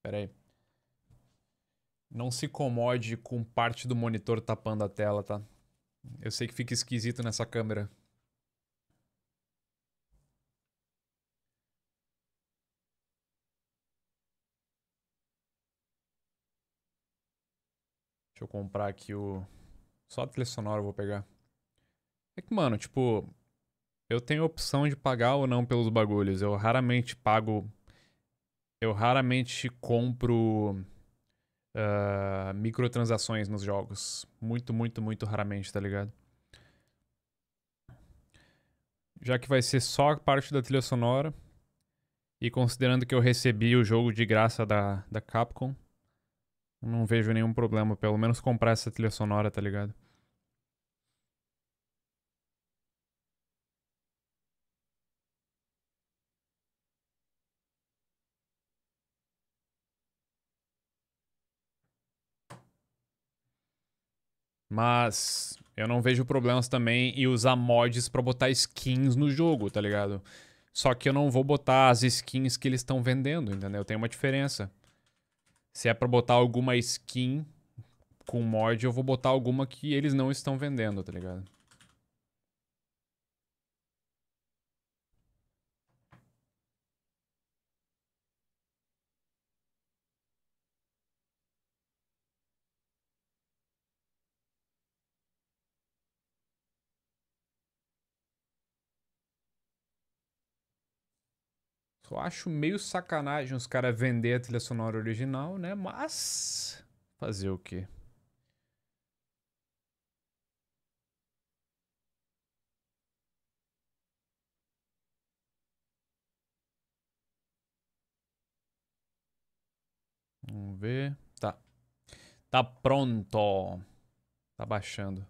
Pera aí. Não se incomode com parte do monitor tapando a tela, tá? Eu sei que fica esquisito nessa câmera. Deixa eu comprar aqui o. Só a trilha sonora eu vou pegar. É que, mano, tipo. Eu tenho a opção de pagar ou não pelos bagulhos. Eu raramente pago eu raramente compro uh, microtransações nos jogos. Muito, muito, muito raramente, tá ligado? Já que vai ser só parte da trilha sonora, e considerando que eu recebi o jogo de graça da, da Capcom, não vejo nenhum problema, pelo menos comprar essa trilha sonora, tá ligado? Mas eu não vejo problemas também em usar mods para botar skins no jogo, tá ligado? Só que eu não vou botar as skins que eles estão vendendo, entendeu? Tem uma diferença. Se é para botar alguma skin com mod, eu vou botar alguma que eles não estão vendendo, tá ligado? Eu acho meio sacanagem os caras vender a trilha sonora original, né? Mas. Fazer o quê? Vamos ver. Tá. Tá pronto. Tá baixando.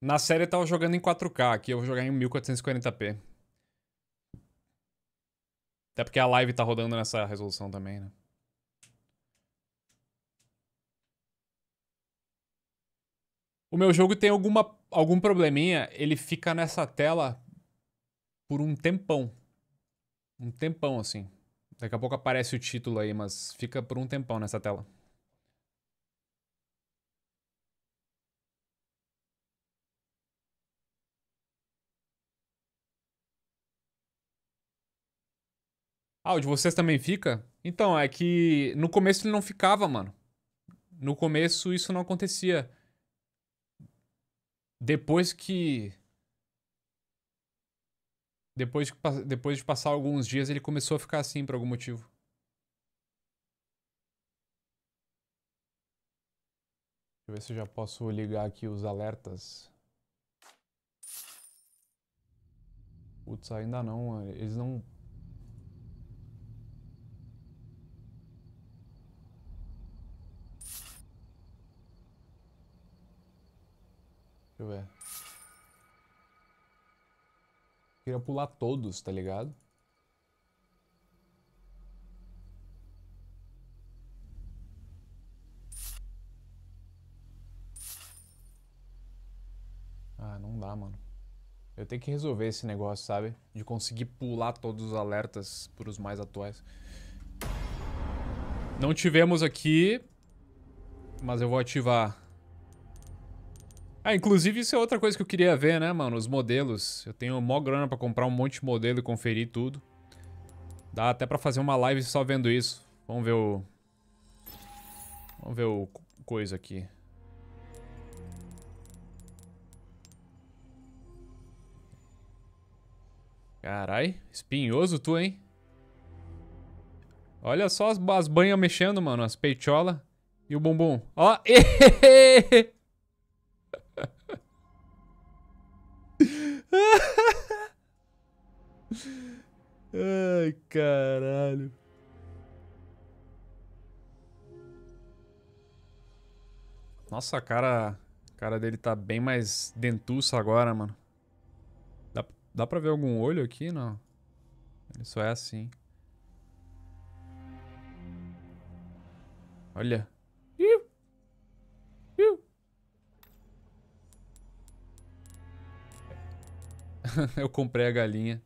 Na série eu tava jogando em 4K, aqui eu vou jogar em 1440p. Até porque a live tá rodando nessa resolução também, né? O meu jogo tem alguma, algum probleminha, ele fica nessa tela por um tempão. Um tempão, assim. Daqui a pouco aparece o título aí, mas fica por um tempão nessa tela. Ah, o de vocês também fica? Então, é que no começo ele não ficava, mano. No começo isso não acontecia. Depois que. Depois, depois de passar alguns dias, ele começou a ficar assim por algum motivo. Deixa eu ver se eu já posso ligar aqui os alertas. Putz, ainda não. Eles não Deixa eu ver. Queria pular todos, tá ligado? Ah, não dá, mano. Eu tenho que resolver esse negócio, sabe? De conseguir pular todos os alertas os mais atuais. Não tivemos aqui, mas eu vou ativar ah, inclusive isso é outra coisa que eu queria ver, né, mano? Os modelos. Eu tenho mó grana pra comprar um monte de modelo e conferir tudo. Dá até pra fazer uma live só vendo isso. Vamos ver o... Vamos ver o coisa aqui. Carai, espinhoso tu, hein? Olha só as, as banhas mexendo, mano. As peitolas e o bumbum. Ó, Ai, caralho. Nossa, a cara, cara dele tá bem mais dentuça agora, mano. Dá, dá pra ver algum olho aqui? Não. Ele só é assim. Olha. eu comprei a galinha.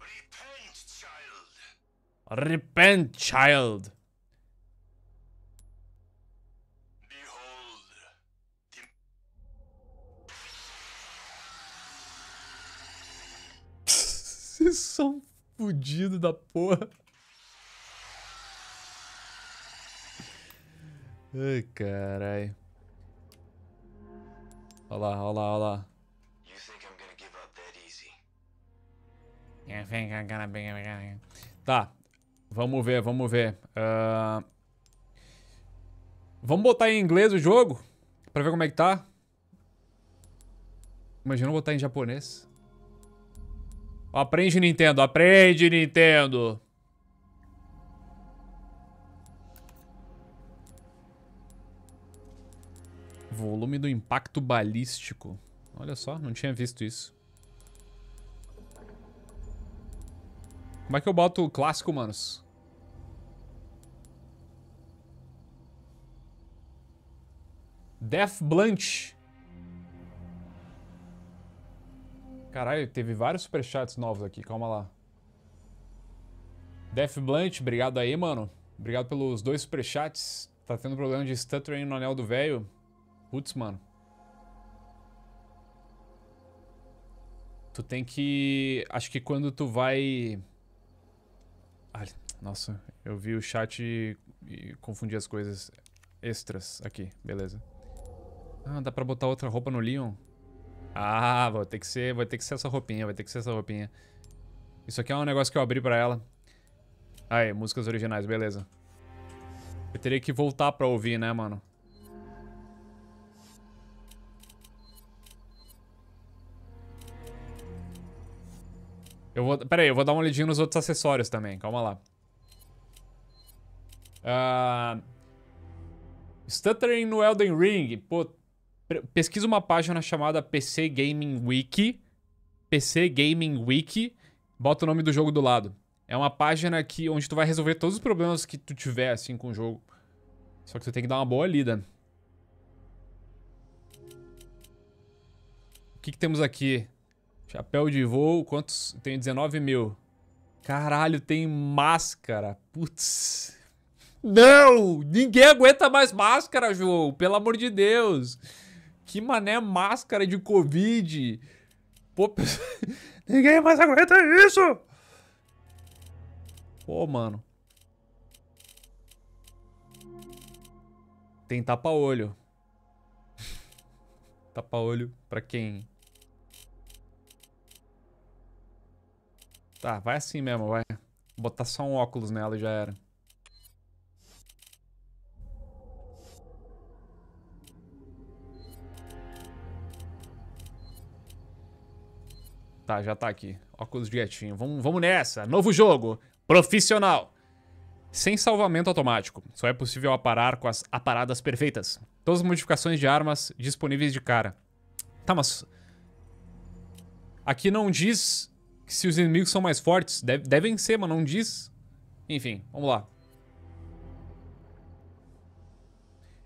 Repent, child. Repent, child. Vocês são da porra. Ai, carai. Olha lá, olha lá, olha lá. Tá, vamos ver, vamos ver. Uh... Vamos botar em inglês o jogo? Pra ver como é que tá. Imagina botar em japonês. Aprende, Nintendo. Aprende, Nintendo. Volume do impacto balístico. Olha só, não tinha visto isso. Como é que eu boto o clássico, manos? Death Blunt. Caralho, teve vários superchats novos aqui, calma lá. Death Blunt, obrigado aí, mano. Obrigado pelos dois superchats. Tá tendo problema de stuttering no anel do velho. Putz, mano. Tu tem que... Acho que quando tu vai... Ai, nossa, eu vi o chat e, e confundi as coisas extras aqui. Beleza. Ah, dá pra botar outra roupa no Leon? Ah, vai ter que ser, vai ter que ser essa roupinha, vai ter que ser essa roupinha. Isso aqui é um negócio que eu abri pra ela. Aí, músicas originais, beleza. Eu teria que voltar pra ouvir, né, mano? Eu vou... Pera aí, eu vou dar uma olhadinha nos outros acessórios também. Calma lá. Uh... Stuttering no Elden Ring. Pô, pesquisa uma página chamada PC Gaming Wiki. PC Gaming Wiki. Bota o nome do jogo do lado. É uma página que, onde tu vai resolver todos os problemas que tu tiver, assim, com o jogo. Só que tu tem que dar uma boa lida. O que, que temos aqui? Chapéu de voo, quantos? Tem 19 mil. Caralho, tem máscara. Putz. Não! Ninguém aguenta mais máscara, João. Pelo amor de Deus. Que mané máscara de Covid. Pô, ninguém mais aguenta isso. Pô, mano. Tem tapa-olho. tapa-olho pra quem Tá, vai assim mesmo, vai. Botar só um óculos nela e já era. Tá, já tá aqui. Óculos direitinho. Vamos, vamos nessa. Novo jogo. Profissional. Sem salvamento automático. Só é possível aparar com as aparadas perfeitas. Todas as modificações de armas disponíveis de cara. Tá, mas... Aqui não diz que se os inimigos são mais fortes, deve, devem ser, mas não diz. Enfim, vamos lá.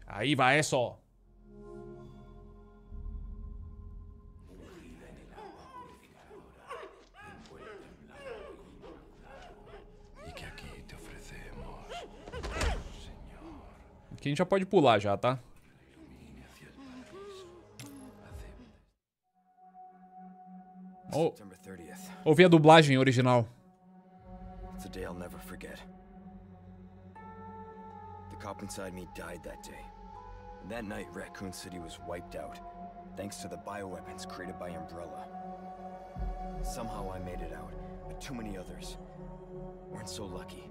Aí vai é só. Aqui a gente já pode pular já, tá? Oh. Ouvi a dublagem original. It's a day I'll never forget. The cop inside me died that day. And that night, Raccoon City was wiped out, thanks to the bioweapons created by Umbrella. Somehow I made it out, but too many others weren't so lucky.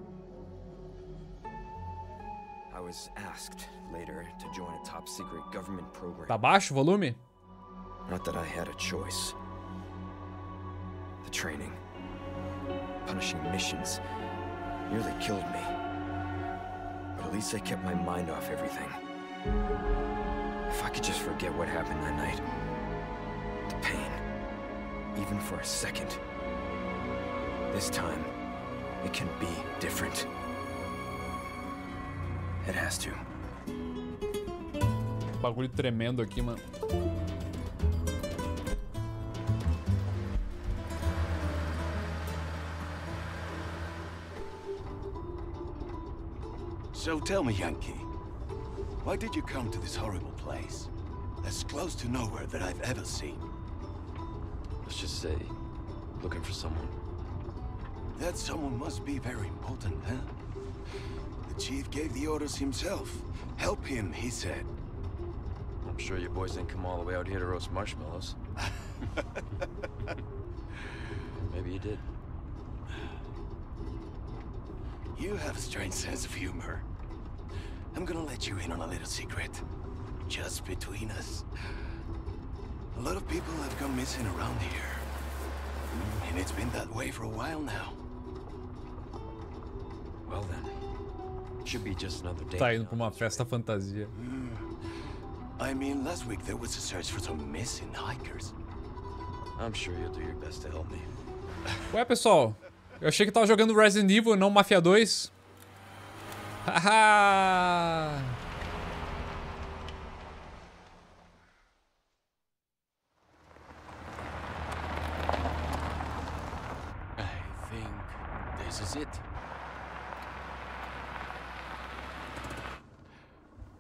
I was asked later to join a top secret government program. Tá baixo volume? Not that I had a choice. the training, punishing missions, nearly killed me. But at least I kept my mind off everything. If I could just forget what happened that night, the pain, even for a second, this time, it can be different. It has to. Bagulho tremendo aqui, mano. So tell me, Yankee, why did you come to this horrible place? As close to nowhere that I've ever seen. Let's just say, looking for someone. That someone must be very important, huh? The chief gave the orders himself. Help him, he said. I'm sure your boys didn't come all the way out here to roast marshmallows. Maybe you did. You have a strange sense of humor. I'm gonna let you in on a little secret. Just between us. A lot of people have gone missing around here. And it's been that way for a while now. Well then. Should be just another day. Tá indo pra uma festa fantasia. Hmm. I mean, last week there was a search for some missing hikers. I'm sure you'll do your best to help me. Ué, pessoal, eu achei que tava jogando Resident Evil, não Mafia 2. Haha! This is it.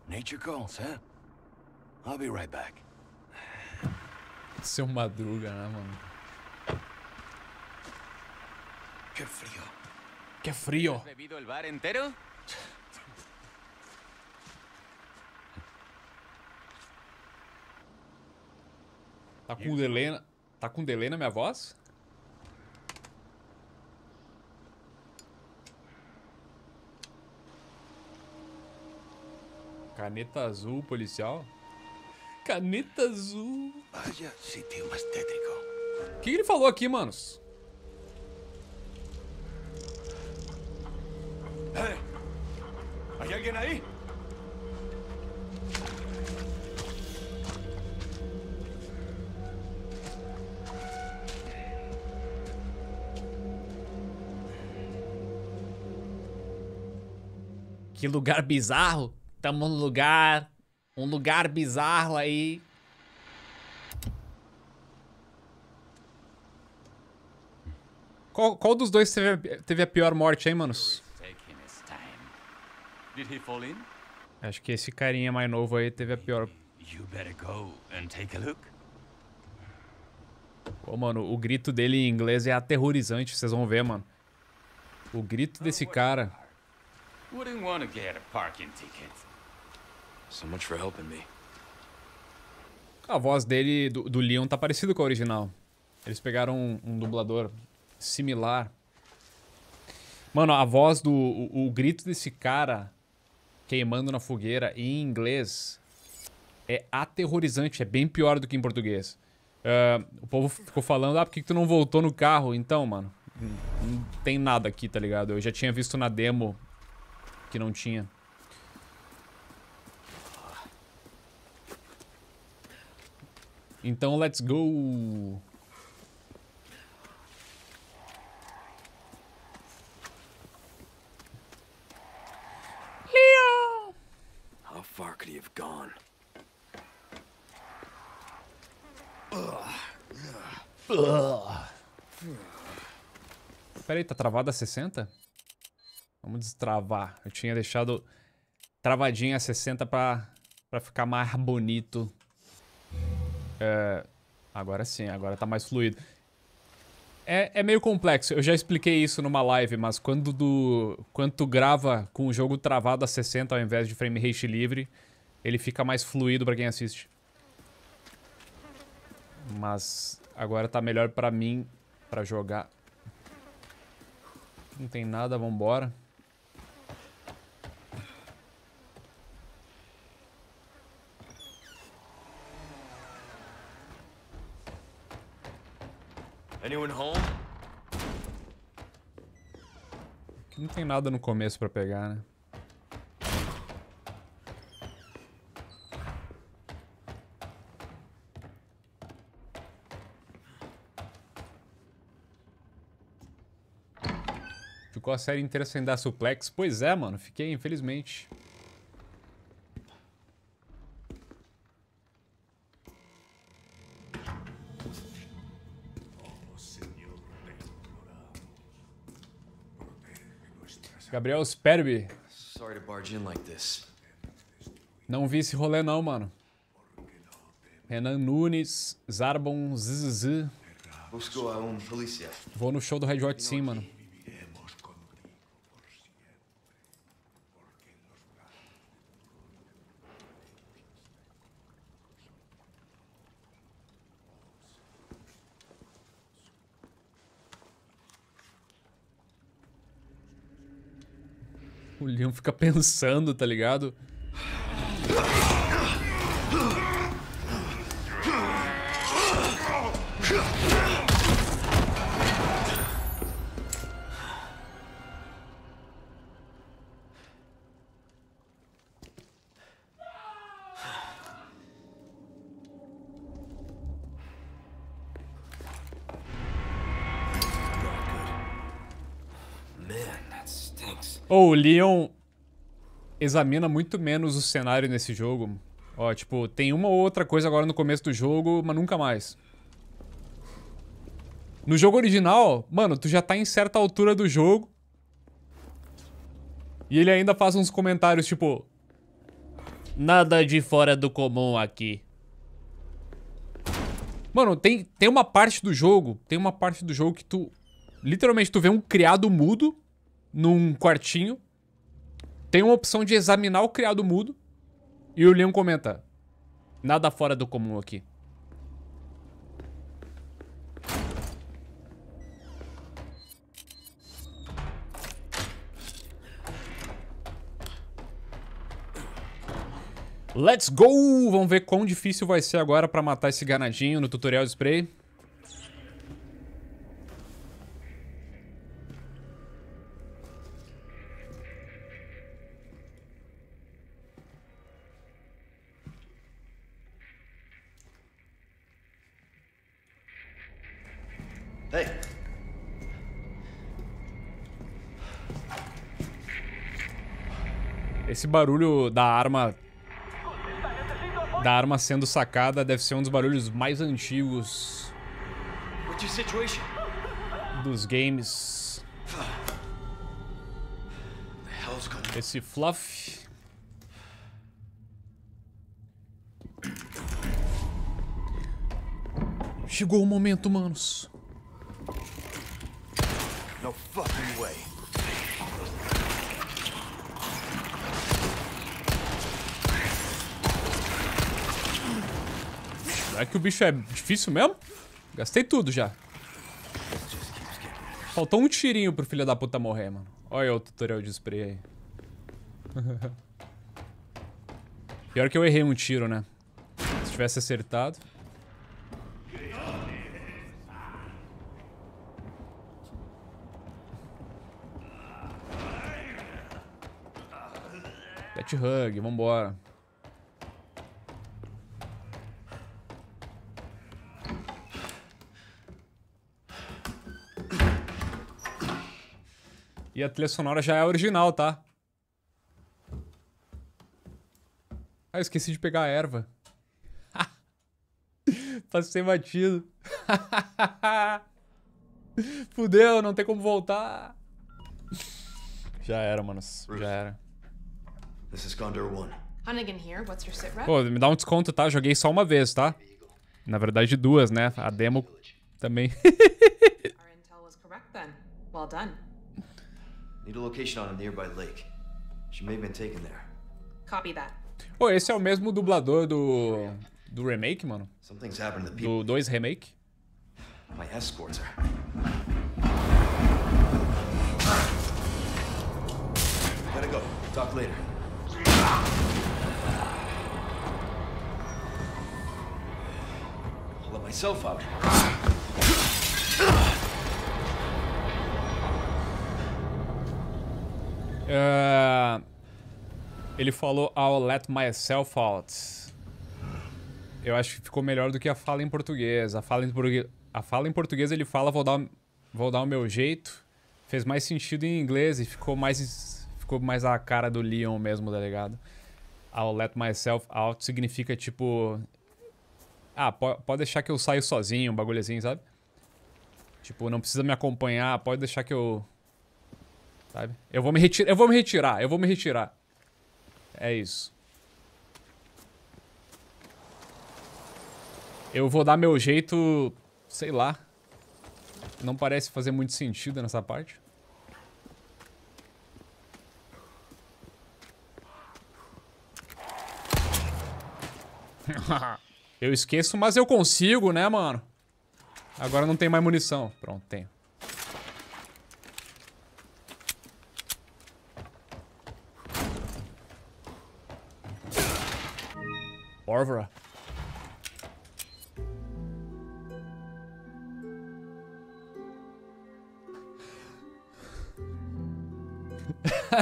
Nature calls, huh? I'll be right back. Seu madruga, né, mano? Que frio. Que frio. bebido el bar entero? Tá com delay na... Tá com delay na minha voz? Caneta azul policial? Caneta azul. Vaya sítio mais tétrico. O que ele falou aqui, manos? Hey. Eh, ¿Hay alguien ahí? Que lugar bizarro. Tamo no lugar... Um lugar bizarro aí. Qual, qual dos dois teve a, teve a pior morte, hein, manos? Did he fall in? Acho que esse carinha mais novo aí teve a pior. You better go and take a look. Pô, mano, o grito dele em inglês é aterrorizante, vocês vão ver, mano. O grito desse cara. Wouldn't want to get a parking ticket. So much for helping me. A voz dele, do, do Leon, tá parecida com a original. Eles pegaram um, um, dublador similar. Mano, a voz do. O, o grito desse cara queimando na fogueira em inglês é aterrorizante, é bem pior do que em português. Uh, o povo ficou falando, ah, por que, que tu não voltou no carro? Então, mano, não tem nada aqui, tá ligado? Eu já tinha visto na demo que não tinha. Então, let's go! far could he have gone? Peraí, tá travada a 60? Vamos destravar. Eu tinha deixado travadinha a 60 pra, pra ficar mais bonito. É, agora sim, agora tá mais fluido é, é meio complexo. Eu já expliquei isso numa live, mas quando, do, quando tu grava com o jogo travado a 60 ao invés de frame rate livre, ele fica mais fluido para quem assiste. Mas agora tá melhor para mim para jogar. Não tem nada, vambora. embora. Anyone home? Aqui não tem nada no começo pra pegar, né? Ficou a série inteira sem dar suplex? Pois é, mano. Fiquei, infelizmente. Gabriel Sperbi. Não vi esse rolê não, mano. Renan Nunes, Zarbon ZZZ. Vou no show do Red Hot sim, mano. Ele ficar pensando, tá ligado? Leon examina muito menos o cenário nesse jogo. Ó, tipo, tem uma ou outra coisa agora no começo do jogo, mas nunca mais. No jogo original, mano, tu já tá em certa altura do jogo. E ele ainda faz uns comentários tipo... Nada de fora do comum aqui. Mano, tem, tem uma parte do jogo, tem uma parte do jogo que tu... Literalmente, tu vê um criado mudo num quartinho tem uma opção de examinar o criado mudo. E o Leon comenta. Nada fora do comum aqui. Let's go! Vamos ver quão difícil vai ser agora pra matar esse ganadinho no tutorial de spray. barulho da arma... Da arma sendo sacada deve ser um dos barulhos mais antigos... Dos games. Esse fluff... Chegou o momento, manos. Será que o bicho é difícil mesmo? Gastei tudo já. Faltou um tirinho pro filho da puta morrer, mano. Olha o tutorial de spray aí. Pior que eu errei um tiro, né? Se tivesse acertado. Pet hug, vambora. E a trilha sonora já é a original, tá? Ah, eu esqueci de pegar a erva. Passei batido. Fudeu, não tem como voltar. Já era, mano. Já era. This is Condor 1. Hunnigan here, what's your sit rep? Pô, me dá um desconto, tá? Joguei só uma vez, tá? Na verdade, duas, né? A demo também. Our intel was correct then. Well done. Need a location on a nearby lake. She may have been taken there. Copy that. Pô, esse é o mesmo dublador do do remake, mano? Do 2 remake? My escorts are... Gotta go. Talk later. I'll let myself out. É, ele falou I'll let myself out. Eu acho que ficou melhor do que a fala em português. A fala em, português, a fala em português ele fala vou dar, vou dar o meu jeito. Fez mais sentido em inglês e ficou mais, ficou mais a cara do Leon mesmo, tá ligado? I'll let myself out significa tipo. Ah, pode deixar que eu saio sozinho, um bagulhozinho, assim, sabe? Tipo, não precisa me acompanhar, pode deixar que eu Sabe? Eu vou me retirar, eu vou me retirar, eu vou me retirar. É isso. Eu vou dar meu jeito, sei lá. Não parece fazer muito sentido nessa parte. eu esqueço, mas eu consigo, né, mano? Agora não tem mais munição. Pronto, tenho. Bárbara.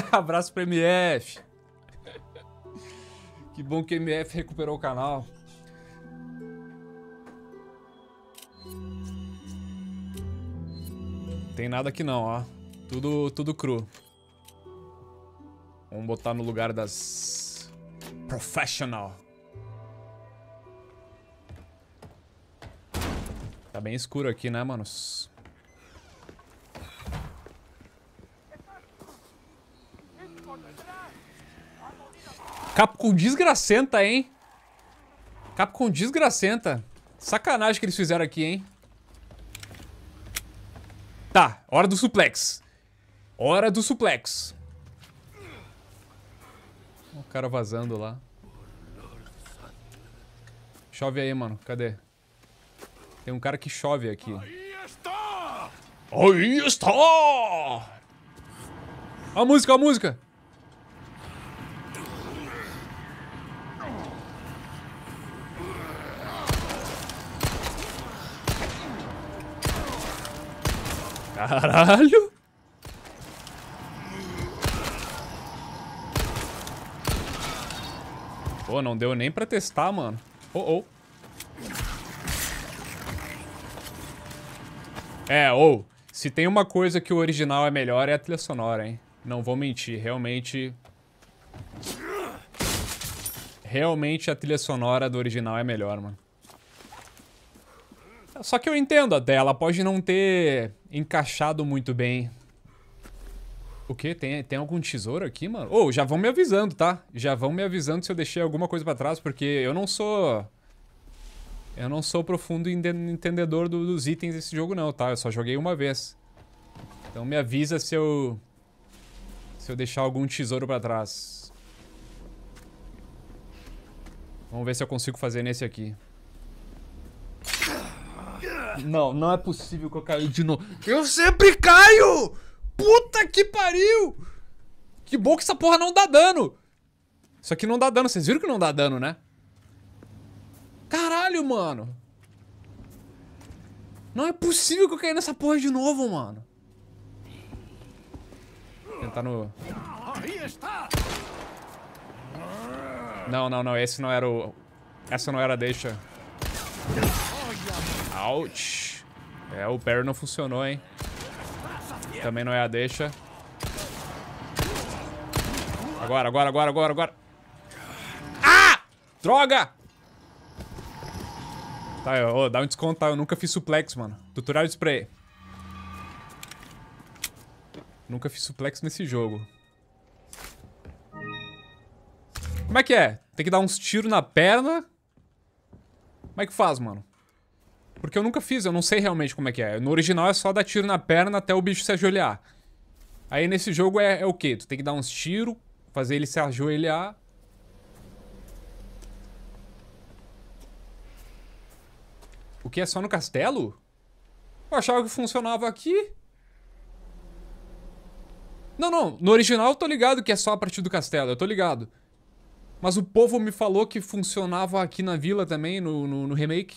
Abraço pro MF. Que bom que o MF recuperou o canal. Tem nada aqui não, ó. Tudo, tudo cru. Vamos botar no lugar das... Professional. Tá bem escuro aqui, né, manos? Capcom desgracenta, hein? Capcom desgracenta. Sacanagem que eles fizeram aqui, hein? Tá, hora do suplex. Hora do suplex. O cara vazando lá. Chove aí, mano. Cadê? Tem um cara que chove aqui. Aí está! Aí está! A música, a música! Caralho! Pô, não deu nem pra testar, mano. Oh, oh. É, ou, se tem uma coisa que o original é melhor, é a trilha sonora, hein? Não vou mentir, realmente... Realmente a trilha sonora do original é melhor, mano. Só que eu entendo a dela, pode não ter encaixado muito bem. O que? Tem, tem algum tesouro aqui, mano? Ou, oh, já vão me avisando, tá? Já vão me avisando se eu deixei alguma coisa pra trás, porque eu não sou eu não sou profundo entendedor do, dos itens desse jogo não, tá? Eu só joguei uma vez. Então me avisa se eu... Se eu deixar algum tesouro pra trás. Vamos ver se eu consigo fazer nesse aqui. Não, não é possível que eu caí de novo. Eu sempre caio! Puta que pariu! Que bom que essa porra não dá dano! Isso aqui não dá dano, vocês viram que não dá dano, né? Caralho, mano. Não é possível que eu caia nessa porra de novo, mano. Tentar no... Não, não, não. Esse não era o... Essa não era a deixa. Ouch. É, o parry não funcionou, hein. Também não é a deixa. Agora, agora, agora, agora, agora. Ah! Droga! Tá, dá um desconto, tá? Eu nunca fiz suplex, mano. Tutorial de spray. Nunca fiz suplex nesse jogo. Como é que é? Tem que dar uns tiros na perna? Como é que faz, mano? Porque eu nunca fiz, eu não sei realmente como é que é. No original é só dar tiro na perna até o bicho se ajoelhar. Aí nesse jogo é, é o quê? Tu tem que dar uns tiros, fazer ele se ajoelhar O que é só no castelo? Eu achava que funcionava aqui. Não, não. No original eu tô ligado que é só a partir do castelo. Eu tô ligado. Mas o povo me falou que funcionava aqui na vila também, no, no, no remake.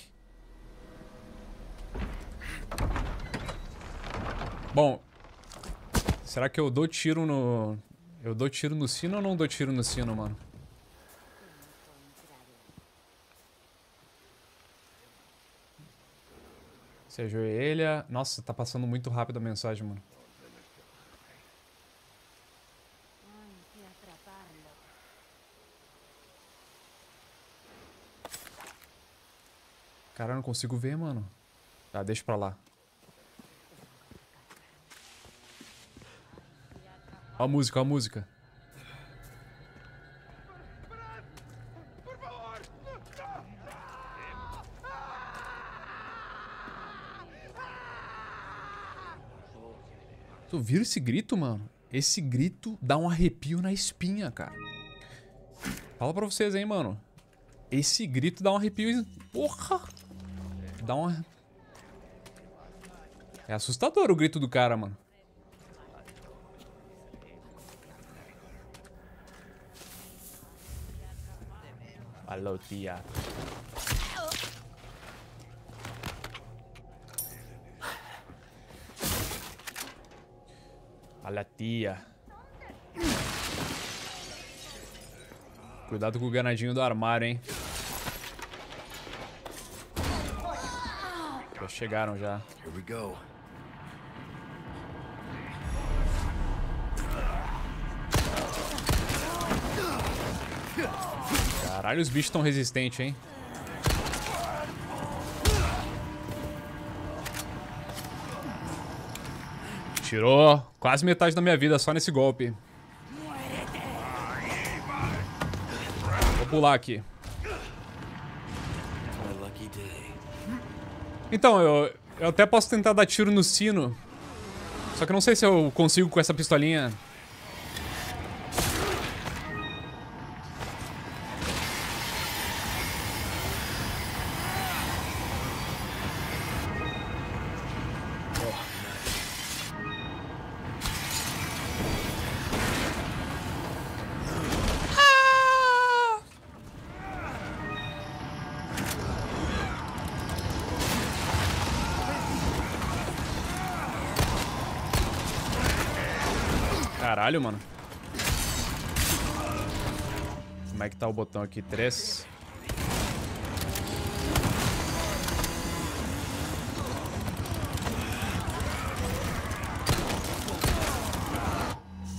Bom. Será que eu dou tiro no... Eu dou tiro no sino ou não dou tiro no sino, mano? Se ajoelha. Nossa, tá passando muito rápido a mensagem, mano. Cara, eu não consigo ver, mano. Tá, deixa pra lá. Ó a música, ó a música. Tu vira esse grito, mano? Esse grito dá um arrepio na espinha, cara. Fala pra vocês, hein, mano. Esse grito dá um arrepio... Porra! Dá um... É assustador o grito do cara, mano. Alô, tia. Olha a tia. Cuidado com o ganadinho do armário, hein? Já chegaram já. Here Caralho, os bichos estão resistentes, hein? Tirou quase metade da minha vida só nesse golpe. Vou pular aqui. Então, eu, eu até posso tentar dar tiro no sino. Só que eu não sei se eu consigo com essa pistolinha botão aqui, três.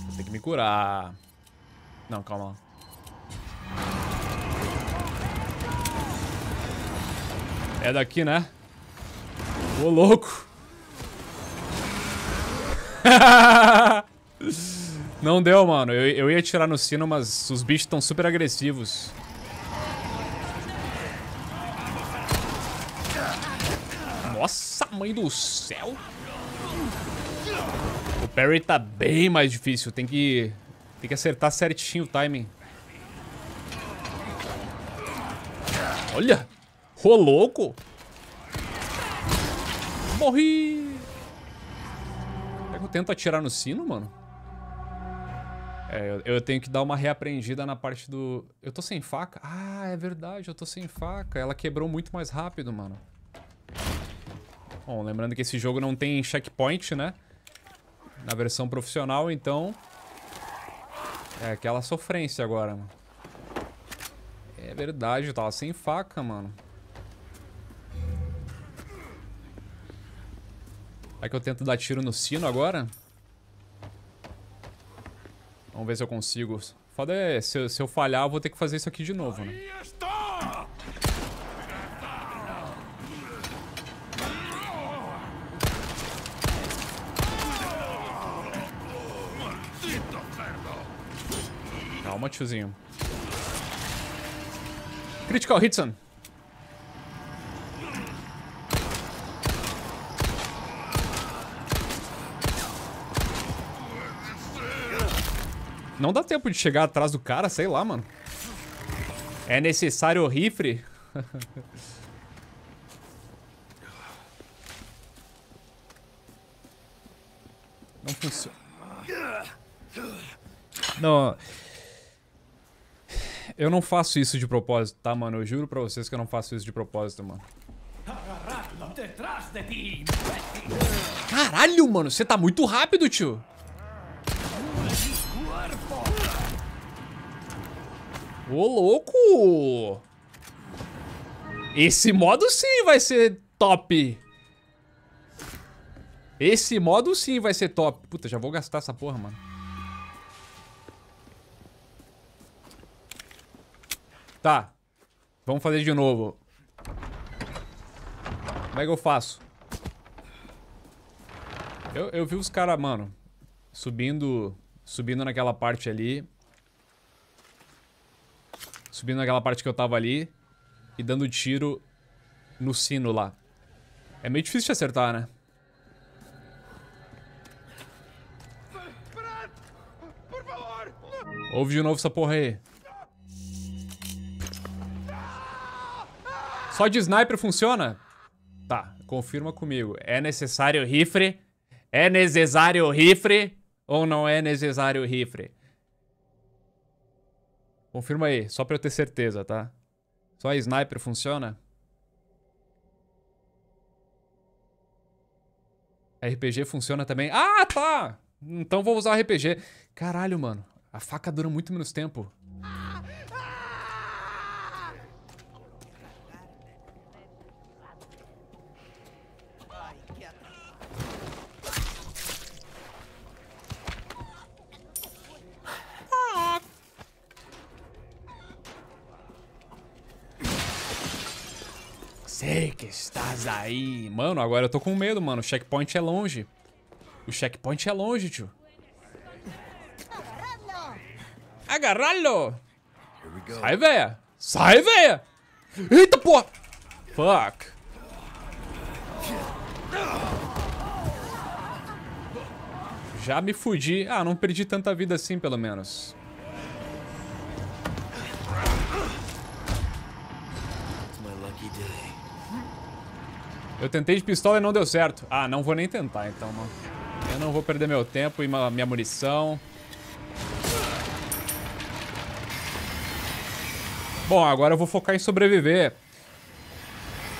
Vou ter que me curar. Não, calma lá. É daqui, né? Ô, louco! Não deu, mano. Eu, eu ia tirar no sino, mas os bichos estão super agressivos. Nossa, mãe do céu. O parry tá bem mais difícil. Tem que, tem que acertar certinho o timing. Olha! Ô, louco! Morri! Será que eu tento atirar no sino, mano? É, eu, eu, tenho que dar uma reaprendida na parte do. Eu tô sem faca? Ah, é verdade, eu tô sem faca. Ela quebrou muito mais rápido, mano. Bom, lembrando que esse jogo não tem checkpoint, né? Na versão profissional, então. É aquela sofrência agora, mano. É verdade, eu tava sem faca, mano. Será que eu tento dar tiro no sino agora? Vamos ver se eu consigo. Foda é, se eu, se eu falhar, eu vou ter que fazer isso aqui de novo, né? Calma, tiozinho. Critical Hitson. Não dá tempo de chegar atrás do cara, sei lá, mano. É necessário o rifle? Não funciona. Não. Eu não faço isso de propósito, tá, mano? Eu juro pra vocês que eu não faço isso de propósito, mano. Caralho, mano, você tá muito rápido, tio. Ô, louco! Esse modo sim vai ser top! Esse modo sim vai ser top. Puta, já vou gastar essa porra, mano. Tá. Vamos fazer de novo. Como é que eu faço? Eu, eu vi os caras, mano, subindo, subindo naquela parte ali subindo naquela parte que eu tava ali e dando tiro no sino lá. É meio difícil de acertar, né? Ouve de novo essa porra aí. Só de sniper funciona? Tá, confirma comigo. É necessário rifle? É necessário rifle ou não é necessário rifle? Confirma aí, só pra eu ter certeza, tá? Só a sniper funciona? RPG funciona também. Ah, tá! Então vou usar RPG. Caralho, mano. A faca dura muito menos tempo. Ah! Mas aí, mano, agora eu tô com medo, mano. O checkpoint é longe. O checkpoint é longe, tio. Agarralho! Sai, véia! Sai, véia! Eita, porra! Fuck. Já me fudi. Ah, não perdi tanta vida assim, pelo menos. Eu tentei de pistola e não deu certo. Ah, não vou nem tentar, então, mano. Eu não vou perder meu tempo e minha munição. Bom, agora eu vou focar em sobreviver.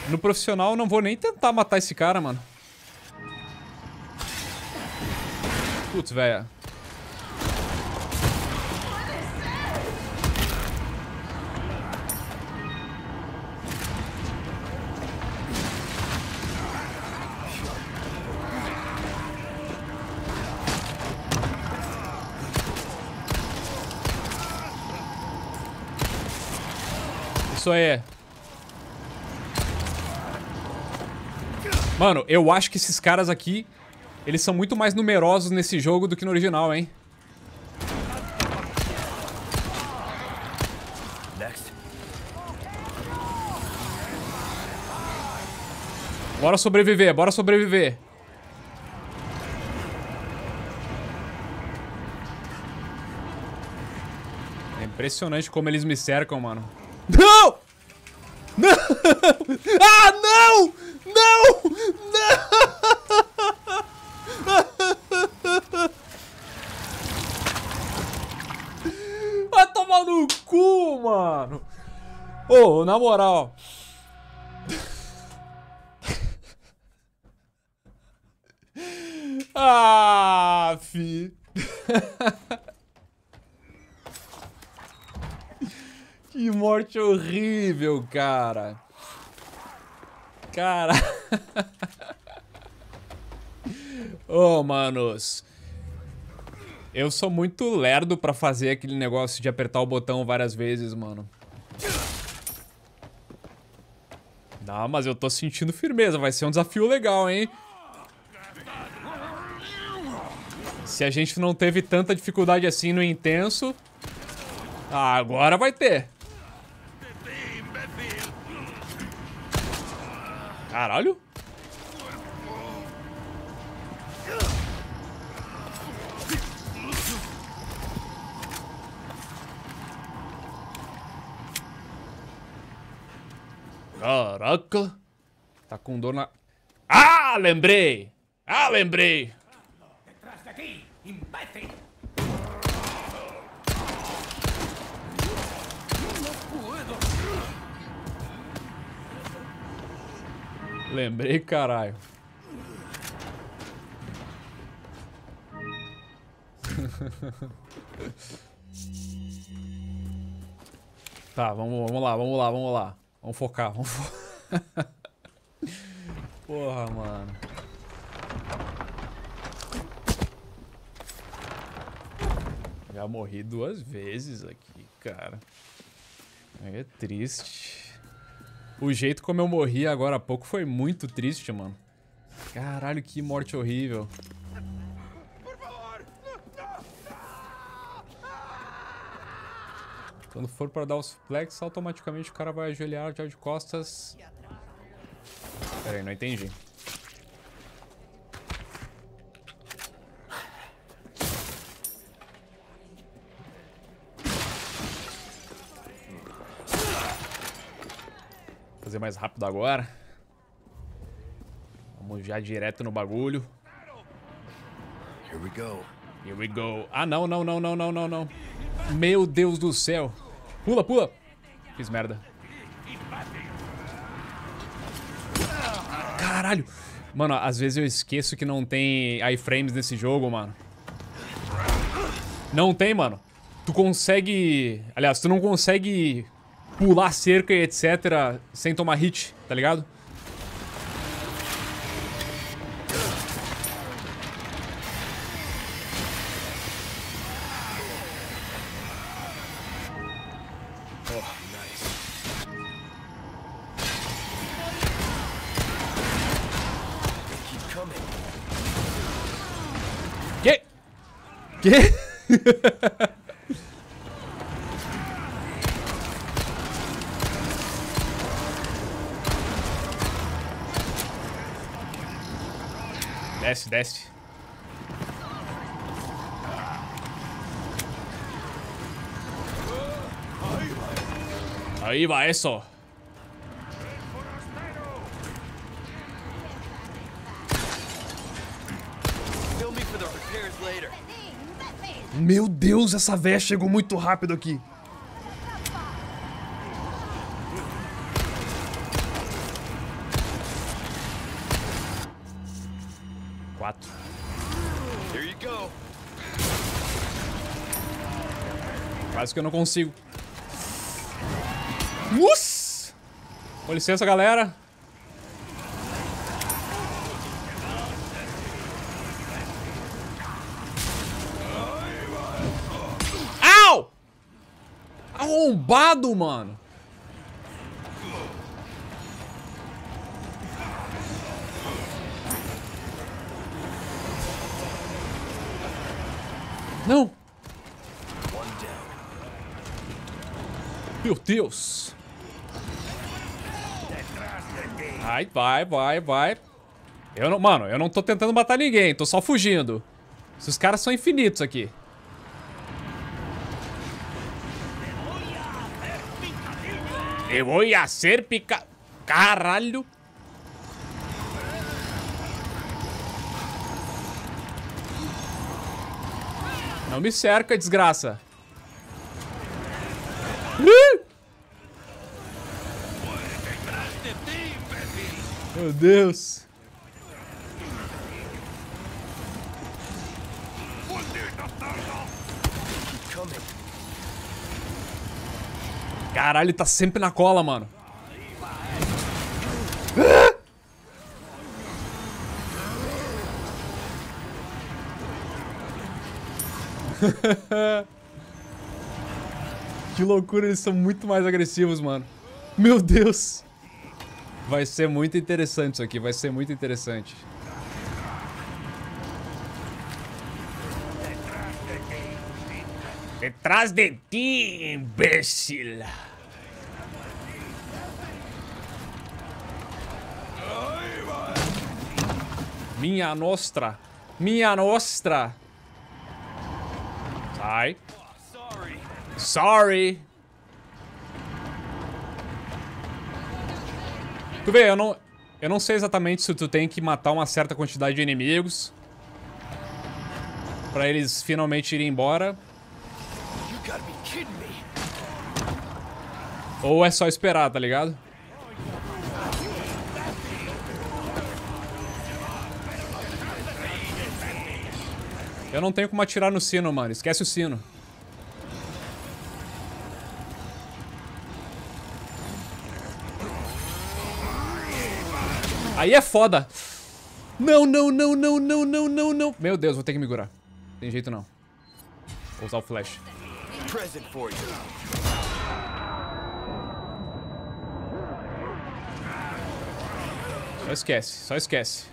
No profissional, eu não vou nem tentar matar esse cara, mano. Putz, velho. Isso aí. Mano, eu acho que esses caras aqui, eles são muito mais numerosos nesse jogo do que no original, hein? Bora sobreviver, bora sobreviver. É impressionante como eles me cercam, mano. Não! Não! Ah, não! Não! Não! Vai tomar no cu, mano! Ô, oh, na moral... Ah, fi... Que morte horrível, cara. Cara. oh, manos. Eu sou muito lerdo pra fazer aquele negócio de apertar o botão várias vezes, mano. Não, mas eu tô sentindo firmeza. Vai ser um desafio legal, hein? Se a gente não teve tanta dificuldade assim no intenso... Ah, agora vai ter. Caralho. Caraca. Tá com dor na... Ah, lembrei. Ah, lembrei. Detrás daqui, imbécil. Lembrei, caralho. tá, vamos, vamos lá, vamos lá, vamos lá. Vamos focar, vamos focar. Porra, mano. Já morri duas vezes aqui, cara. É triste. O jeito como eu morri agora há pouco foi muito triste, mano. Caralho, que morte horrível. Quando for para dar os flex, automaticamente o cara vai ajoelhar já de costas. Pera aí, não entendi. fazer mais rápido agora. Vamos já direto no bagulho. Here we go. Here we go. Ah, não, não, não, não, não, não, não. Meu Deus do céu. Pula, pula. Fiz merda. Caralho. Mano, às vezes eu esqueço que não tem iframes nesse jogo, mano. Não tem, mano. Tu consegue... Aliás, tu não consegue pular cerca e etc. sem tomar hit, tá ligado? Que? Que? Meu Deus, essa véia chegou muito rápido aqui. Quatro. Quase que eu não consigo. Uss! Com licença, galera. roubado, mano. Não. Meu Deus. Ai, vai, vai, vai. Eu não, mano, eu não tô tentando matar ninguém, tô só fugindo. Esses caras são infinitos aqui. Te vou a ser pica... Caralho! Não me cerca, desgraça. Meu Deus. Caralho, ele tá sempre na cola, mano. que loucura, eles são muito mais agressivos, mano. Meu Deus! Vai ser muito interessante isso aqui, vai ser muito interessante. Detrás de ti, imbecil. Minha nostra. Minha nostra. Sai. Sorry. Tu vê, eu não, eu não sei exatamente se tu tem que matar uma certa quantidade de inimigos pra eles finalmente irem embora. Ou é só esperar, tá ligado? Eu não tenho como atirar no sino, mano. Esquece o sino. Aí é foda. Não, não, não, não, não, não, não, não. Meu Deus, vou ter que me curar. Tem jeito não. Vou usar o flash. Present for you. Só esquece, só esquece.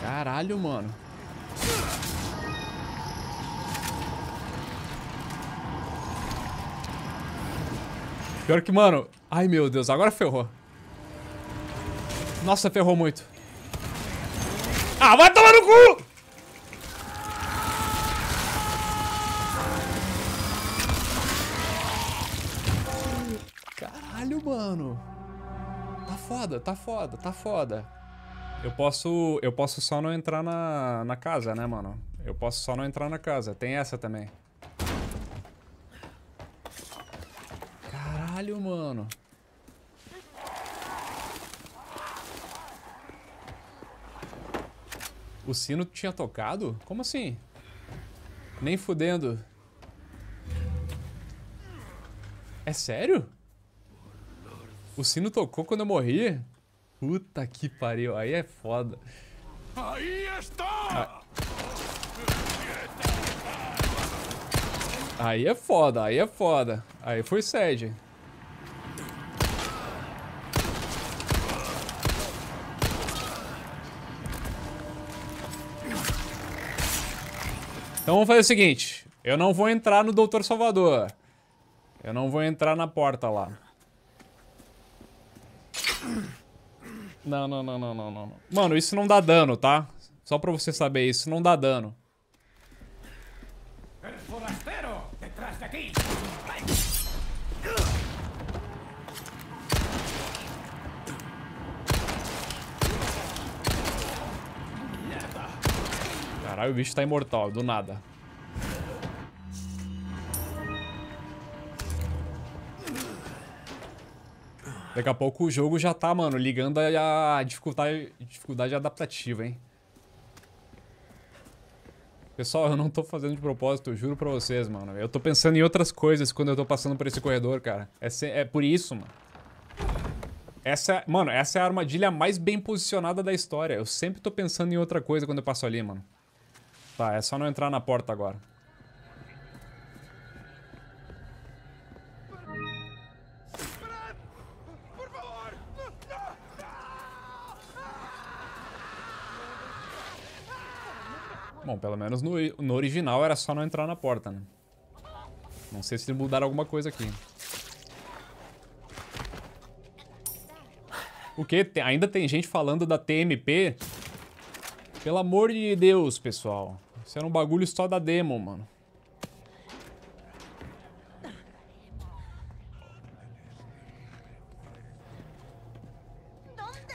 Caralho, mano. Pior que, mano... Ai, meu Deus, agora ferrou. Nossa, ferrou muito. Ah, vai tomar no cu! mano, tá foda, tá foda, tá foda. Eu posso, eu posso só não entrar na, na casa, né, mano? Eu posso só não entrar na casa. Tem essa também. Caralho, mano. O sino tinha tocado? Como assim? Nem fudendo. É sério? O sino tocou quando eu morri? Puta que pariu, aí é foda. Aí está! Ah. Aí é foda, aí é foda. Aí foi sede. Então vamos fazer o seguinte. Eu não vou entrar no Doutor Salvador. Eu não vou entrar na porta lá. Não, não, não, não, não, não. Mano, isso não dá dano, tá? Só pra você saber, isso não dá dano. Caralho, o bicho tá imortal, do nada. Daqui a pouco o jogo já tá, mano, ligando a dificuldade, dificuldade adaptativa, hein? Pessoal, eu não tô fazendo de propósito, eu juro pra vocês, mano. Eu tô pensando em outras coisas quando eu tô passando por esse corredor, cara. É, se... é por isso, mano. Essa, mano, essa é a armadilha mais bem posicionada da história. Eu sempre tô pensando em outra coisa quando eu passo ali, mano. Tá, é só não entrar na porta agora. Bom, pelo menos no, no original era só não entrar na porta, né? Não sei se mudaram alguma coisa aqui. O que? Tem, ainda tem gente falando da TMP? Pelo amor de Deus, pessoal. Isso era um bagulho só da demo, mano.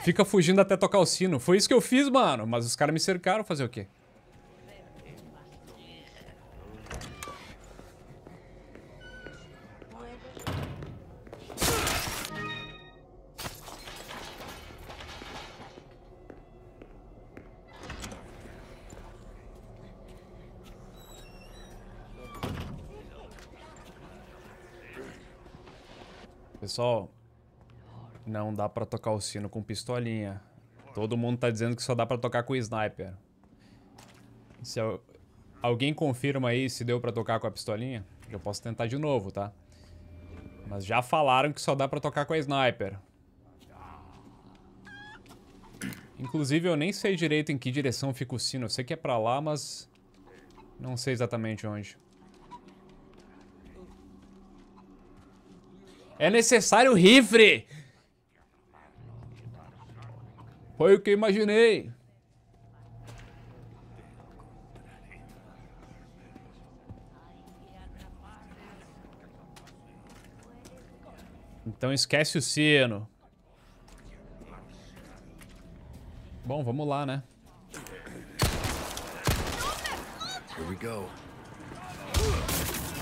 Fica fugindo até tocar o sino. Foi isso que eu fiz, mano. Mas os caras me cercaram fazer o quê? Pessoal, não dá pra tocar o sino com pistolinha. Todo mundo tá dizendo que só dá pra tocar com sniper. Se eu... alguém confirma aí se deu pra tocar com a pistolinha, eu posso tentar de novo, tá? Mas já falaram que só dá pra tocar com a sniper. Inclusive, eu nem sei direito em que direção fica o sino. Eu sei que é pra lá, mas... Não sei exatamente onde. É necessário rifle! Foi o que imaginei. Então esquece o sino. Bom, vamos lá, né? Here we go.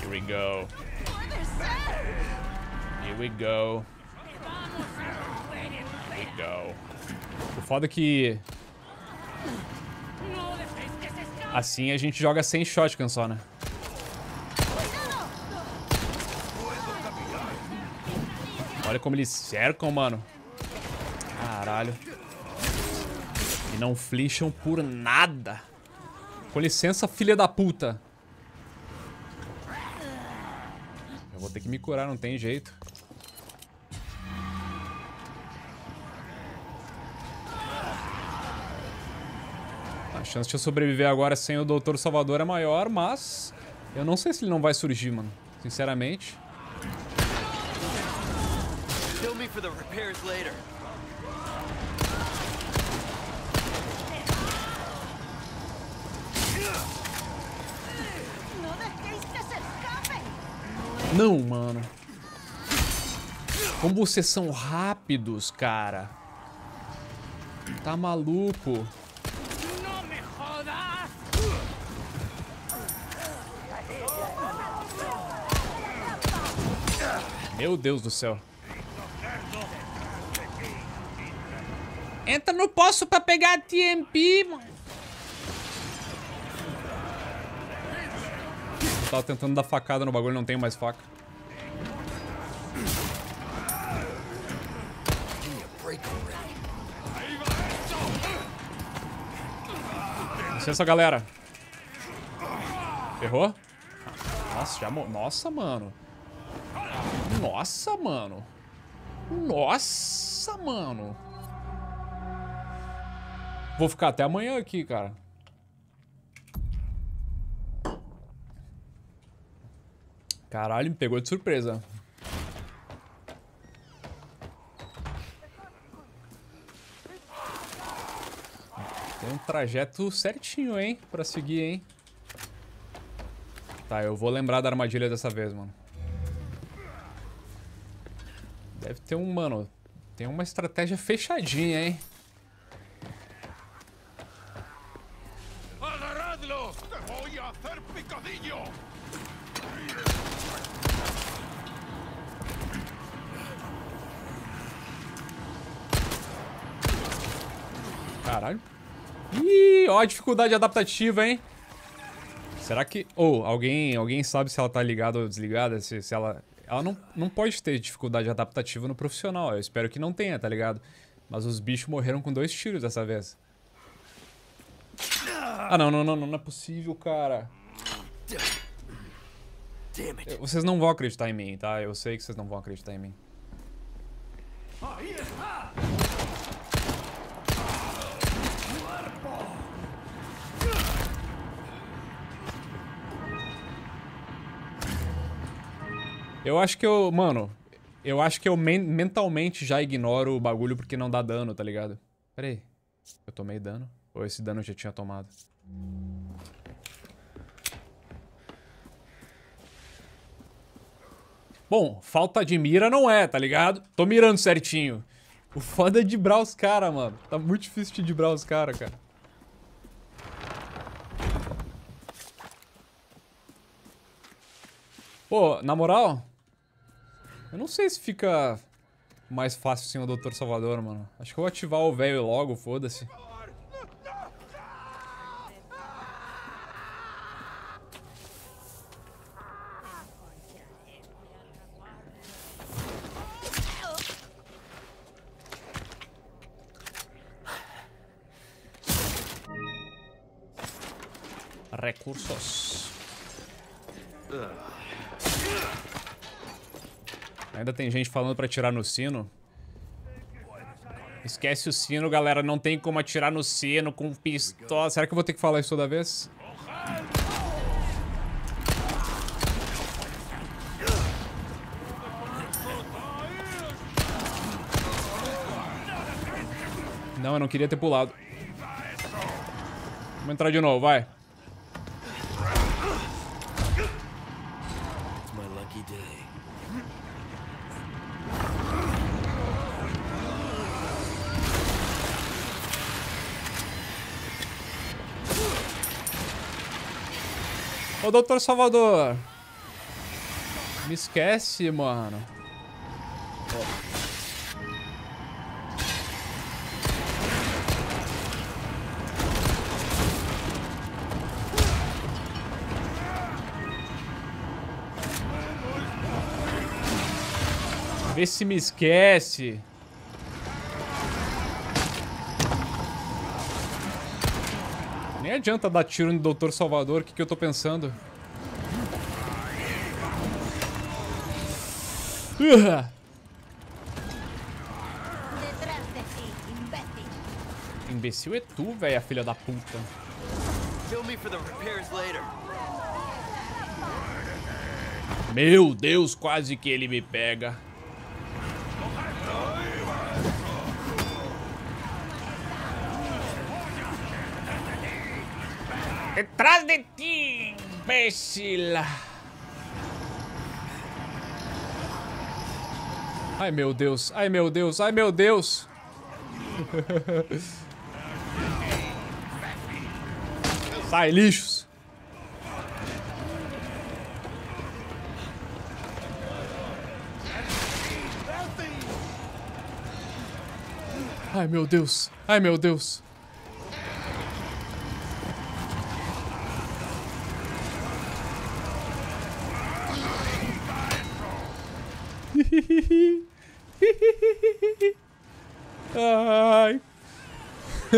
Here we go. Here we go. Here we go. O foda é que... Assim a gente joga sem shotgun só, né? Olha como eles cercam, mano. Caralho. E não flincham por nada. Com licença, filha da puta. Eu vou ter que me curar, não tem jeito. chance de eu sobreviver agora sem o Doutor Salvador é maior, mas... Eu não sei se ele não vai surgir, mano. Sinceramente. Não, mano. Como vocês são rápidos, cara. Tá maluco. Meu Deus do céu. Entra no poço pra pegar a TMP, mano. tava tentando dar facada no bagulho, não tenho mais faca. Licença, galera. errou? Nossa, já Nossa, mano. Nossa, mano. Nossa, mano. Vou ficar até amanhã aqui, cara. Caralho, me pegou de surpresa. Tem um trajeto certinho, hein? Pra seguir, hein? Tá, eu vou lembrar da armadilha dessa vez, mano. Deve ter um, mano. Tem uma estratégia fechadinha, hein? picadillo! Caralho. Ih, ó a dificuldade adaptativa, hein? Será que... Ou, oh, alguém, alguém sabe se ela tá ligada ou desligada? Se, se ela ela não, não pode ter dificuldade adaptativa no profissional. Eu espero que não tenha, tá ligado? Mas os bichos morreram com dois tiros dessa vez. Ah, não, não, não, não, não é possível, cara. vocês não vão acreditar em mim, tá? Eu sei que vocês não vão acreditar em mim. Eu acho que eu. Mano, eu acho que eu men mentalmente já ignoro o bagulho porque não dá dano, tá ligado? Pera aí. Eu tomei dano? Ou esse dano eu já tinha tomado? Bom, falta de mira não é, tá ligado? Tô mirando certinho. O foda é dibrar os caras, mano. Tá muito difícil de dibrar os caras, cara. Pô, na moral, eu não sei se fica mais fácil sem o Dr. Salvador, mano. Acho que eu vou ativar o velho logo, foda-se. tem gente falando pra atirar no sino. Esquece o sino, galera. Não tem como atirar no sino com pistola. Será que eu vou ter que falar isso toda vez? Não, eu não queria ter pulado. Vamos entrar de novo, vai. Ô, doutor Salvador. Me esquece, mano. Oh. Vê se me esquece. Nem adianta dar tiro no Doutor Salvador, o que, que eu tô pensando? Uh! Imbecil é tu, velho, filha da puta. Meu Deus, quase que ele me pega. Detrás de ti, imbecil! Ai meu Deus, ai meu Deus, ai meu Deus! Sai, lixos! Ai meu Deus, ai meu Deus!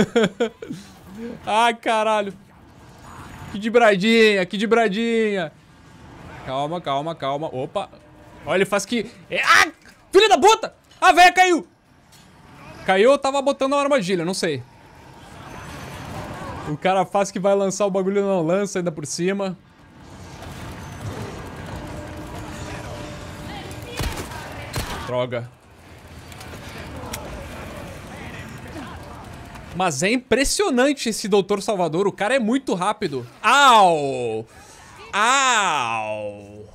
Ai, caralho. Que de bradinha, que de bradinha. Calma, calma, calma. Opa. Olha, ele faz que... Ah! Filha da puta! A véia caiu! Caiu ou tava botando uma armadilha, não sei. O cara faz que vai lançar o bagulho não lança ainda por cima. Droga. Mas é impressionante esse Doutor Salvador. O cara é muito rápido. Au! Au!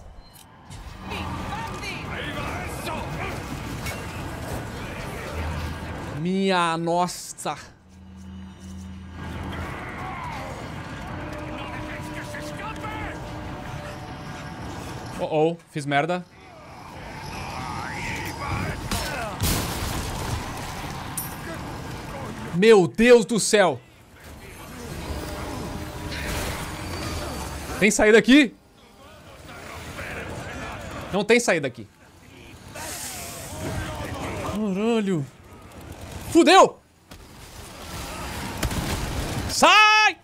Minha nossa! Oh, oh, fiz merda. Meu Deus do céu. Tem saída aqui? Não tem saída aqui. Caralho. Fudeu! Sai!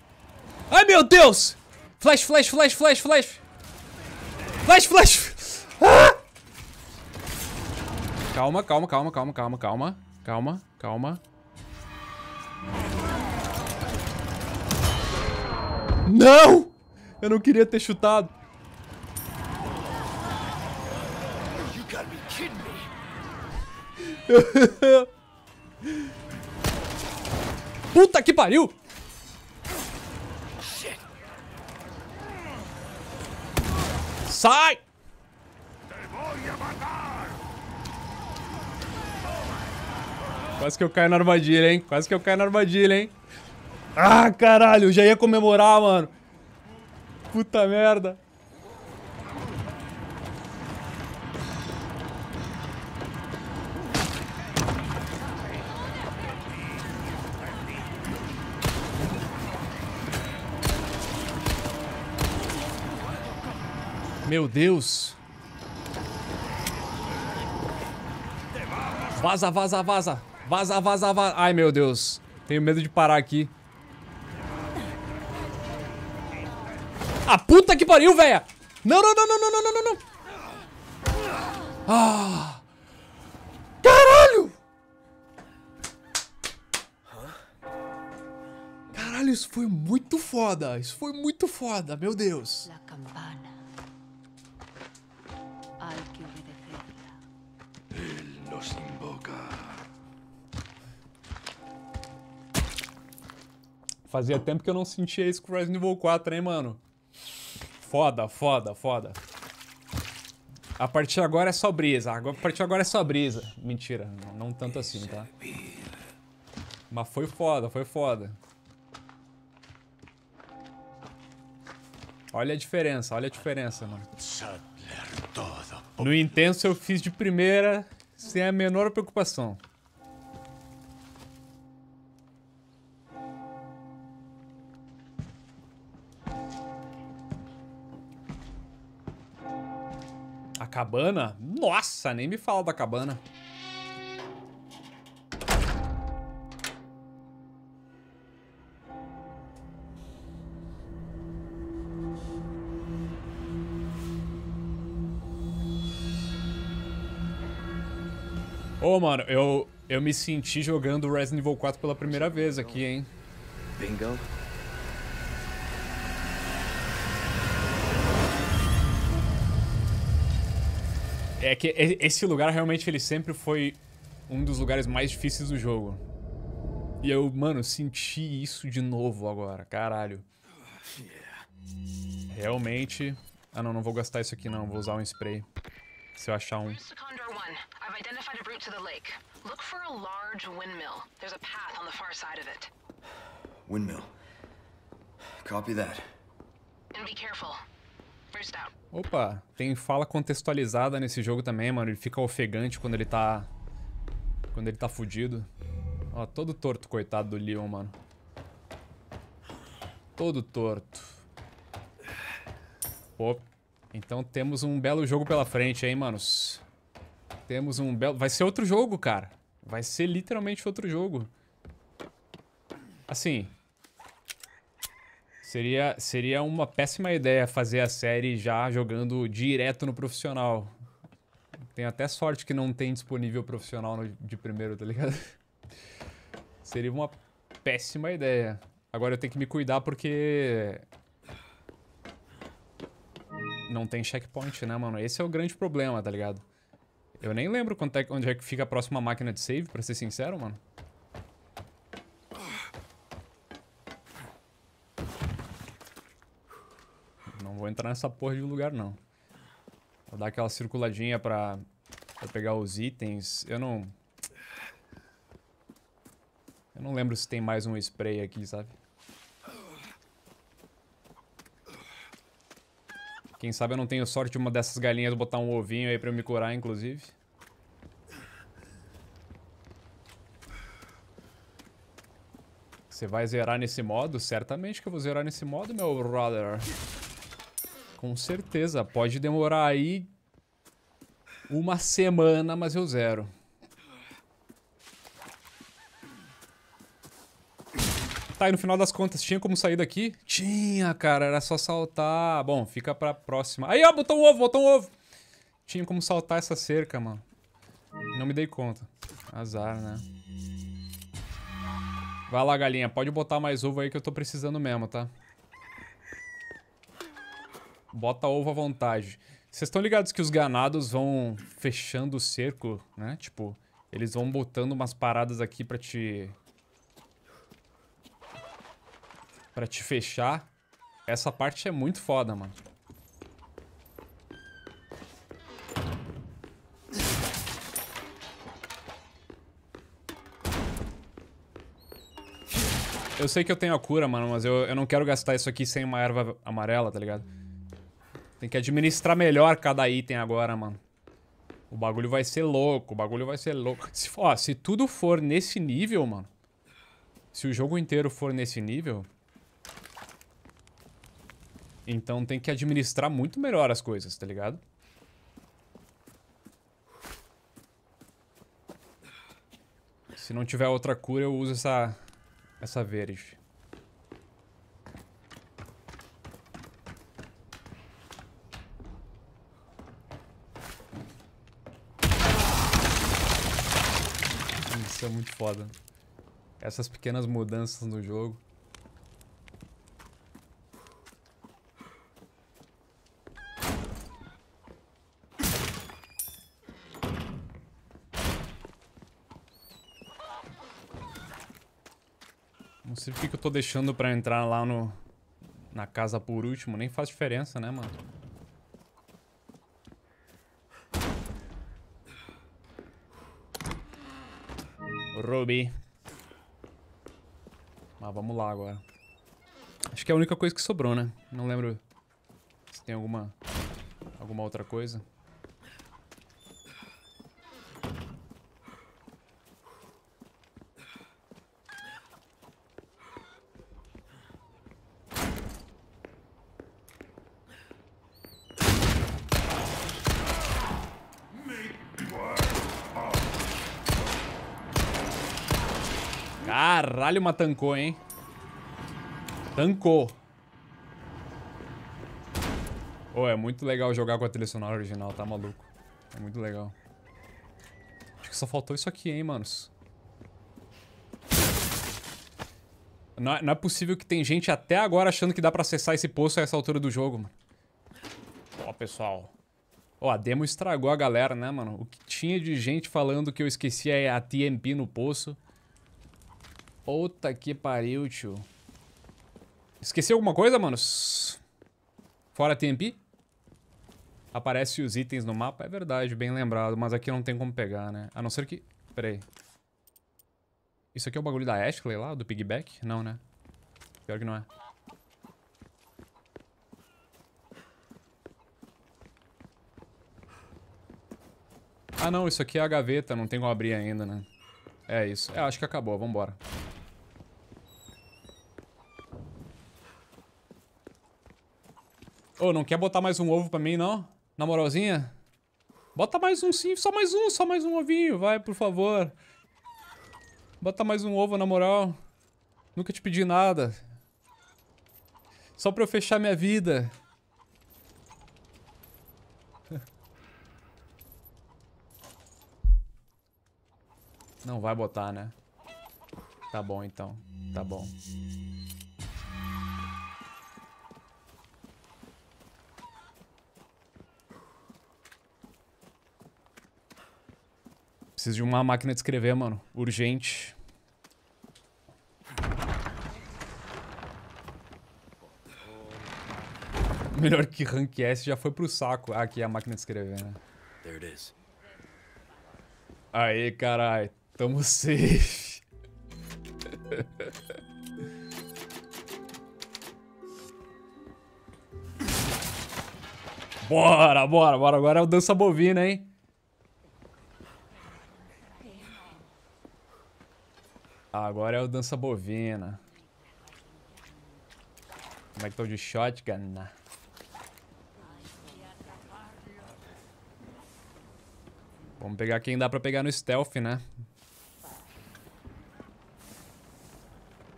Ai, meu Deus! Flash, flash, flash, flash, flash. Flash, flash. Ah! Calma, calma, calma, calma, calma, calma. Calma, calma. Não! Eu não queria ter chutado. Puta que pariu! Sai! Quase que eu caio na armadilha, hein? Quase que eu caio na armadilha, hein? Ah, caralho, já ia comemorar, mano. Puta merda. Meu Deus. Vaza, vaza, vaza. Vaza, vaza, vaza. Ai, meu Deus. Tenho medo de parar aqui. A puta que pariu, velha! Não, não, não, não, não, não, não, não, Ah! Caralho! Caralho, isso foi muito foda. Isso foi muito foda, meu Deus. Fazia tempo que eu não sentia isso com Resident Evil 4, hein, mano? Foda, foda, foda. A partir agora é só brisa. A partir agora é só brisa. Mentira, não tanto assim, tá? Mas foi foda, foi foda. Olha a diferença, olha a diferença, mano. No intenso eu fiz de primeira, sem a menor preocupação. cabana? Nossa, nem me fala da cabana. Ô, oh, mano, eu, eu me senti jogando Resident Evil 4 pela primeira vez aqui, hein? Bingo. É que esse lugar realmente ele sempre foi um dos lugares mais difíceis do jogo. E eu, mano, senti isso de novo agora, caralho. Realmente... Ah não, não vou gastar isso aqui não, vou usar um spray. Se eu achar um... I've identified a route to the lake. Look for a large windmill. There's a path on the far side of it. Windmill. Copy that. And be careful. Opa, tem fala contextualizada nesse jogo também, mano. Ele fica ofegante quando ele tá... Quando ele tá fudido. Ó, todo torto, coitado do Leon, mano. Todo torto. Pô, então temos um belo jogo pela frente, hein, manos. Temos um belo... Vai ser outro jogo, cara. Vai ser literalmente outro jogo. Assim, Seria, seria uma péssima ideia fazer a série já jogando direto no profissional. Tenho até sorte que não tem disponível profissional no, de primeiro, tá ligado? Seria uma péssima ideia. Agora eu tenho que me cuidar porque... Não tem checkpoint, né, mano? Esse é o grande problema, tá ligado? Eu nem lembro é, onde é que fica a próxima máquina de save, pra ser sincero, mano. vou entrar nessa porra de lugar, não. Vou dar aquela circuladinha pra, pra pegar os itens. Eu não... Eu não lembro se tem mais um spray aqui, sabe? Quem sabe eu não tenho sorte de uma dessas galinhas botar um ovinho aí pra eu me curar, inclusive. Você vai zerar nesse modo? Certamente que eu vou zerar nesse modo, meu brother. Com certeza. Pode demorar aí uma semana, mas eu zero. Tá, e no final das contas, tinha como sair daqui? Tinha, cara, era só saltar. Bom, fica pra próxima. Aí, ó, botou um ovo, botou um ovo. Tinha como saltar essa cerca, mano. Não me dei conta. Azar, né? Vai lá, galinha, pode botar mais ovo aí que eu tô precisando mesmo, tá? bota ovo à vontade. Vocês estão ligados que os ganados vão fechando o cerco, né? Tipo, eles vão botando umas paradas aqui pra te... Pra te fechar. Essa parte é muito foda, mano. Eu sei que eu tenho a cura, mano, mas eu, eu não quero gastar isso aqui sem uma erva amarela, tá ligado? Tem que administrar melhor cada item agora, mano. O bagulho vai ser louco, o bagulho vai ser louco. Se, ó, se tudo for nesse nível, mano. Se o jogo inteiro for nesse nível... Então tem que administrar muito melhor as coisas, tá ligado? Se não tiver outra cura, eu uso essa... Essa verde. é muito foda. Essas pequenas mudanças no jogo. Não sei que eu tô deixando pra entrar lá no... Na casa por último, nem faz diferença, né, mano? Ruby. Mas ah, vamos lá agora. Acho que é a única coisa que sobrou, né? Não lembro se tem alguma alguma outra coisa. Caralho, uma tancou, hein? Tancou. Oh, é muito legal jogar com a trilha sonora original, tá maluco? É muito legal. Acho que só faltou isso aqui, hein, manos? Não é, não é possível que tem gente até agora achando que dá pra acessar esse poço a essa altura do jogo, mano. Ó, oh, pessoal. Ó, oh, a demo estragou a galera, né, mano? O que tinha de gente falando que eu esqueci é a TMP no poço. Puta que pariu, tio. Esqueceu alguma coisa, manos? Fora TMP? Aparece os itens no mapa. É verdade, bem lembrado. Mas aqui não tem como pegar, né? A não ser que... Pera aí. Isso aqui é o bagulho da Ashley lá? Do piggyback? Não, né? Pior que não é. Ah, não. Isso aqui é a gaveta. Não tem como abrir ainda, né? É isso. É, acho que acabou. Vambora. Ô, oh, não quer botar mais um ovo pra mim, não? Na moralzinha? Bota mais um sim, só mais um, só mais um ovinho, vai, por favor. Bota mais um ovo, na moral. Nunca te pedi nada. Só pra eu fechar minha vida. Não vai botar, né? Tá bom, então. Tá bom. Preciso de uma máquina de escrever, mano. Urgente. Melhor que Rank S já foi pro saco. Ah, aqui é a máquina de escrever, né? There it is. Aí, carai. Tamo safe. bora, bora, bora. Agora é o dança bovina, hein? Ah, agora é o dança bovina. Como é que tô tá de shotgun? Né? Vamos pegar quem dá pra pegar no stealth, né?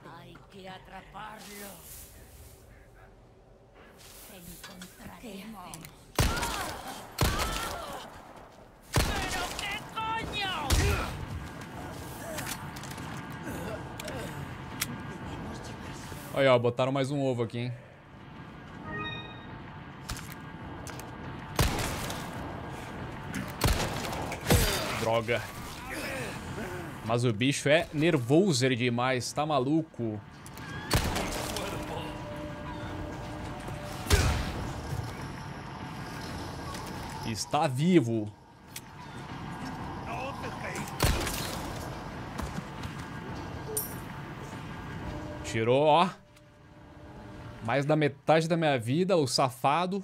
Ai, que atrapalho. Olha, ó, botaram mais um ovo aqui, hein? Droga. Mas o bicho é nervoso é demais, tá maluco? Está vivo. Tirou, ó. Mais da metade da minha vida, o safado.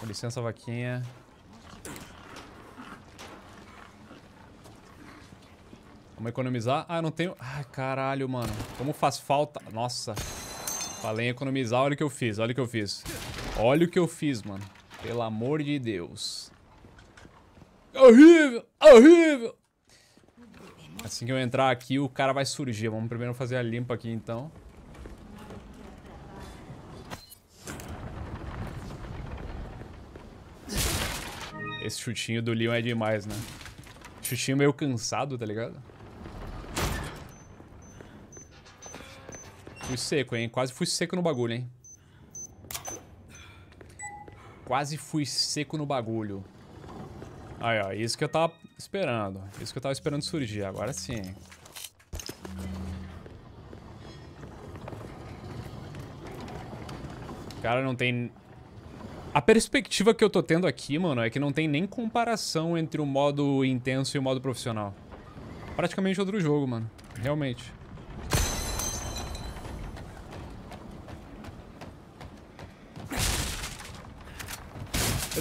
Com licença, vaquinha. Vamos economizar. Ah, não tenho... Ai, caralho, mano. Como faz falta... Nossa. Falei em economizar, olha o que eu fiz, olha o que eu fiz. Olha o que eu fiz, mano. Pelo amor de Deus. É horrível! É horrível! Assim que eu entrar aqui, o cara vai surgir. Vamos primeiro fazer a limpa aqui, então. Esse chutinho do Leon é demais, né? Chutinho meio cansado, tá ligado? Fui seco, hein? Quase fui seco no bagulho, hein? Quase fui seco no bagulho. Aí, ó. Isso que eu tava esperando. Isso que eu tava esperando surgir. Agora sim. Cara, não tem... A perspectiva que eu tô tendo aqui, mano, é que não tem nem comparação entre o modo intenso e o modo profissional. Praticamente outro jogo, mano. Realmente.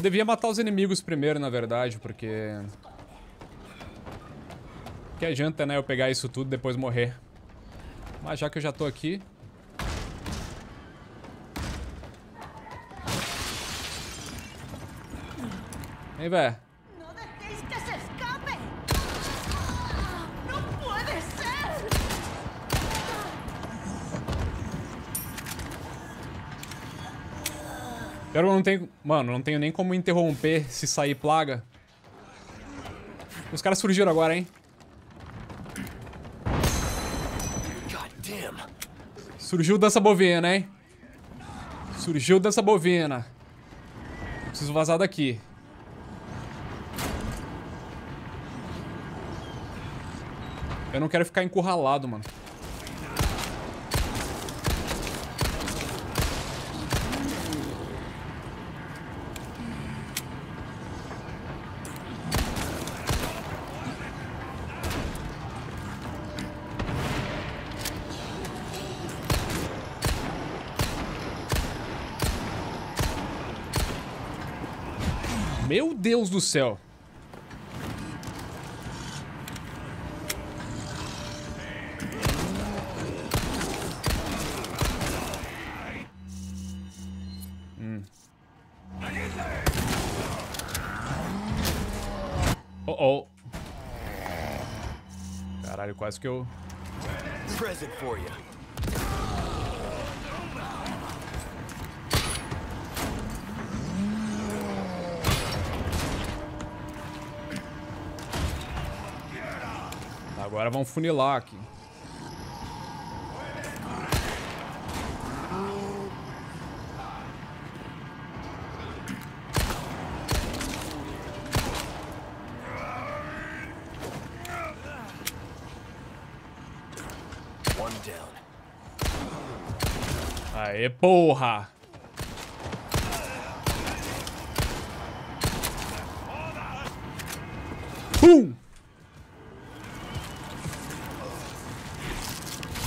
Eu devia matar os inimigos primeiro, na verdade, porque... Que adianta, né, eu pegar isso tudo e depois morrer. Mas já que eu já tô aqui... Vem, véi. Pior eu não tenho... Mano, não tenho nem como interromper se sair plaga. Os caras surgiram agora, hein? Surgiu dança bovina, hein? Surgiu dança bovina. Eu preciso vazar daqui. Eu não quero ficar encurralado, mano. Deus do céu. Hum. Caralho, quase que eu... Present for you. Agora vamos funilar aqui. Aê, porra! Pum!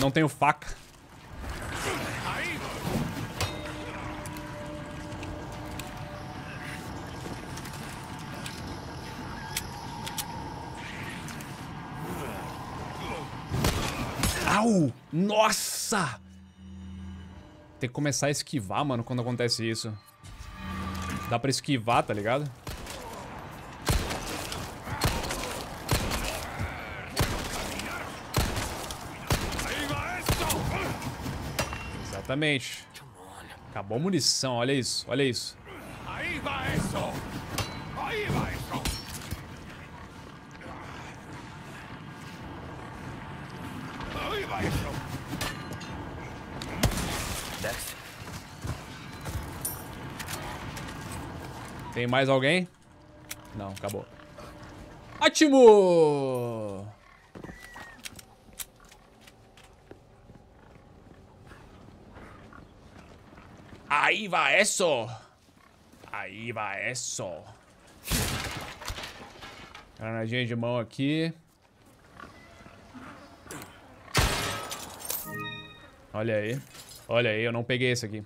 Não tenho faca. Au! Nossa! Tem que começar a esquivar, mano, quando acontece isso. Dá pra esquivar, tá ligado? Exatamente. Acabou a munição, olha isso, olha isso. Aí vai isso! Aí vai isso! Aí vai isso! Dex. Tem mais alguém? Não, acabou. Ótimo! Aí vai eso. Aí vai, isso. Granadinha de mão aqui. Olha aí. Olha aí, eu não peguei esse aqui.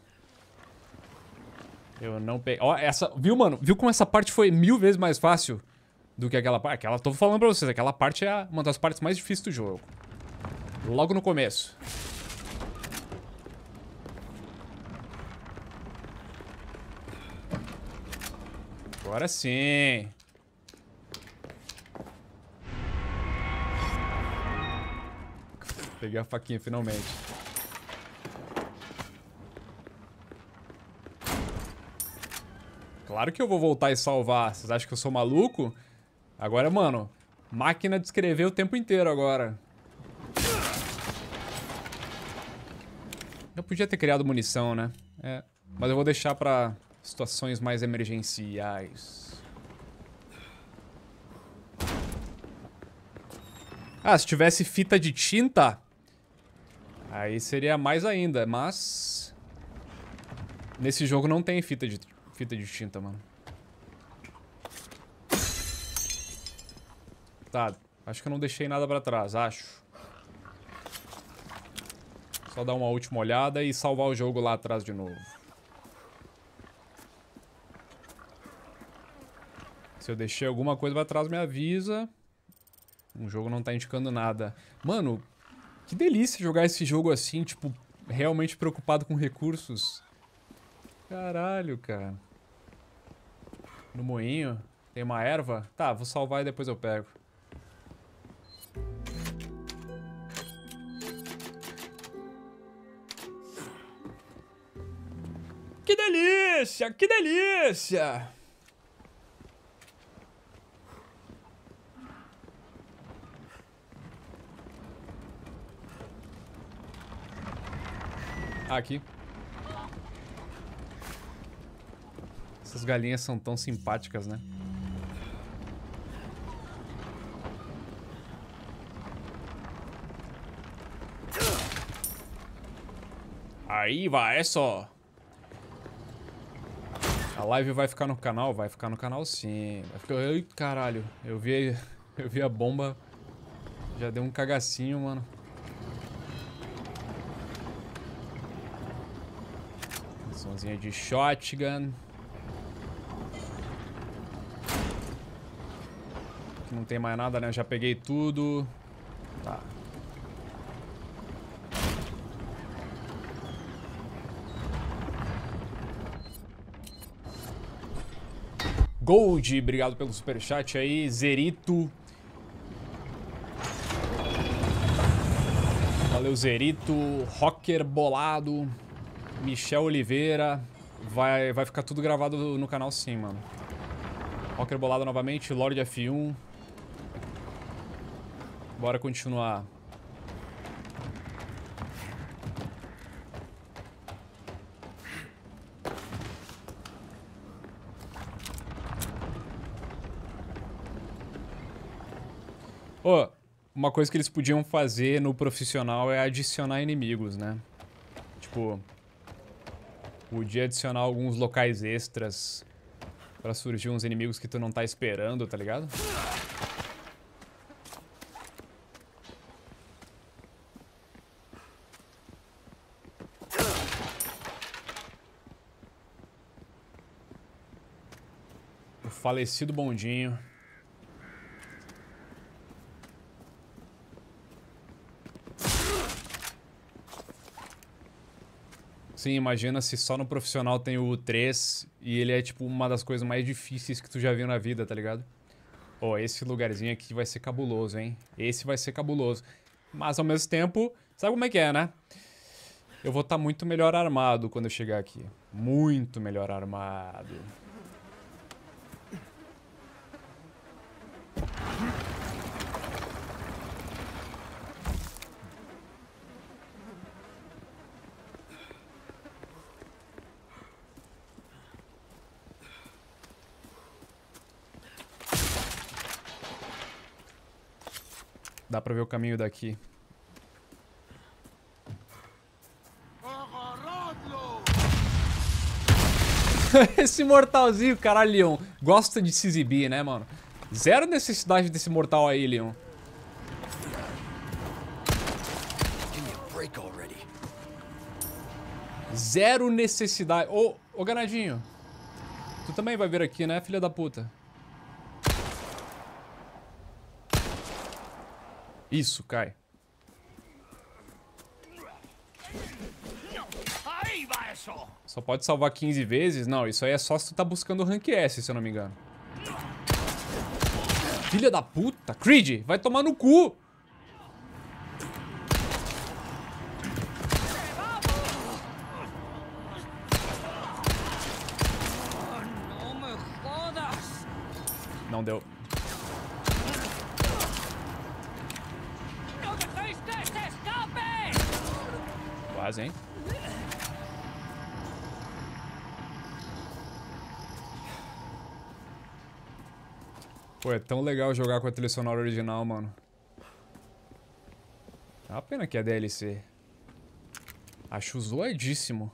Eu não peguei. Ó, essa. Viu, mano? Viu como essa parte foi mil vezes mais fácil do que aquela parte? Aquela, tô falando pra vocês, aquela parte é uma das partes mais difíceis do jogo. Logo no começo. Agora sim. Peguei a faquinha, finalmente. Claro que eu vou voltar e salvar. Vocês acham que eu sou maluco? Agora, mano, máquina de escrever o tempo inteiro agora. Eu podia ter criado munição, né? É, mas eu vou deixar pra situações mais emergenciais. Ah, se tivesse fita de tinta, aí seria mais ainda, mas... Nesse jogo não tem fita de, fita de tinta, mano. Tá, acho que eu não deixei nada pra trás, acho. Só dar uma última olhada e salvar o jogo lá atrás de novo. Se eu deixei alguma coisa pra trás, me avisa. O jogo não tá indicando nada. Mano, que delícia jogar esse jogo assim, tipo, realmente preocupado com recursos. Caralho, cara. No moinho. Tem uma erva? Tá, vou salvar e depois eu pego. Que delícia! Que delícia! Ah, aqui. Essas galinhas são tão simpáticas, né? Aí vai, é só. A live vai ficar no canal? Vai ficar no canal sim. Vai ficar... Ai, caralho. Eu vi, eu vi a bomba. Já deu um cagacinho, mano. de shotgun. Aqui não tem mais nada, né? Eu já peguei tudo. Tá. Gold, obrigado pelo superchat aí, Zerito. Valeu, Zerito. Rocker bolado. Michel Oliveira. Vai, vai ficar tudo gravado no canal sim, mano. Rocker bolado novamente, Lorde F1. Bora continuar. Oh, uma coisa que eles podiam fazer no profissional é adicionar inimigos, né? Tipo, Podia adicionar alguns locais extras pra surgir uns inimigos que tu não tá esperando, tá ligado? O falecido bondinho. Assim, imagina se só no profissional tem o 3 e ele é, tipo, uma das coisas mais difíceis que tu já viu na vida, tá ligado? Ó, oh, esse lugarzinho aqui vai ser cabuloso, hein? Esse vai ser cabuloso. Mas, ao mesmo tempo, sabe como é que é, né? Eu vou estar tá muito melhor armado quando eu chegar aqui. Muito melhor armado. Dá pra ver o caminho daqui. Esse mortalzinho, caralho, Leon. Gosta de se exibir, né, mano? Zero necessidade desse mortal aí, Leon. Zero necessidade. Ô, ô, Ganadinho. Tu também vai vir aqui, né, filha da puta? Isso, cai. Só pode salvar 15 vezes? Não, isso aí é só se tu tá buscando o Rank S, se eu não me engano. Filha da puta! Creed, vai tomar no cu! Não deu. fase, hein? Pô, é tão legal jogar com a trilha sonora original, mano. É uma pena que é DLC. Acho zoadíssimo.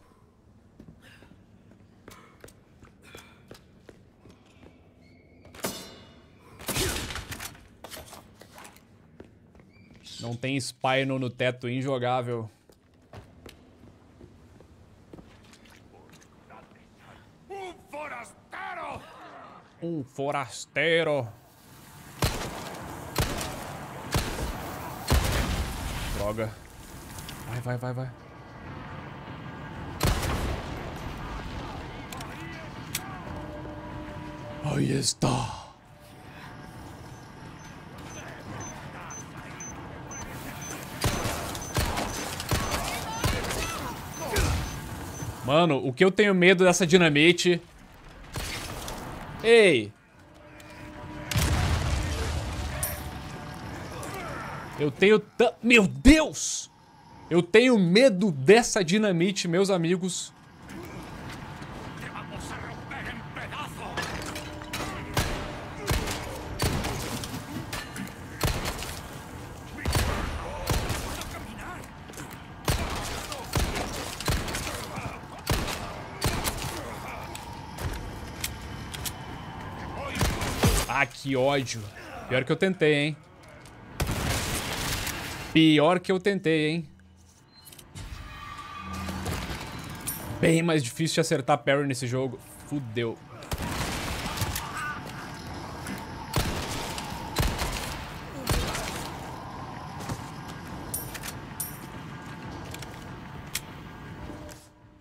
Não tem Spyno no teto, injogável. um forasteiro. Droga. Vai, vai, vai, vai. Aí está. Mano, o que eu tenho medo dessa dinamite Ei! Eu tenho... Meu Deus! Eu tenho medo dessa dinamite, meus amigos. que ódio. Pior que eu tentei, hein? Pior que eu tentei, hein? Bem mais difícil de acertar parry nesse jogo. Fudeu.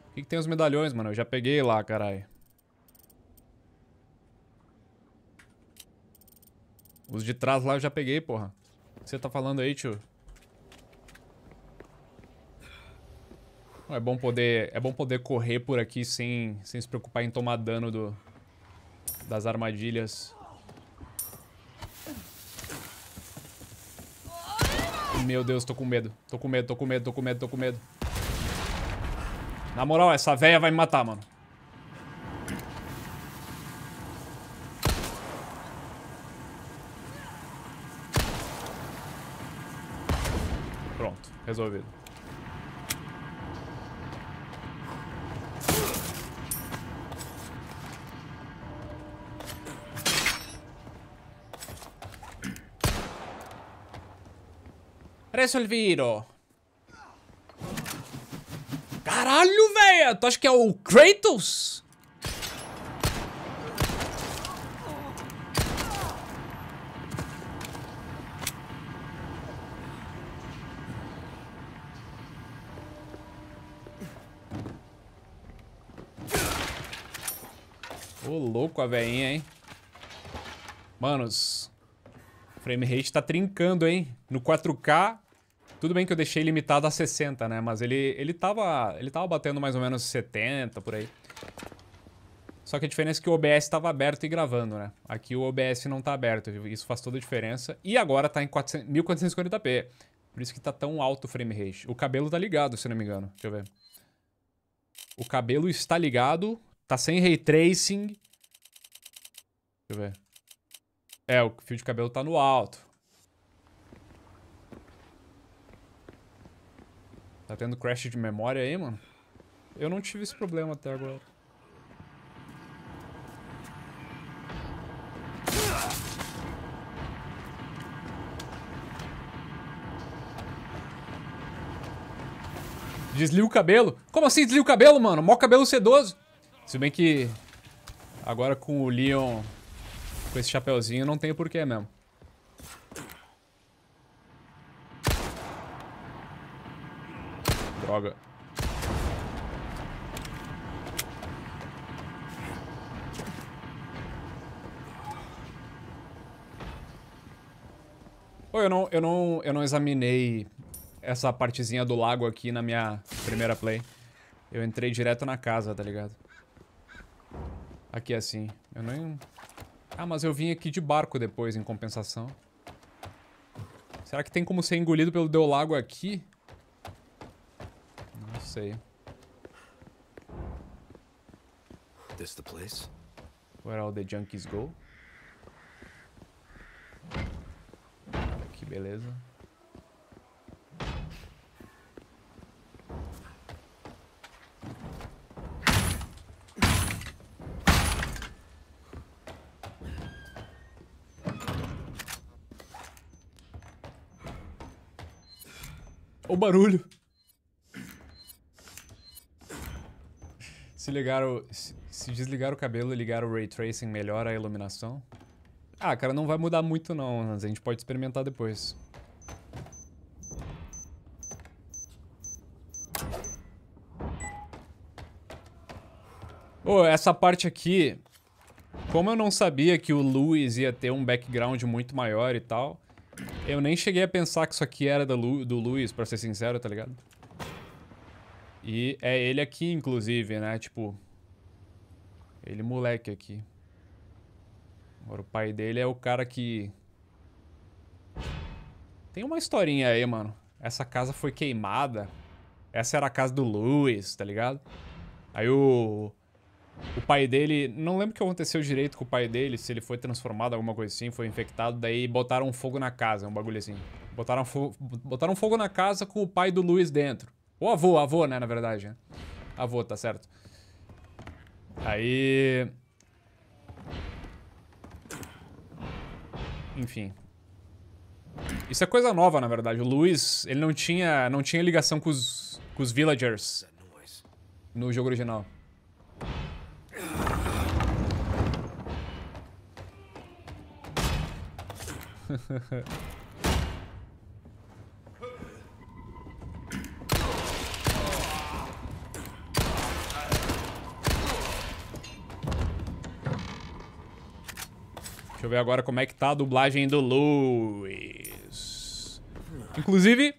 O que, que tem os medalhões, mano? Eu já peguei lá, caralho. Os de trás lá eu já peguei, porra. O que você tá falando aí, tio? É bom poder, é bom poder correr por aqui sem, sem se preocupar em tomar dano do, das armadilhas. Meu Deus, tô com medo. Tô com medo, tô com medo, tô com medo, tô com medo. Na moral, essa véia vai me matar, mano. resolvido. Resolvido. Caralho, velho! Tu acha que é o Kratos? Ô, louco a veinha, hein? Manos, frame rate tá trincando, hein? No 4K, tudo bem que eu deixei limitado a 60, né? Mas ele, ele, tava, ele tava batendo mais ou menos 70, por aí. Só que a diferença é que o OBS estava aberto e gravando, né? Aqui o OBS não tá aberto, isso faz toda a diferença. E agora tá em 1440p. Por isso que tá tão alto o frame rate. O cabelo tá ligado, se não me engano. Deixa eu ver. O cabelo está ligado, Tá sem ray tracing. Deixa eu ver. É, o fio de cabelo tá no alto. Tá tendo crash de memória aí, mano? Eu não tive esse problema até agora. Deslia o cabelo? Como assim deslia o cabelo, mano? Mó cabelo sedoso. Se bem que agora com o Leon, com esse chapéuzinho, não tem porquê mesmo. Droga. Pô, eu não, eu não, eu não examinei essa partezinha do lago aqui na minha primeira play. Eu entrei direto na casa, tá ligado? Aqui é assim. Eu nem... Ah, mas eu vim aqui de barco depois, em compensação. Será que tem como ser engolido pelo Deolago aqui? Não sei. This the place? Where all the junkies go? Aqui, beleza. barulho. Se ligar o, se, se desligar o cabelo e ligar o ray tracing, melhora a iluminação? Ah, cara, não vai mudar muito não, mas a gente pode experimentar depois. Oh, essa parte aqui, como eu não sabia que o Luiz ia ter um background muito maior e tal, eu nem cheguei a pensar que isso aqui era do, Lu, do Luiz, pra ser sincero, tá ligado? E é ele aqui, inclusive, né? Tipo... Ele moleque aqui. Agora o pai dele é o cara que... Tem uma historinha aí, mano. Essa casa foi queimada. Essa era a casa do Luiz, tá ligado? Aí o o pai dele. Não lembro o que aconteceu direito com o pai dele, se ele foi transformado, alguma coisa assim, foi infectado, daí botaram fogo na casa, um bagulho assim. Botaram, fo botaram fogo na casa com o pai do Luiz dentro. Ou avô, avô, né, na verdade, né? Avô, tá certo. Aí. Enfim. Isso é coisa nova, na verdade. O Luiz, ele não tinha, não tinha ligação com os, com os villagers no jogo original. Deixa eu ver agora como é que tá a dublagem do Luiz. Inclusive,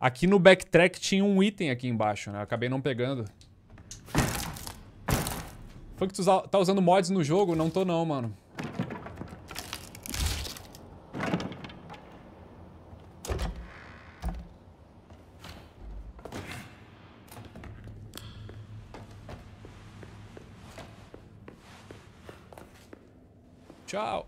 aqui no backtrack tinha um item aqui embaixo, né? Eu acabei não pegando. Foi que tu tá usando mods no jogo? Não tô não, mano. Tchau.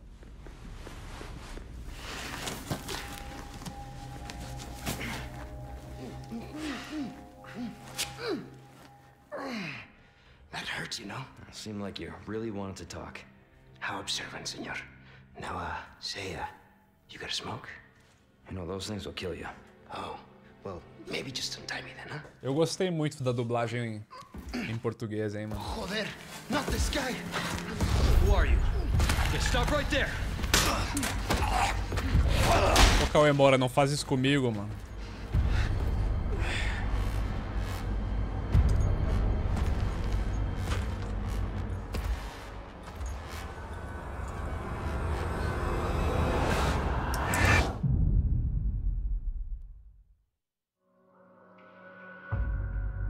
That hurts, you know? It seemed like you really wanted to talk. How observant, senor. Now, uh, say, uh, you got a smoke? You know, those things will kill you. Oh, well, maybe just untie me then, huh? Eu gostei muito da dublagem em, português, hein, mano. Joder, not this guy! Who are you? Ô Cauê Mora, não faz isso comigo, mano.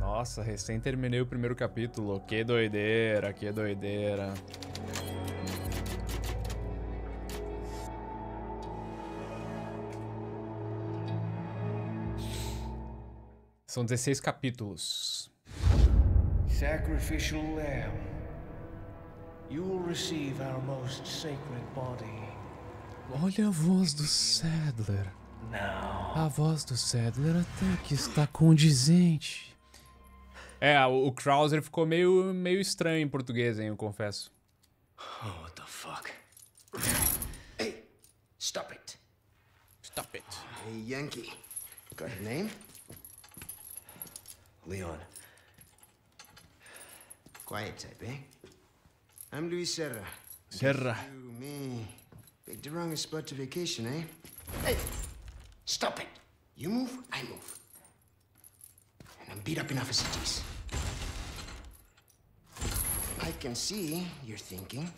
Nossa, recém terminei o primeiro capítulo. Que doideira, que doideira. São 16 capítulos. Sacrificial lamb. You will receive our most sacred body. Olha a voz do Sadler. A voz do Sadler até que está condizente. É, o Krauser ficou meio, meio estranho em português, hein, eu confesso. Oh, what the fuck? Hey, stop it. Stop it. Hey, Yankee, got a name? Leon. Quiet type, eh? I'm Luis Serra. Serra. you, me. Picked the wrong spot to vacation, eh? Hey! Stop it! You move, I move. And I'm beat up enough as it is. I can see you're thinking.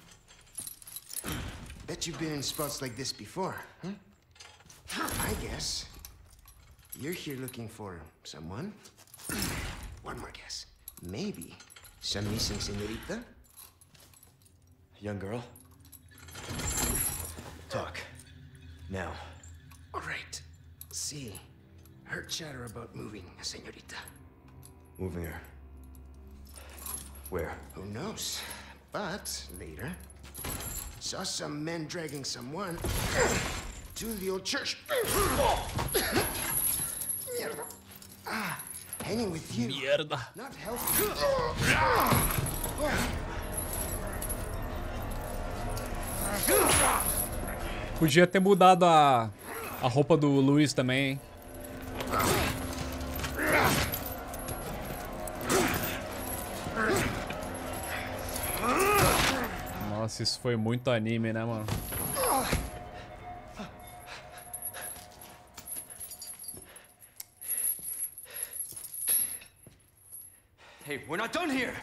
Bet you've been in spots like this before, huh? I guess you're here looking for someone. One more guess. Maybe some me senorita? Young girl? Talk. Now. All right. See. Heard chatter about moving, senorita. Moving her. Where? Who knows? But later. Saw some men dragging someone to the old church. ah, Merda. Podia ter mudado a, a roupa do Luiz também, Nossa, isso foi muito anime, né, mano? We're not done here.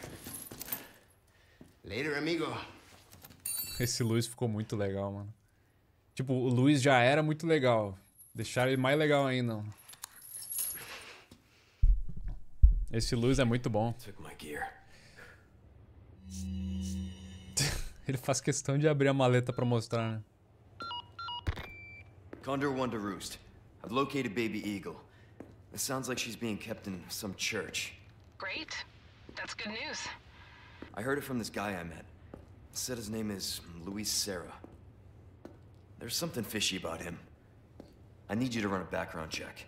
Later, amigo. Esse Luiz ficou muito legal, mano. Tipo, o Luiz já era muito legal. Deixaram ele mais legal ainda. Esse Luiz é muito bom. ele faz questão de abrir a maleta pra mostrar, né? Condor one to roost. I've located baby eagle. It sounds like she's being kept in some church. Great. That's good news. I heard it from this guy I met. Said his name is Luis Serra. There's something fishy about him. I need you to run a background check.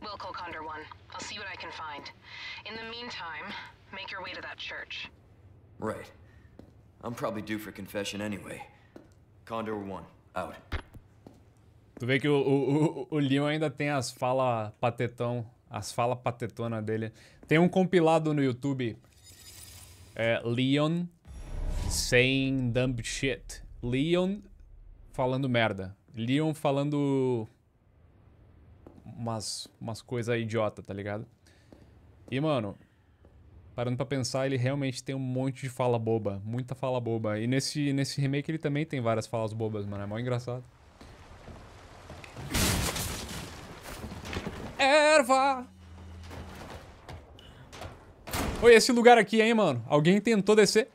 we Will call Condor one. I'll see what I can find. In the meantime, make your way to that church. Right. I'm probably due for confession anyway. Condor one, out. Tu vê que o, o, o, o Leon ainda tem as fala patetão, as fala patetona dele. Tem um compilado no YouTube. É, Leon saying dumb shit. Leon falando merda. Leon falando umas, umas coisas idiota, tá ligado? E, mano, parando pra pensar, ele realmente tem um monte de fala boba. Muita fala boba. E nesse, nesse remake ele também tem várias falas bobas, mano. É mó engraçado. Erva! Oi, esse lugar aqui, hein, mano? Alguém tentou descer?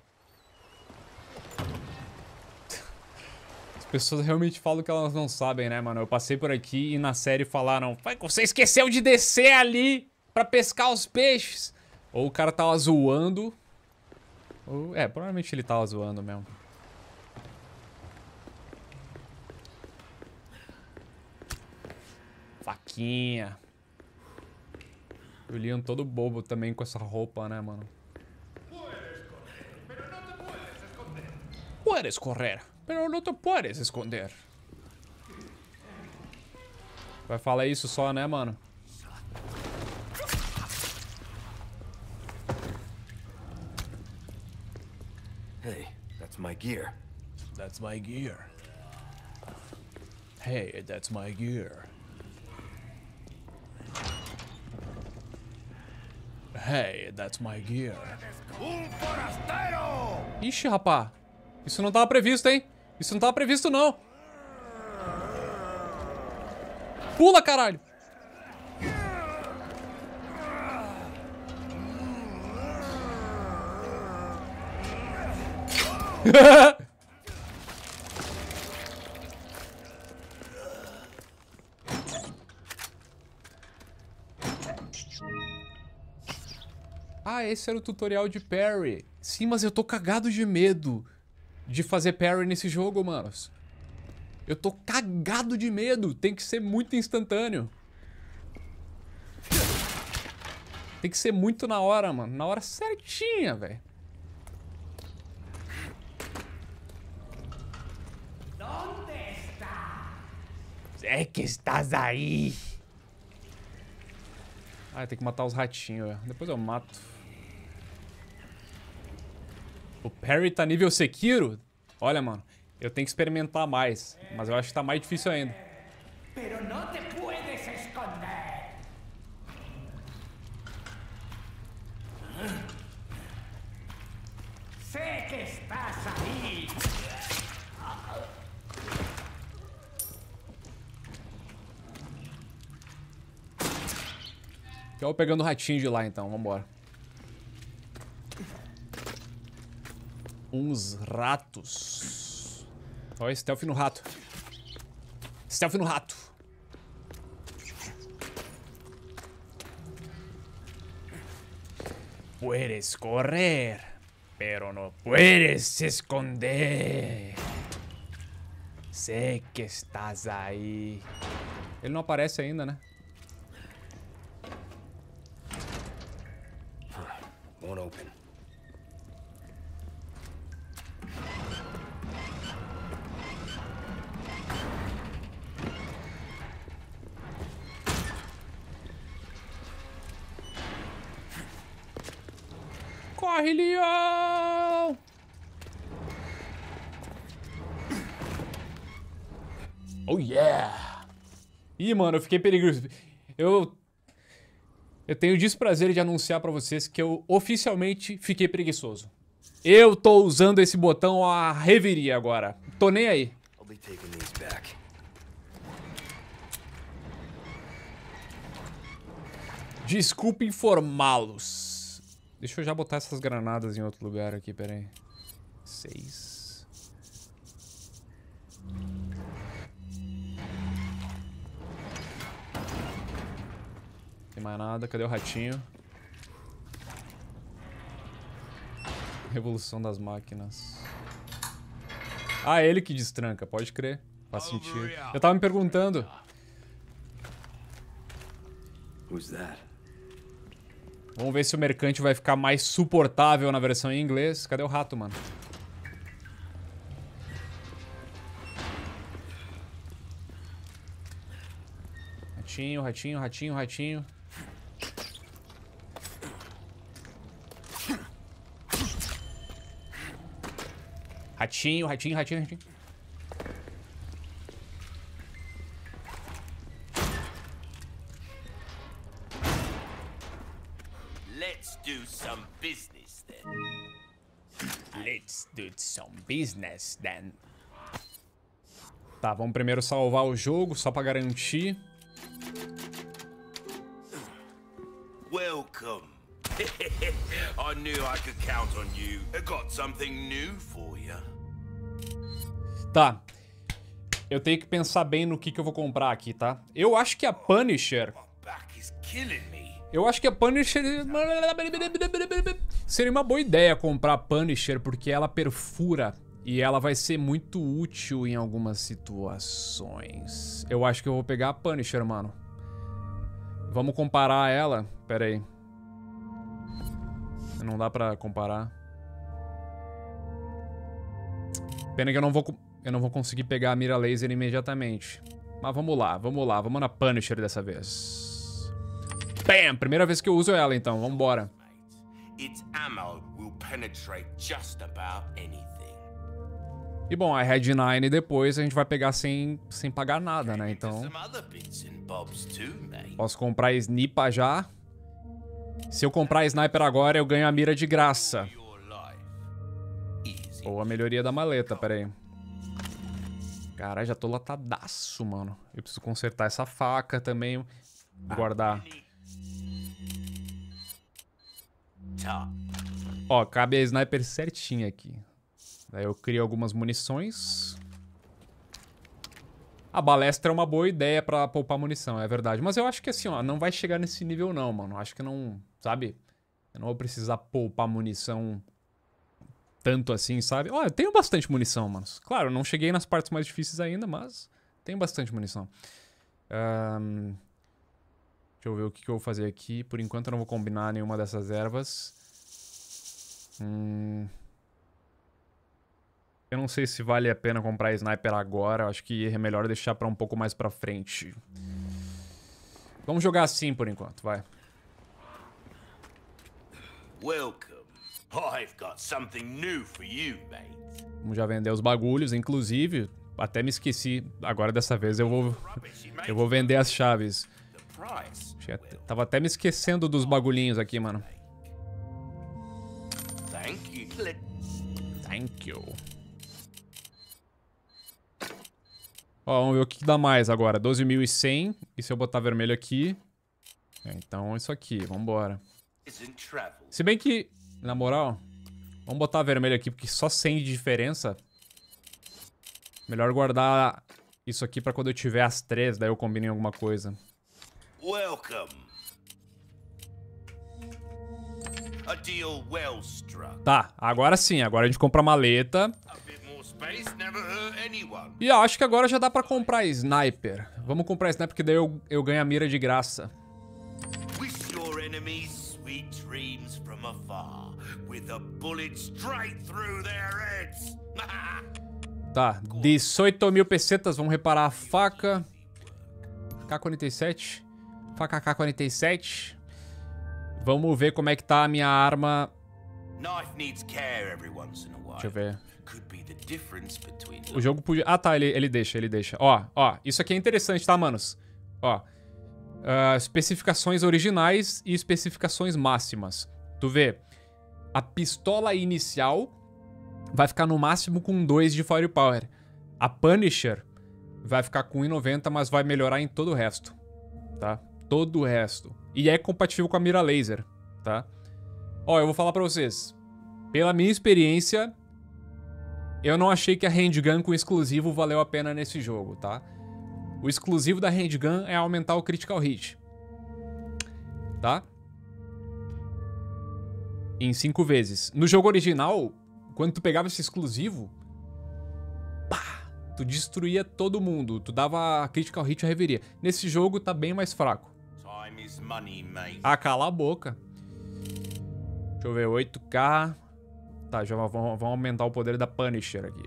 As pessoas realmente falam que elas não sabem, né, mano? Eu passei por aqui e na série falaram Você esqueceu de descer ali pra pescar os peixes. Ou o cara tava zoando. Ou... É, provavelmente ele tava zoando mesmo. Faquinha. O Leon todo bobo também com essa roupa, né, mano? Puedes correr, pero no te puedes esconder. Vai falar isso só, né, mano? Hey, that's my gear. That's my gear. Hey, that's my gear. Hey, that's my gear. Ixi, rapá. Isso não tava previsto, hein? Isso não tava previsto, não. Pula, caralho. Ah, esse era o tutorial de parry. Sim, mas eu tô cagado de medo de fazer parry nesse jogo, manos. Eu tô cagado de medo. Tem que ser muito instantâneo. Tem que ser muito na hora, mano. Na hora certinha, velho. É que estás aí. Ah, tem que matar os ratinhos, Depois eu mato. O Perry tá nível Sekiro? Olha, mano, eu tenho que experimentar mais. Mas eu acho que tá mais difícil ainda. Pero no te puedes esconder. Sé que estás eu pegando o ratinho de lá então, vambora. uns ratos. Olha, stealth no rato. Stealth no rato. Puedes correr, pero no puedes esconder. Sei que estás aí. Ele não aparece ainda, né? Won't open. Oh yeah! Ih, mano, eu fiquei perigoso. Eu. Eu tenho o desprazer de anunciar para vocês que eu oficialmente fiquei preguiçoso. Eu tô usando esse botão a reveria agora. Tô nem aí. Desculpe informá-los. Deixa eu já botar essas granadas em outro lugar aqui, peraí. Seis. Tem mais nada. Cadê o ratinho? Revolução das máquinas. Ah, é ele que destranca. Pode crer. Faz sentido. Eu tava me perguntando. Vamos ver se o mercante vai ficar mais suportável na versão em inglês. Cadê o rato, mano? Ratinho, ratinho, ratinho, ratinho. Ratinho, ratinho, ratinho, ratinho. Let's do some business then. Let's do some business then. Tá, vamos primeiro salvar o jogo, só pra garantir. I knew I could count on you. I got something new for you. Tá. Eu tenho que pensar bem no que, que eu vou comprar aqui, tá? Eu acho que a Punisher... Eu acho que a Punisher... Seria uma boa ideia comprar a Punisher, porque ela perfura e ela vai ser muito útil em algumas situações. Eu acho que eu vou pegar a Punisher, mano. Vamos comparar ela. Pera aí. Não dá pra comparar. Pena que eu não vou, eu não vou conseguir pegar a mira laser imediatamente. Mas vamos lá, vamos lá. Vamos na Punisher dessa vez. Bam! Primeira vez que eu uso ela, então. Vambora. E bom, a Red 9 depois a gente vai pegar sem, sem pagar nada, né? Então... Posso comprar a Snipa já. Se eu comprar a sniper agora, eu ganho a mira de graça. Ou a melhoria da maleta, peraí. Caralho, já tô latadaço, mano. Eu preciso consertar essa faca também. Guardar. Ó, cabe a sniper certinha aqui. Daí eu crio algumas munições. A balestra é uma boa ideia pra poupar munição, é verdade. Mas eu acho que assim, ó, não vai chegar nesse nível não, mano. Acho que não sabe? Eu não vou precisar poupar munição tanto assim, sabe? Olha, eu tenho bastante munição, mano. Claro, não cheguei nas partes mais difíceis ainda, mas tenho bastante munição. Um, deixa eu ver o que, que eu vou fazer aqui. Por enquanto eu não vou combinar nenhuma dessas ervas. Hum... Eu não sei se vale a pena comprar sniper agora. Acho que é melhor deixar pra um pouco mais pra frente. Vamos jogar assim por enquanto, vai. Welcome. I've got something new for you, mate. Vamos já vender os bagulhos, inclusive, até me esqueci, agora dessa vez eu vou eu vou vender as chaves. tava até me esquecendo dos bagulhinhos aqui, mano. Thank you. Thank you. Ó, vamos ver o que dá mais agora. 12.100. E se eu botar vermelho aqui... É, então, isso aqui. Vambora. Se bem que, na moral, vamos botar vermelho aqui, porque só 100 de diferença. Melhor guardar isso aqui pra quando eu tiver as três, daí eu combino em alguma coisa. Welcome. A deal well struck. Tá, agora sim, agora a gente compra a maleta. E eu acho que agora já dá pra comprar sniper. Vamos comprar sniper, porque daí eu, eu ganho a mira de graça. the bullet straight through their heads. Tá, 18 mil pesetas, vamos reparar a faca. K-47. Faca K-47. Vamos ver como é que tá a minha arma. Deixa eu ver. O jogo podia... Ah, tá, ele, ele deixa, ele deixa. Ó, ó, isso aqui é interessante, tá, manos? Ó, uh, especificações originais e especificações máximas. Tu vê a pistola inicial vai ficar no máximo com 2 de firepower. A Punisher vai ficar com 1,90, mas vai melhorar em todo o resto, tá? Todo o resto. E é compatível com a mira laser, tá? Ó, eu vou falar pra vocês. Pela minha experiência, eu não achei que a handgun com exclusivo valeu a pena nesse jogo, tá? O exclusivo da handgun é aumentar o critical hit. Tá? em cinco vezes. No jogo original, quando tu pegava esse exclusivo, pá, tu destruía todo mundo, tu dava critical hit e reveria. Nesse jogo tá bem mais fraco. Money, ah, cala a boca. Deixa eu ver, 8K. Tá, já vamos aumentar o poder da Punisher aqui.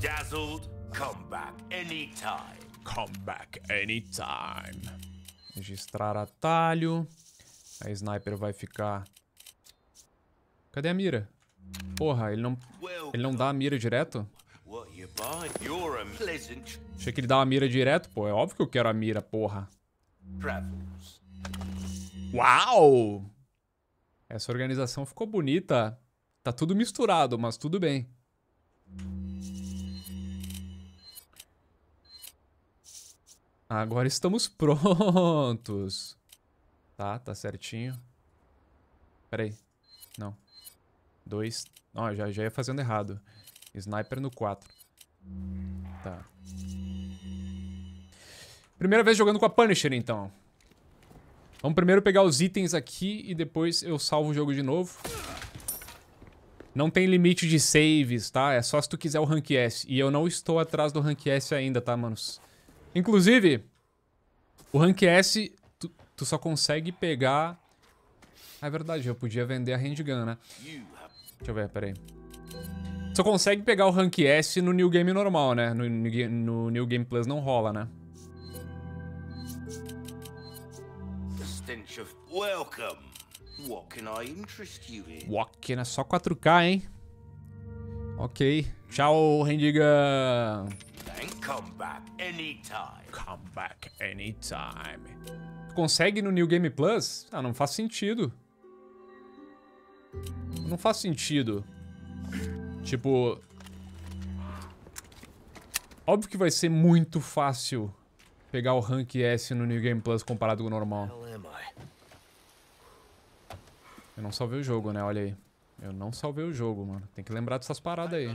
Dazzled, come back anytime. Come back anytime. Registrar atalho. A sniper vai ficar Cadê a mira? Porra, ele não, ele não dá a mira direto? Achei que ele dava a mira direto, pô. É óbvio que eu quero a mira, porra. Uau! Essa organização ficou bonita. Tá tudo misturado, mas tudo bem. Agora estamos prontos. Tá, tá certinho. Peraí. Não. Dois... Ó, já, já ia fazendo errado. Sniper no 4. Tá. Primeira vez jogando com a Punisher, então. Vamos primeiro pegar os itens aqui e depois eu salvo o jogo de novo. Não tem limite de saves, tá? É só se tu quiser o Rank S. E eu não estou atrás do Rank S ainda, tá, manos? Inclusive, o Rank S, tu, tu só consegue pegar... Ah, é verdade, eu podia vender a handgun, né? Deixa eu ver, peraí. Só consegue pegar o Rank S no New Game normal, né? No, no, New Game Plus não rola, né? Welcome. What can I interest you in? Walking é só 4K, hein? Ok. Tchau, Rendiga. Come back anytime. Come back anytime. Consegue no New Game Plus? Ah, não faz sentido. Não faz sentido. Tipo... Óbvio que vai ser muito fácil pegar o Rank S no New Game Plus comparado com o normal. Eu não salvei o jogo, né? Olha aí. Eu não salvei o jogo, mano. Tem que lembrar dessas paradas aí.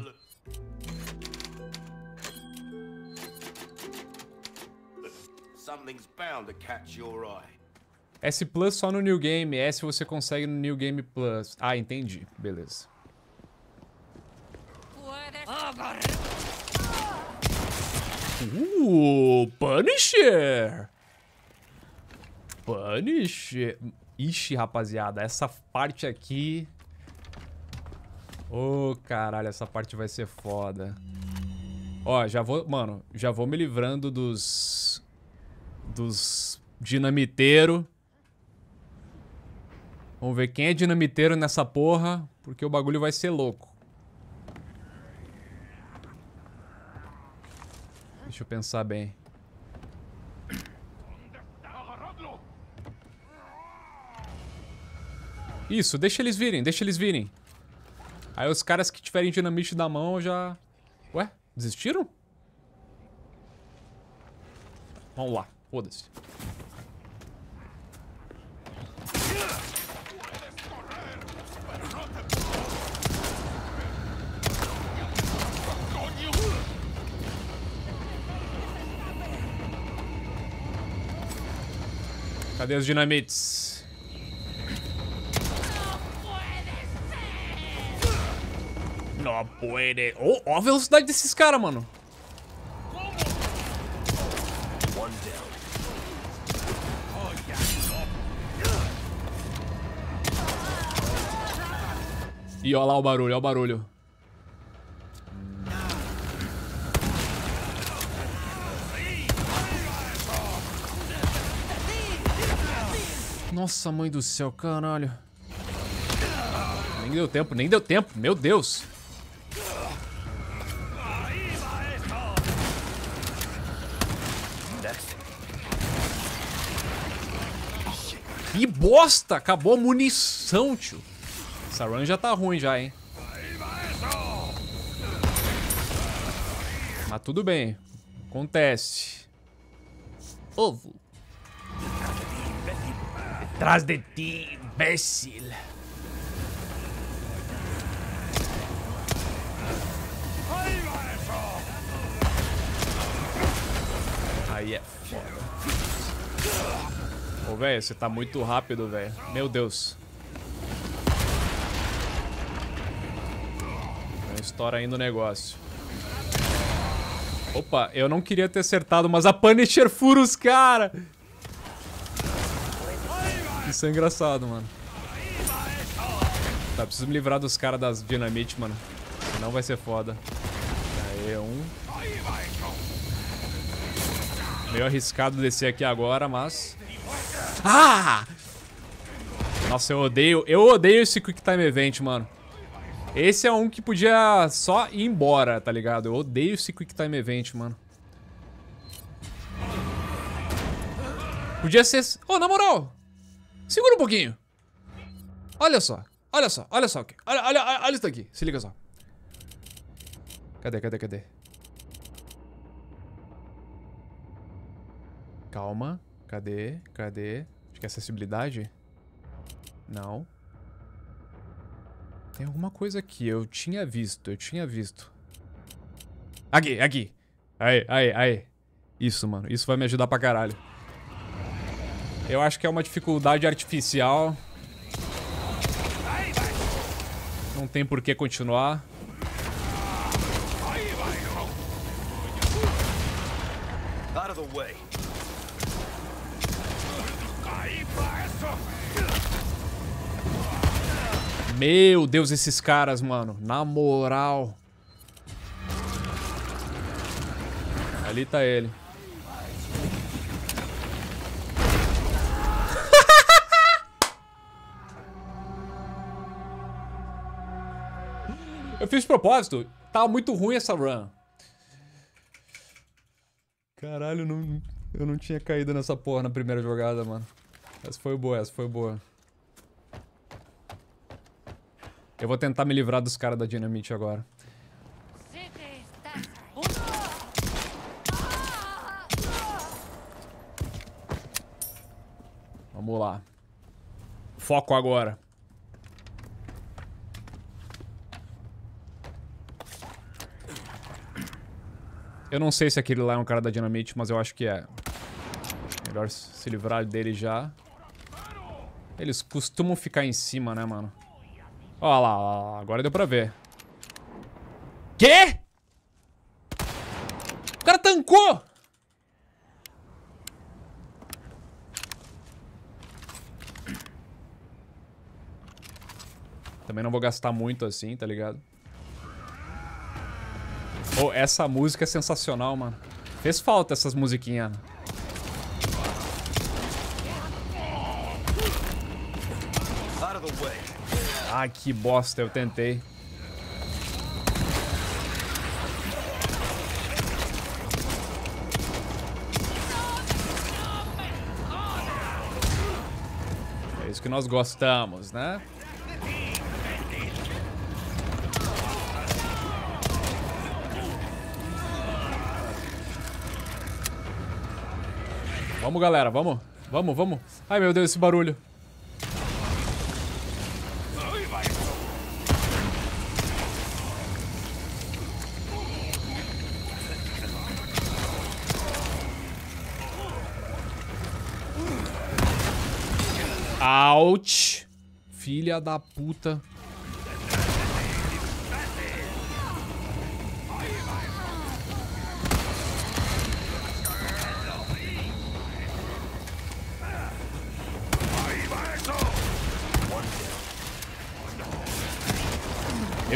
Something's bound to catch your eye. S Plus só no New Game, S você consegue no New Game Plus. Ah, entendi. Beleza. Uh, Punisher! Punisher. Ixi, rapaziada, essa parte aqui... Ô, oh, caralho, essa parte vai ser foda. Ó, já vou... Mano, já vou me livrando dos... Dos dinamiteiro. Vamos ver quem é dinamiteiro nessa porra, porque o bagulho vai ser louco. Deixa eu pensar bem. Isso, deixa eles virem, deixa eles virem. Aí os caras que tiverem dinamite na mão já... Ué, desistiram? Vamos lá, foda-se. Cadê os dinamites? Não pode. Ó oh, a velocidade desses caras, mano. E olha lá o barulho, olha o barulho. Nossa, mãe do céu, caralho. Nem deu tempo, nem deu tempo. Meu Deus. Que bosta! Acabou a munição, tio. Essa run já tá ruim já, hein. Mas tudo bem. Acontece. Ovo atrás de ti, imbécil. Aí é foda. Ô, velho, você tá muito rápido, velho. Meu Deus. Estoura é ainda o negócio. Opa, eu não queria ter acertado, mas a Punisher fura os caras. Isso é engraçado, mano. Tá, preciso me livrar dos caras das dinamite, mano. Senão vai ser foda. Aê, um. Meio arriscado descer aqui agora, mas... Ah! Nossa, eu odeio... Eu odeio esse Quick Time Event, mano. Esse é um que podia só ir embora, tá ligado? Eu odeio esse Quick Time Event, mano. Podia ser... Ô, oh, na moral, Segura um pouquinho. Olha só. Olha só. Olha só. Olha, olha, olha, isso aqui. Se liga só. Cadê, cadê, cadê? Calma. Cadê? Cadê? Acho que é acessibilidade? Não. Tem alguma coisa aqui. Eu tinha visto. Eu tinha visto. Aqui, aqui. Aí, aí, aí. Isso, mano. Isso vai me ajudar pra caralho. Eu acho que é uma dificuldade artificial. Não tem por que continuar. Out of the way. Meu Deus, esses caras, mano. Na moral. Ali tá ele. Eu fiz de propósito. Tava tá muito ruim essa run. Caralho, não, eu não tinha caído nessa porra na primeira jogada, mano. Essa foi boa, essa foi boa. Eu vou tentar me livrar dos caras da Dynamite agora. Vamos lá. Foco agora. Eu não sei se aquele lá é um cara da Dynamite, mas eu acho que é. Melhor se livrar dele já. Eles costumam ficar em cima, né, mano? Olha lá, lá. agora deu pra ver. Quê? O cara tancou! Também não vou gastar muito assim, tá ligado? Oh, essa música é sensacional, mano. Fez falta essas musiquinhas. Né? Ai, que bosta, eu tentei. É isso que nós gostamos, né? Vamos, galera, vamos. Vamos, vamos. Ai, meu Deus, esse barulho. Ouch. Filha da puta.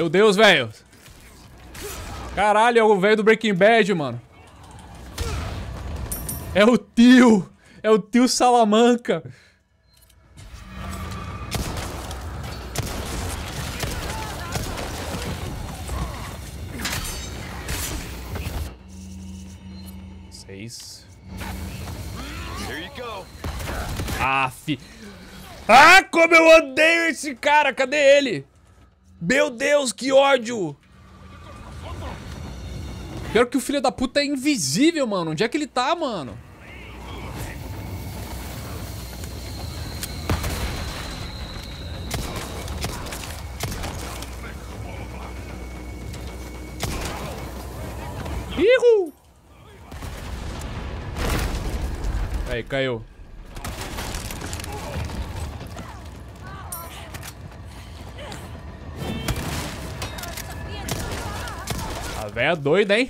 Meu Deus, velho. Caralho, é o velho do Breaking Bad, mano. É o tio. É o tio Salamanca. Seis. Ah, fi... Ah, como eu odeio esse cara! Cadê ele? Meu Deus, que ódio! Pior que o filho da puta é invisível, mano. Onde é que ele tá, mano? Ih! Aí, caiu. A véia é doida, hein?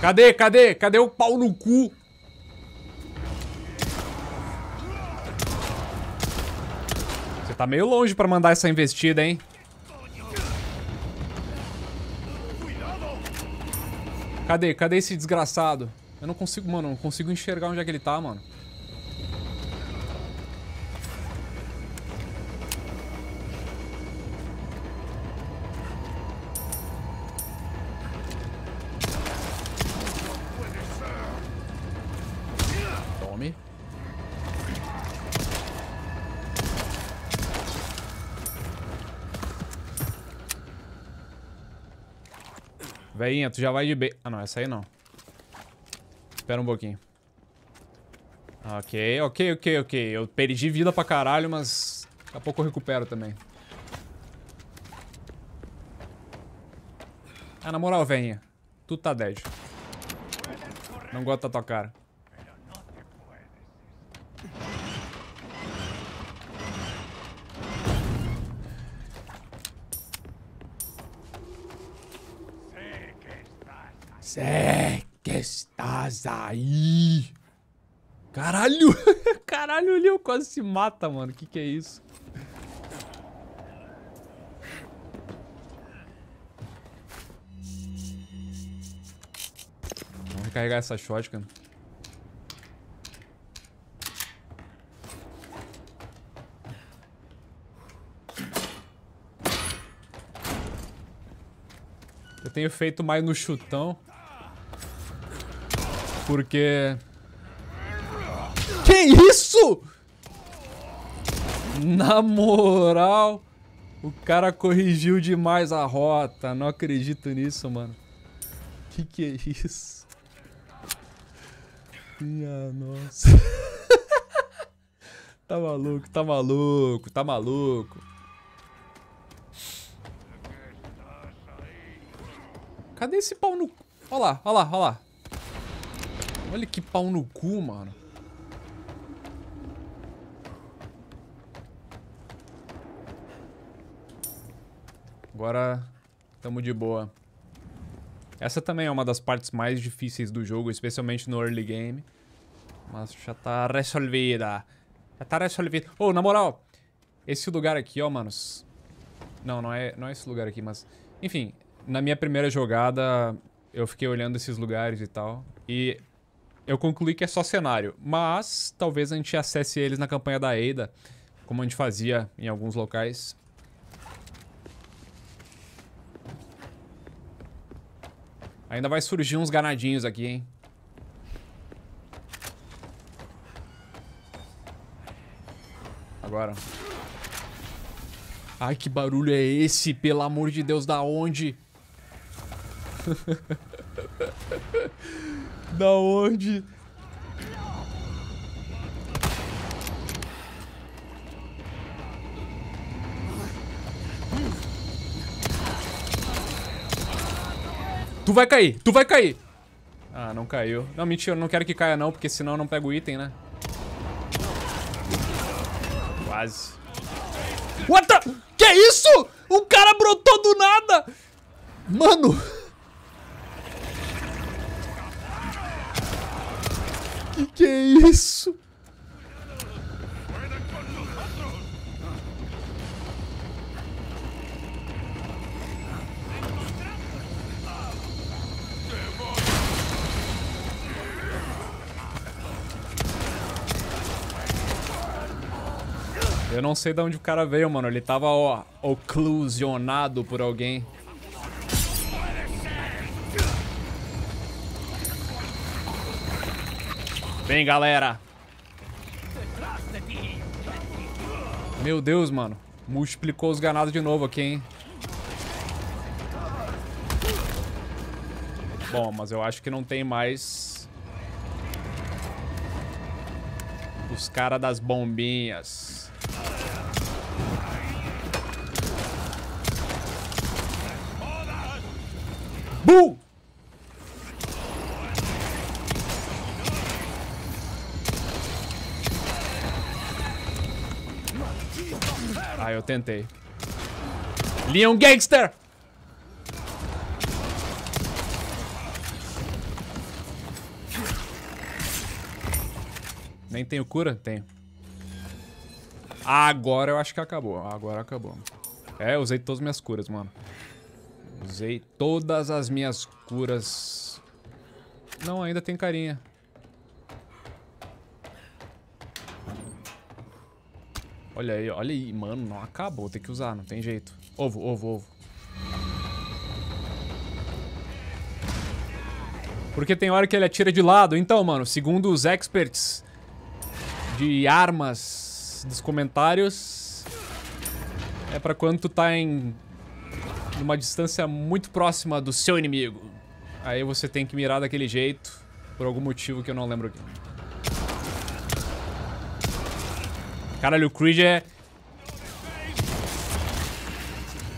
Cadê, cadê? Cadê o pau no cu? Você tá meio longe pra mandar essa investida, hein? Cadê? Cadê esse desgraçado? Eu não consigo, mano, não consigo enxergar onde é que ele tá, mano. Tome. Veinha, tu já vai de B. Ah, não, essa aí não. Espera um pouquinho. Ok, ok, ok, ok. Eu perdi vida pra caralho, mas daqui a pouco eu recupero também. Ah, na moral, venha. Tu tá dead. Não gosto da tua cara. Sei Estás aí? Caralho! Caralho, o Leon quase se mata, mano. Que que é isso? Vamos recarregar essa shotgun. Eu tenho feito mais no chutão. Porque... Que isso? Na moral, o cara corrigiu demais a rota. Não acredito nisso, mano. Que que é isso? Minha nossa. tá maluco, tá maluco, tá maluco. Cadê esse pau no... Olha lá, olha lá, olha lá. Olha que pau no cu, mano. Agora estamos de boa. Essa também é uma das partes mais difíceis do jogo, especialmente no early game. Mas já tá resolvida. Já tá resolvida. oh, na moral, esse lugar aqui, ó, manos. Não, não é, não é esse lugar aqui, mas... Enfim, na minha primeira jogada, eu fiquei olhando esses lugares e tal. E eu concluí que é só cenário. Mas talvez a gente acesse eles na campanha da Eida, como a gente fazia em alguns locais. Ainda vai surgir uns ganadinhos aqui, hein? Agora. Ai, que barulho é esse? Pelo amor de Deus, da onde? da onde... Tu vai cair, tu vai cair. Ah, não caiu. Não, mentira, eu não quero que caia não, porque senão eu não pego o item, né? Quase. What the... Que isso? O cara brotou do nada! Mano... Que que é isso? Eu não sei de onde o cara veio, mano. Ele tava ó, oclusionado por alguém. Vem, galera. Meu Deus, mano. Multiplicou os ganados de novo aqui, hein? Bom, mas eu acho que não tem mais... Os caras das bombinhas. Bull! tentei. Leon Gangster! Nem tenho cura? Tenho. Agora eu acho que acabou. Agora acabou. É, eu usei todas as minhas curas, mano. Usei todas as minhas curas. Não, ainda tem carinha. Olha aí, olha aí. Mano, não acabou. Tem que usar, não tem jeito. Ovo, ovo, ovo. Porque tem hora que ele atira de lado. Então, mano, segundo os experts de armas dos comentários, é pra quando tu tá em uma distância muito próxima do seu inimigo. Aí você tem que mirar daquele jeito, por algum motivo que eu não lembro aqui. Caralho, o Creed é...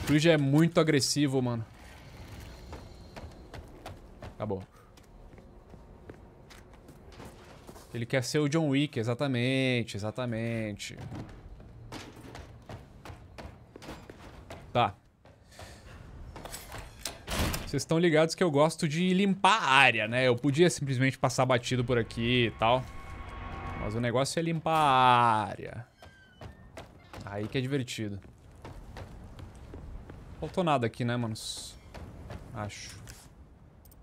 O Creed é muito agressivo, mano. Acabou. Ele quer ser o John Wick, exatamente, exatamente. Tá. Vocês estão ligados que eu gosto de limpar a área, né? Eu podia simplesmente passar batido por aqui e tal. Mas o negócio é limpar a área. Aí que é divertido. Faltou nada aqui, né, manos? Acho.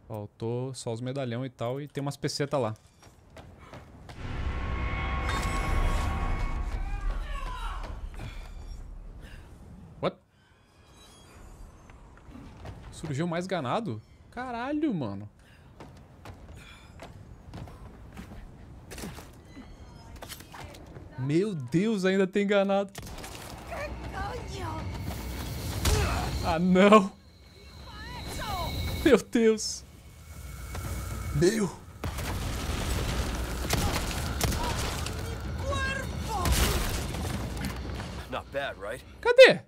Faltou só os medalhão e tal. E tem umas pesetas lá. What? Surgiu mais ganado? Caralho, mano. Meu Deus, ainda tem ganado. Ah, não. Meu Deus. Meu. Cadê?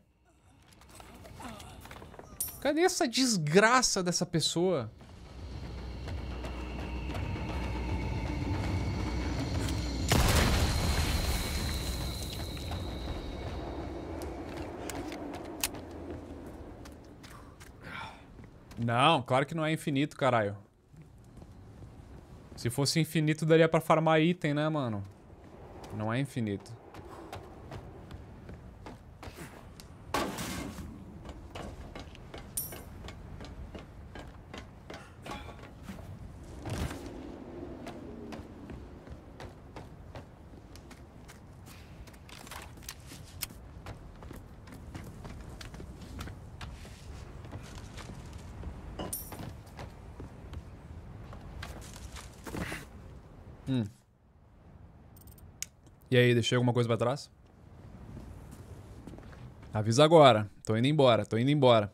Cadê essa desgraça dessa pessoa? Não, claro que não é infinito, caralho. Se fosse infinito, daria pra farmar item, né, mano? Não é infinito. aí, deixei alguma coisa pra trás? Avisa agora. Tô indo embora, tô indo embora.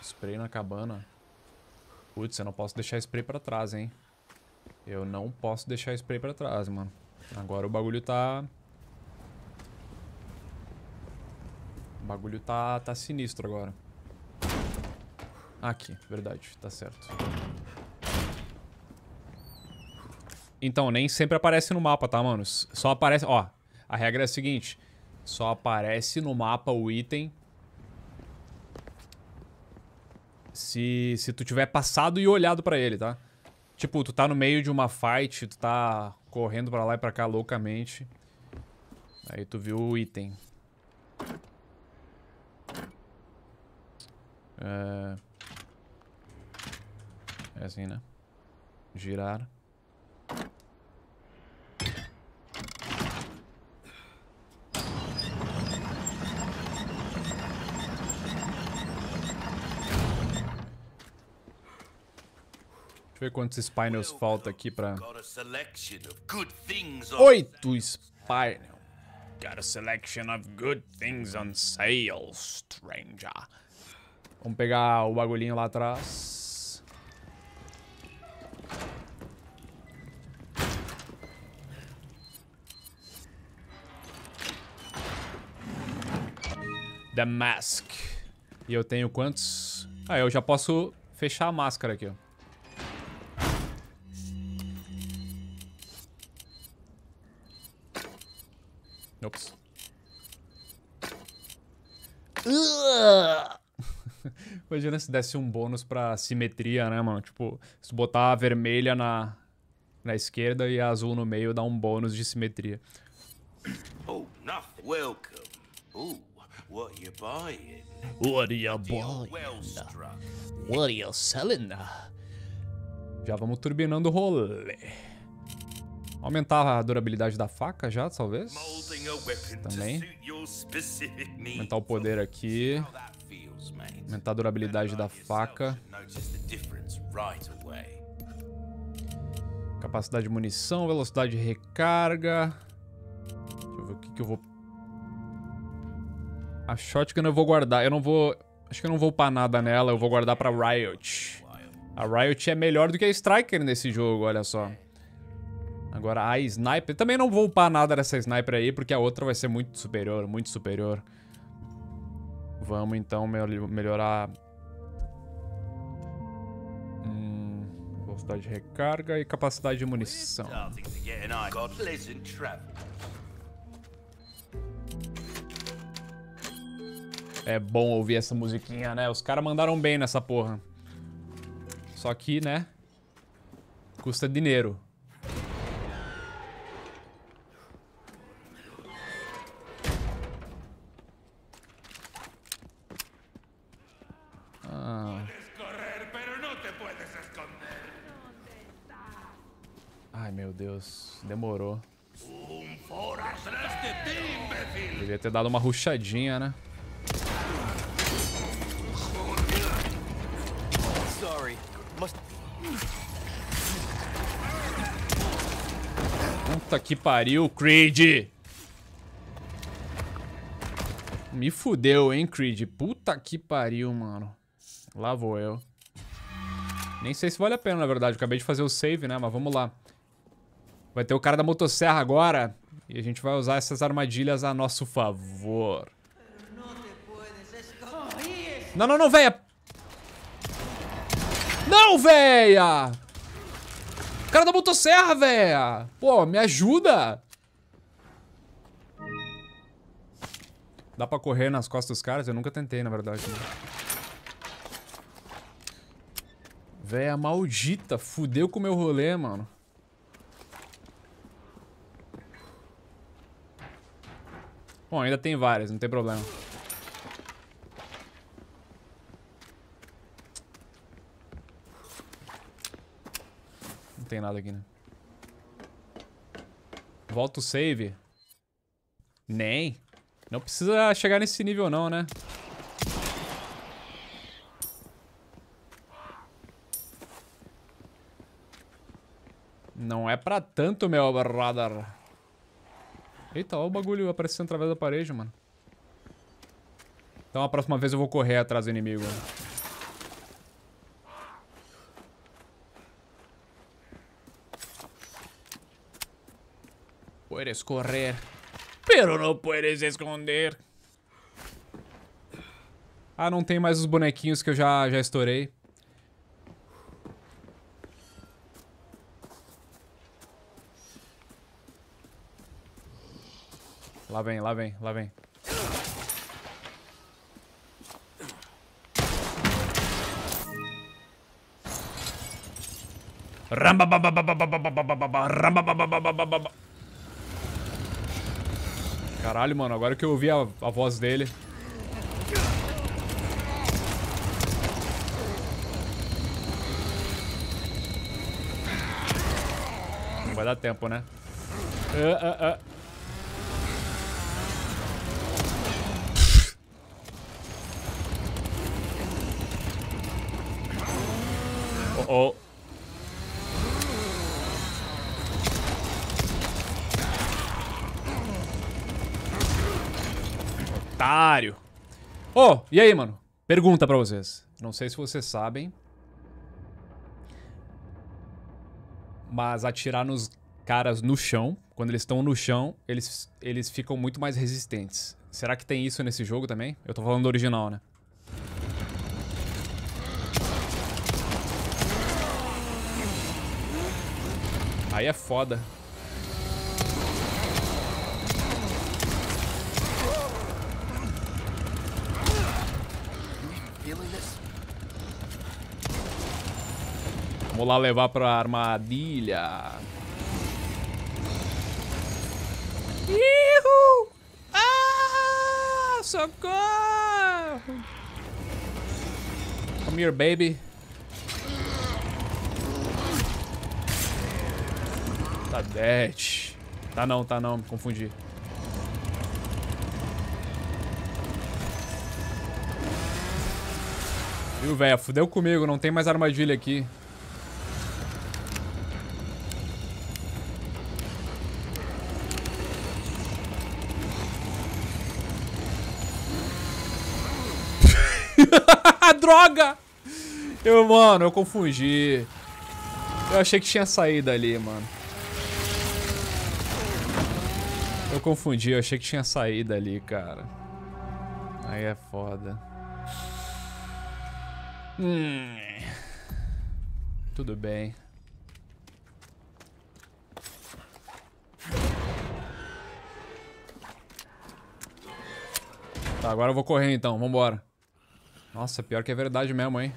Spray na cabana. Putz, eu não posso deixar spray pra trás, hein. Eu não posso deixar o spray pra trás, mano. Agora o bagulho tá... O bagulho tá, tá sinistro agora. Aqui, verdade, tá certo. Então, nem sempre aparece no mapa, tá, manos? Só aparece... Ó, a regra é a seguinte. Só aparece no mapa o item... Se, se tu tiver passado e olhado pra ele, tá? Tipo, tu tá no meio de uma fight, tu tá correndo pra lá e pra cá loucamente. Aí tu viu o item. É... É assim, né? Girar. Deixa eu ver quantos Spinels falta aqui pra... Oito spinels. Got a selection of good things on sale, stranger. Vamos pegar o bagulhinho lá atrás. The Mask. E eu tenho quantos? Ah, eu já posso fechar a máscara aqui, ó. Imagina se desse um bônus pra simetria, né, mano? Tipo, se botar a vermelha na, na esquerda e a azul no meio, dá um bônus de simetria. Oh, not welcome. Ooh, what you buying? What are you buying? What are you selling? Já vamos turbinando o rolê. Aumentar a durabilidade da faca já, talvez. Também. Aumentar o poder aqui. Aumentar a durabilidade da faca. Capacidade de munição, velocidade de recarga. Deixa eu ver o que, que eu vou... A shotgun eu vou guardar. Eu não vou... Acho que eu não vou upar nada nela. Eu vou guardar pra Riot. A Riot é melhor do que a Striker nesse jogo, olha só. Agora a sniper. Também não vou upar nada dessa sniper aí, porque a outra vai ser muito superior, muito superior. Vamos então melhorar... Hum, velocidade de recarga e capacidade de munição. É bom ouvir essa musiquinha, né? Os caras mandaram bem nessa porra. Só que, né? Custa dinheiro. demorou. Devia ter dado uma ruchadinha, né? Puta que pariu, Creed! Me fudeu, hein, Creed? Puta que pariu, mano. Lá vou eu. Nem sei se vale a pena, na verdade. acabei de fazer o save, né? Mas vamos lá. Vai ter o cara da motosserra agora e a gente vai usar essas armadilhas a nosso favor. Não, não, não, véia! Não, véia! O cara da motosserra, véia! Pô, me ajuda! Dá pra correr nas costas dos caras? Eu nunca tentei, na verdade. Né? Véia maldita, fudeu com o meu rolê, mano. Bom, ainda tem várias, não tem problema. Não tem nada aqui, né? Volta o save. Nem. Não precisa chegar nesse nível não, né? Não é pra tanto, meu brother. Eita, olha o bagulho aparecendo através da parede, mano. Então a próxima vez eu vou correr atrás do inimigo. Puedes correr, pero no puedes esconder. Ah, não tem mais os bonequinhos que eu já, já estourei. Lá vem, lá vem, lá vem. Ramba baba baba baba baba baba baba baba baba baba Caralho, mano, agora que eu ouvi a, voz dele. Não vai dar tempo, né? Oh. Otário. Oh, e aí, mano? Pergunta pra vocês. Não sei se vocês sabem. Mas atirar nos caras no chão, quando eles estão no chão, eles, eles ficam muito mais resistentes. Será que tem isso nesse jogo também? Eu tô falando do original, né? Aí é foda. Vamos lá levar pra armadilha. Ihu! Ah! Socorro! Come here, baby. Tá dead. Tá não, tá não, me confundi. Viu, velho? Fudeu comigo, não tem mais armadilha aqui. Droga! Eu, mano, eu confundi. Eu achei que tinha saída ali, mano. Eu confundi, eu achei que tinha saída ali, cara. Aí é foda. Hum. Tudo bem. Tá, agora eu vou correr então, vambora. Nossa, pior que é verdade mesmo, hein?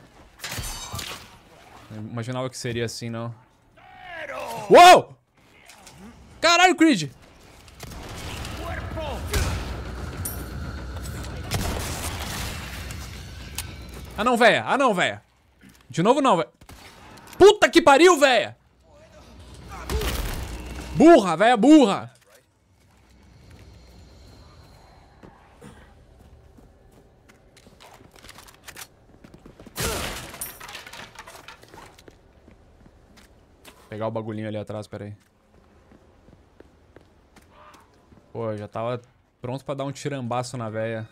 Não imaginava que seria assim, não. Uou! Caralho, Creed! Ah não, véia. Ah não, véia. De novo não, véia. Puta que pariu, véia! Burra, véia burra! Pegar o bagulhinho ali atrás, peraí. Pô, já tava pronto pra dar um tirambaço na véia.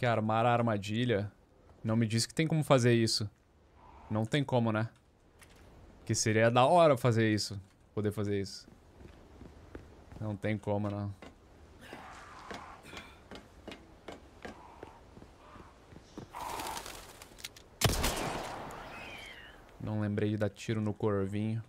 que é armar a armadilha. Não me disse que tem como fazer isso. Não tem como, né? Que seria da hora fazer isso. Poder fazer isso. Não tem como, não. Não lembrei de dar tiro no corvinho.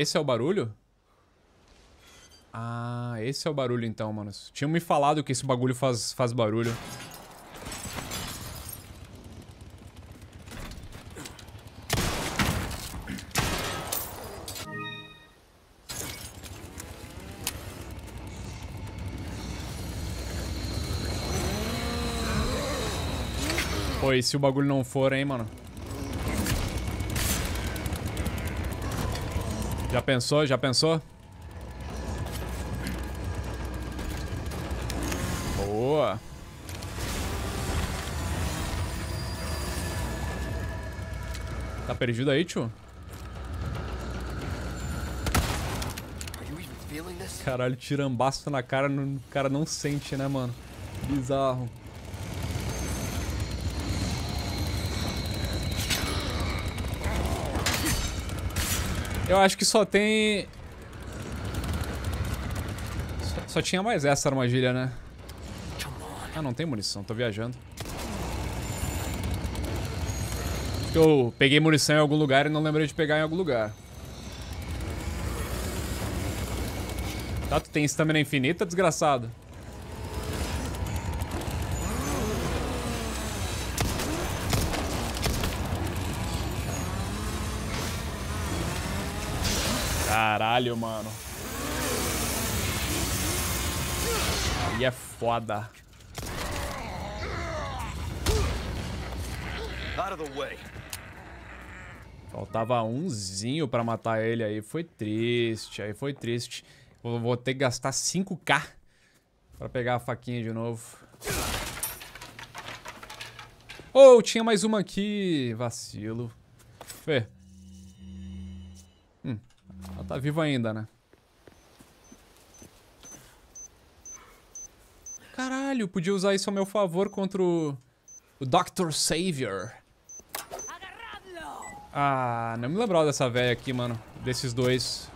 Esse é o barulho? Ah, esse é o barulho então, mano. Tinham me falado que esse bagulho faz, faz barulho. Pô, e se o bagulho não for, hein, mano? Já pensou? Já pensou? Boa. Tá perdido aí, tio? Caralho, tirambaço na cara, o cara não sente, né, mano? Bizarro. Eu acho que só tem... Só, só tinha mais essa armadilha, né? Ah, não tem munição. Tô viajando. Eu peguei munição em algum lugar e não lembrei de pegar em algum lugar. Tá, tu tem estamina infinita, desgraçado. Caralho, mano. Aí é foda. Faltava umzinho pra matar ele aí. Foi triste, aí foi triste. vou ter que gastar 5k pra pegar a faquinha de novo. Oh, tinha mais uma aqui. Vacilo. Fê. Ela tá viva ainda, né? Caralho, podia usar isso a meu favor contra o, o Dr. Savior. Ah, não me lembrava dessa velha aqui, mano. Desses dois.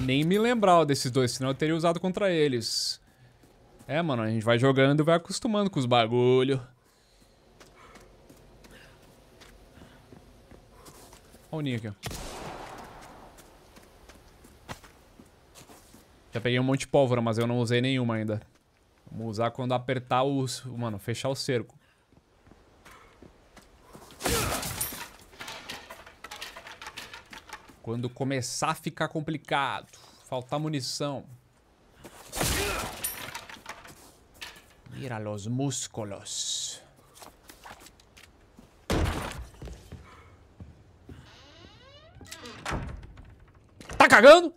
Nem me lembrava desses dois, senão eu teria usado contra eles. É, mano, a gente vai jogando e vai acostumando com os bagulho. Olha o ninho aqui, ó. Já peguei um monte de pólvora, mas eu não usei nenhuma ainda. Vamos usar quando apertar o... Mano, fechar o cerco. Quando começar a ficar complicado. Faltar munição. Mira los músculos. cagando.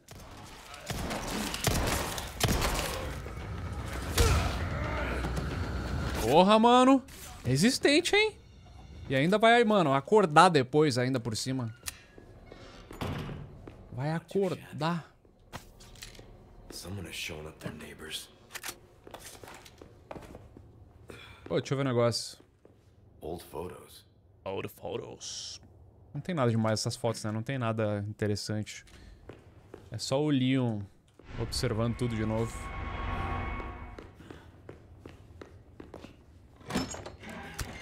Porra, mano. Resistente, hein? E ainda vai, mano, acordar depois ainda por cima. Vai acordar. Pô, deixa eu ver um negócio. Old photos. Old photos. Não tem nada demais essas fotos, né? Não tem nada interessante. É só o Leon observando tudo de novo.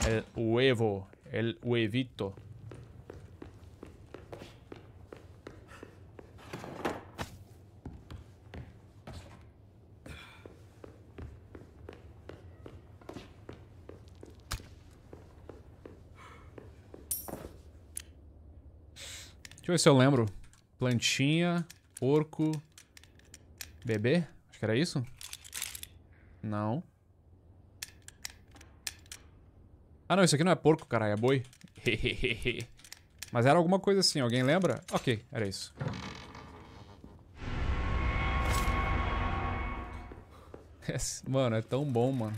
El huevo. El huevito. Deixa eu ver se eu lembro. Plantinha porco, bebê, acho que era isso? Não. Ah, não, isso aqui não é porco, caralho, é boi. Mas era alguma coisa assim, alguém lembra? Ok, era isso. Mano, é tão bom, mano.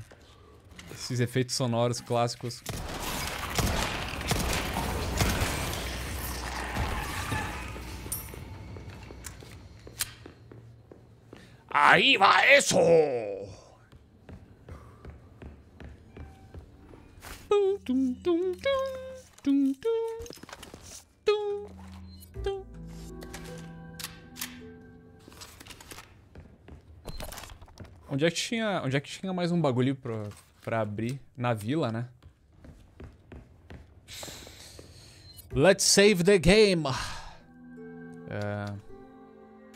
Esses efeitos sonoros clássicos. Aí vai isso. Onde é que tinha, onde é que tinha mais um bagulho pra, pra abrir? Na vila, né? Let's save the game. É...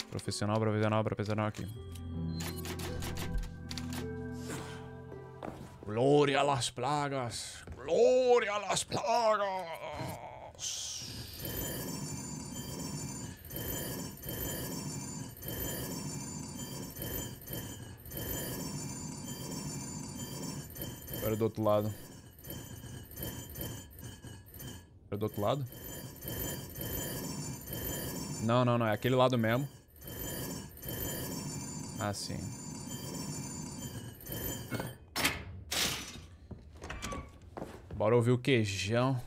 Profissional, profissional, profissional aqui. Glória às plagas! Glória às plagas! Agora do outro lado. Agora do outro lado? Não, não, não. É aquele lado mesmo. Ah, sim. Bora ouvir o queijão.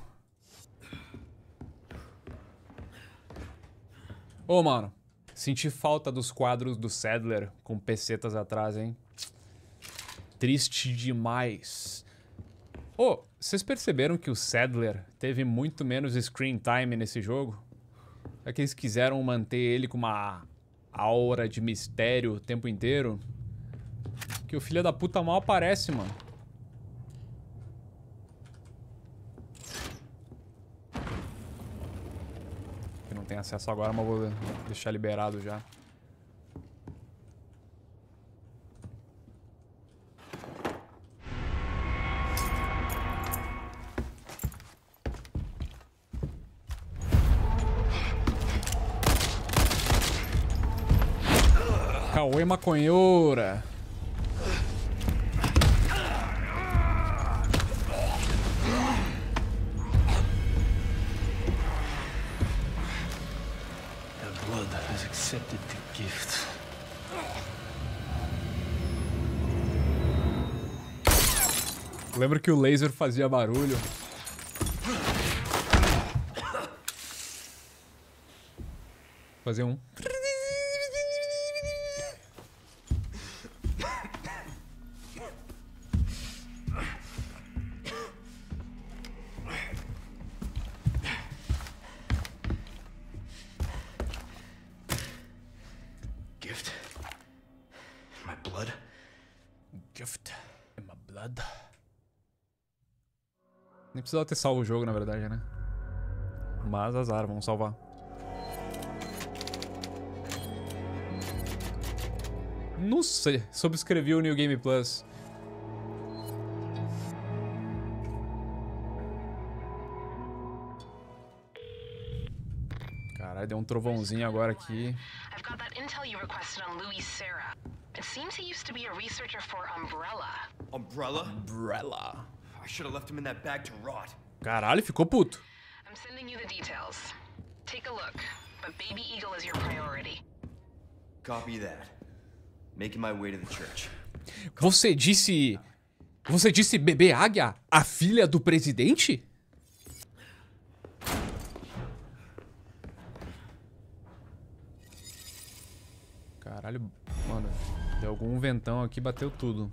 Ô, mano. Senti falta dos quadros do Sadler com pesetas atrás, hein? Triste demais. Ô, oh, vocês perceberam que o Sadler teve muito menos screen time nesse jogo? É que eles quiseram manter ele com uma aura de mistério o tempo inteiro? Que o filho da puta mal aparece, mano. tenho acesso agora, mas vou deixar liberado já. Cauê Maconheira. Lembro que o laser fazia barulho. Fazer um. precisava ter salvo o jogo, na verdade, né? Mas azar, vamos salvar. Não sei, subscrevi o New Game Plus. Caralho, deu um trovãozinho agora aqui. I've got that intel you requested on Louis Serra. It seems he used to be a researcher for Umbrella. Umbrella? Umbrella. I should have left him in that bag to rot. Caralho, ficou puto. I'm sending you the details. Take a look, but Baby Eagle is your priority. Copy that. Making my way to the church. Você disse Você disse bebê águia, a filha do presidente? Caralho, mano, deu algum ventão aqui, bateu tudo.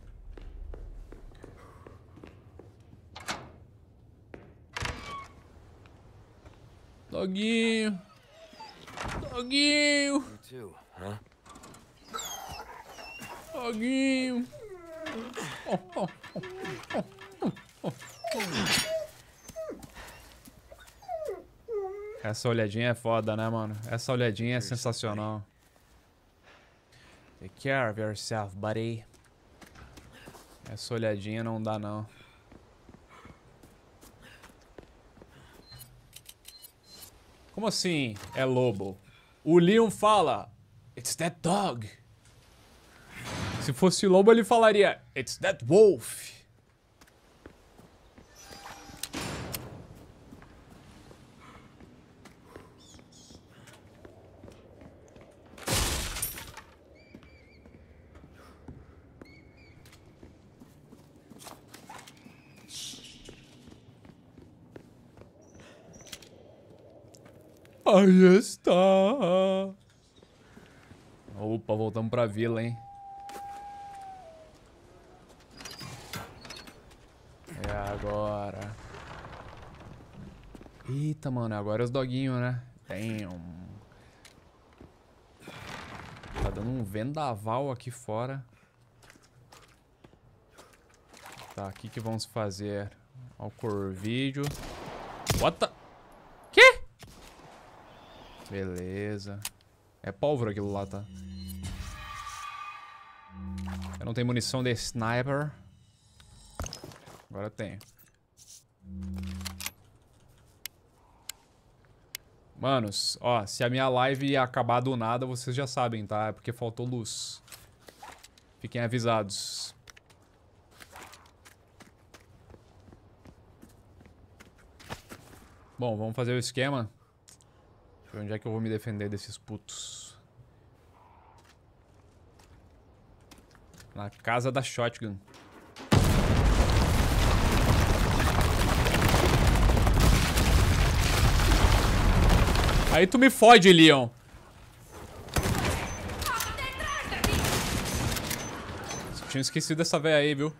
Doguinho. Doguinho. Doguinho. Essa olhadinha é foda, né, mano? Essa olhadinha é sensacional. Take care of yourself, buddy. Essa olhadinha não dá, não. Como assim é lobo? O Leon fala, It's that dog. Se fosse lobo, ele falaria, It's that wolf. Aí está. Opa, voltamos pra vila, hein? É agora. Eita, mano, agora é os doguinhos, né? Damn. Tá dando um vendaval aqui fora. Tá, o que que vamos fazer? Ó o corvídeo. What the... Beleza. É pólvora aquilo lá, tá? Eu não tenho munição de sniper. Agora tenho. Manos, ó, se a minha live acabar do nada, vocês já sabem, tá? É porque faltou luz. Fiquem avisados. Bom, vamos fazer o esquema onde é que eu vou me defender desses putos? Na casa da Shotgun. Aí tu me fode, Leon. Tinha esquecido dessa véia aí, viu?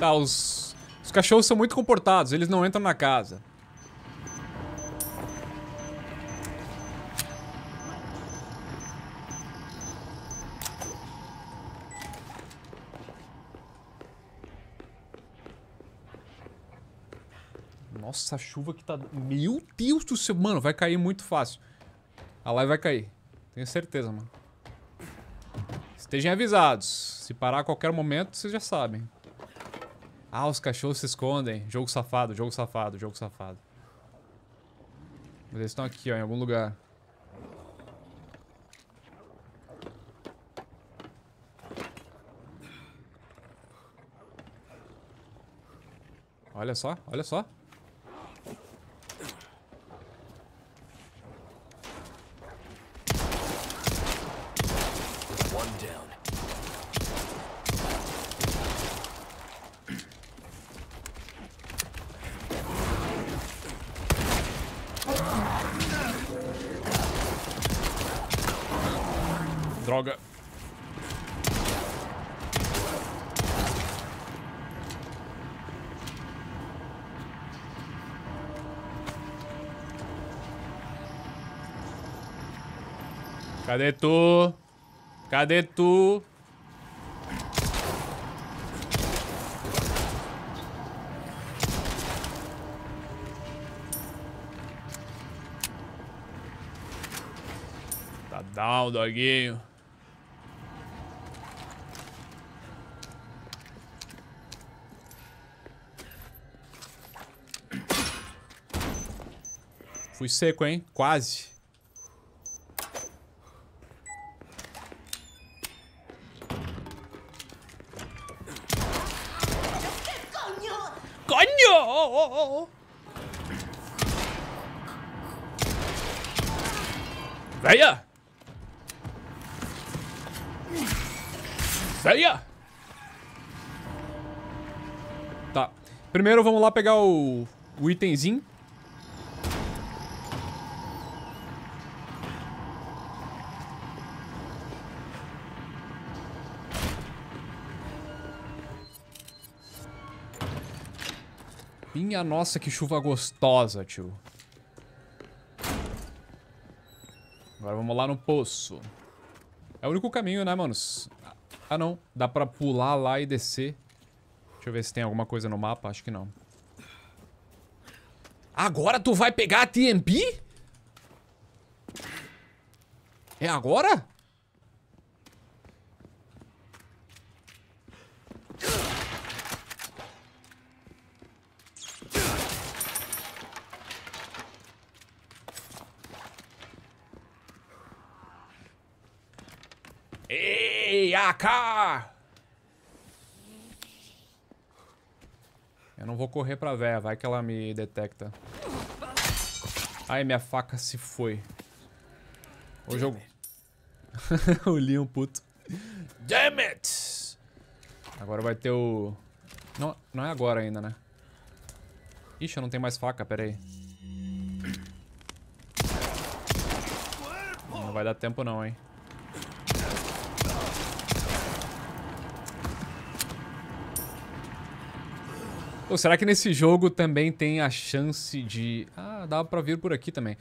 Tá, os os cachorros são muito comportados, eles não entram na casa. Nossa, a chuva que tá... Meu Deus do céu! Mano, vai cair muito fácil. A live vai cair. Tenho certeza, mano. Estejam avisados. Se parar a qualquer momento, vocês já sabem. Ah, os cachorros se escondem. Jogo safado, jogo safado, jogo safado. Mas eles estão aqui, ó, em algum lugar. Olha só, olha só. Cadê tu? Cadê tu? Tá down, doguinho. Fui seco, hein? Quase. Primeiro vamos lá pegar o, o itemzinho. Minha nossa, que chuva gostosa, tio. Agora vamos lá no poço. É o único caminho, né, manos? Ah, não. Dá pra pular lá e descer. Deixa eu ver se tem alguma coisa no mapa. Acho que não. Agora tu vai pegar a TMP? É agora? Ei, AK! não vou correr pra véia, vai que ela me detecta. Ai, minha faca se foi. O jogo. o Leon puto. Damn it! Agora vai ter o... Não, não é agora ainda, né? Ixi, eu não tenho mais faca, peraí. Não vai dar tempo não, hein? Ou será que nesse jogo também tem a chance de... Ah, dá pra vir por aqui também.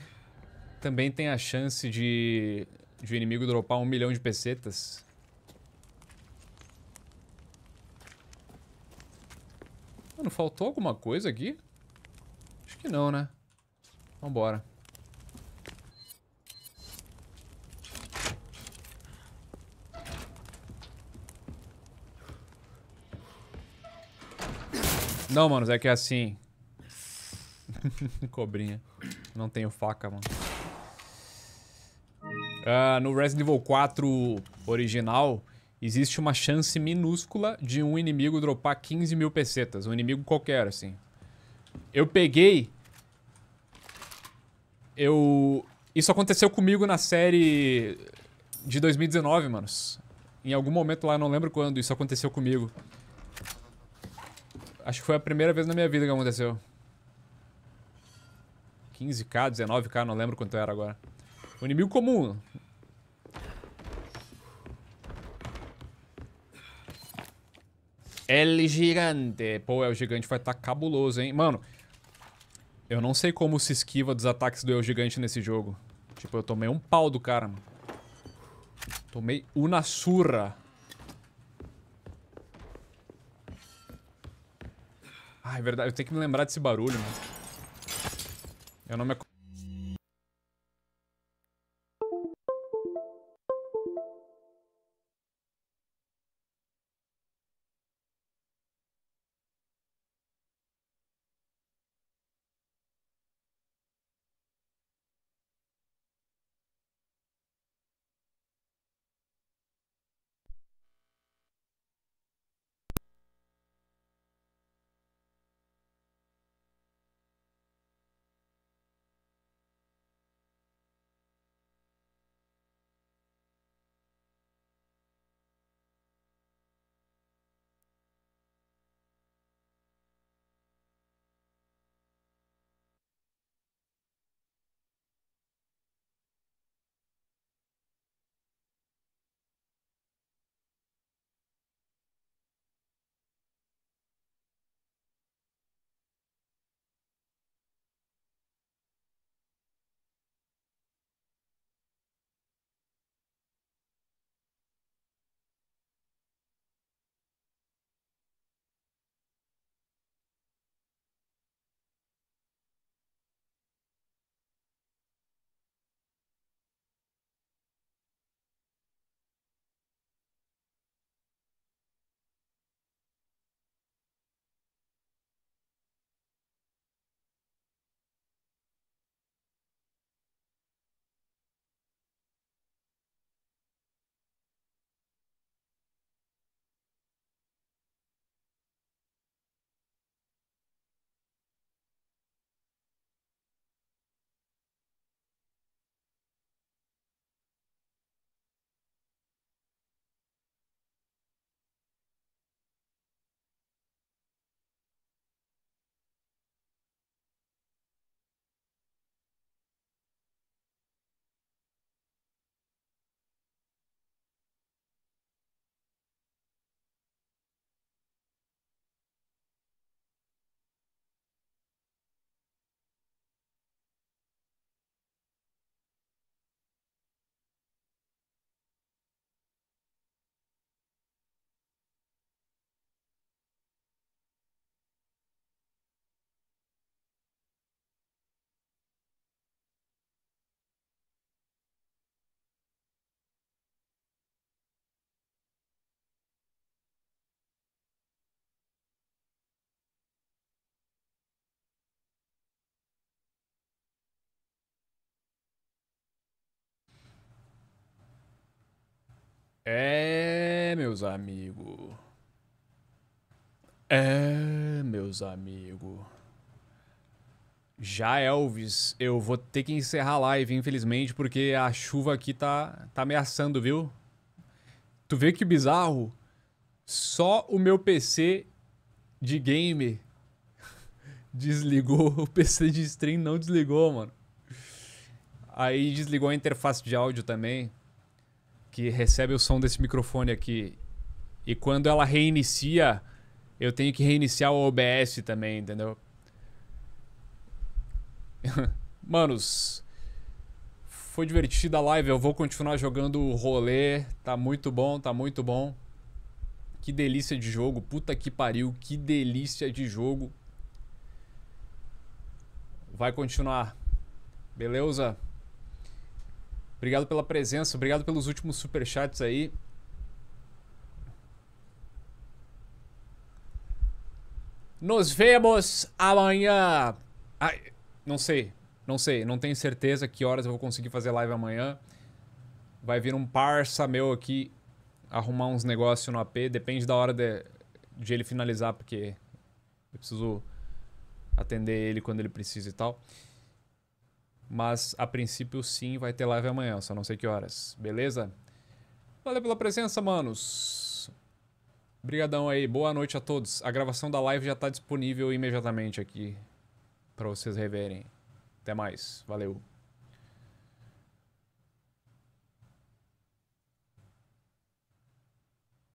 Também tem a chance de... De o um inimigo dropar um milhão de pesetas. Mano, faltou alguma coisa aqui? Acho que não, né? Vambora. Não, mano, é que é assim. Cobrinha. Não tenho faca, mano. Uh, no Resident Evil 4 original, existe uma chance minúscula de um inimigo dropar 15 mil pesetas. Um inimigo qualquer, assim. Eu peguei... Eu... Isso aconteceu comigo na série de 2019, manos. Em algum momento lá, não lembro quando, isso aconteceu comigo. Acho que foi a primeira vez na minha vida que aconteceu. 15k, 19k, não lembro quanto era agora. Um inimigo comum. El Gigante. Pô, é o Gigante vai estar tá cabuloso, hein? Mano, eu não sei como se esquiva dos ataques do El Gigante nesse jogo. Tipo, eu tomei um pau do cara, mano. Tomei uma surra. Ah, é verdade. Eu tenho que me lembrar desse barulho, mano. Né? Eu não me É, meus amigos. É, meus amigos. Já, Elvis, eu vou ter que encerrar a live, infelizmente, porque a chuva aqui tá, tá ameaçando, viu? Tu vê que bizarro? Só o meu PC de game desligou. O PC de stream não desligou, mano. Aí desligou a interface de áudio também que recebe o som desse microfone aqui. E quando ela reinicia, eu tenho que reiniciar o OBS também, entendeu? Manos, foi divertida a live. Eu vou continuar jogando o rolê. Tá muito bom, tá muito bom. Que delícia de jogo. Puta que pariu, que delícia de jogo. Vai continuar. Beleza? Obrigado pela presença, obrigado pelos últimos superchats aí. Nos vemos amanhã. Ai, não sei, não sei, não tenho certeza que horas eu vou conseguir fazer live amanhã. Vai vir um parça meu aqui arrumar uns negócios no AP, depende da hora de, de ele finalizar, porque eu preciso atender ele quando ele precisa e tal. Mas a princípio sim vai ter live amanhã, só não sei que horas. Beleza? Valeu pela presença, manos. Obrigadão aí. Boa noite a todos. A gravação da live já está disponível imediatamente aqui para vocês reverem. Até mais. Valeu.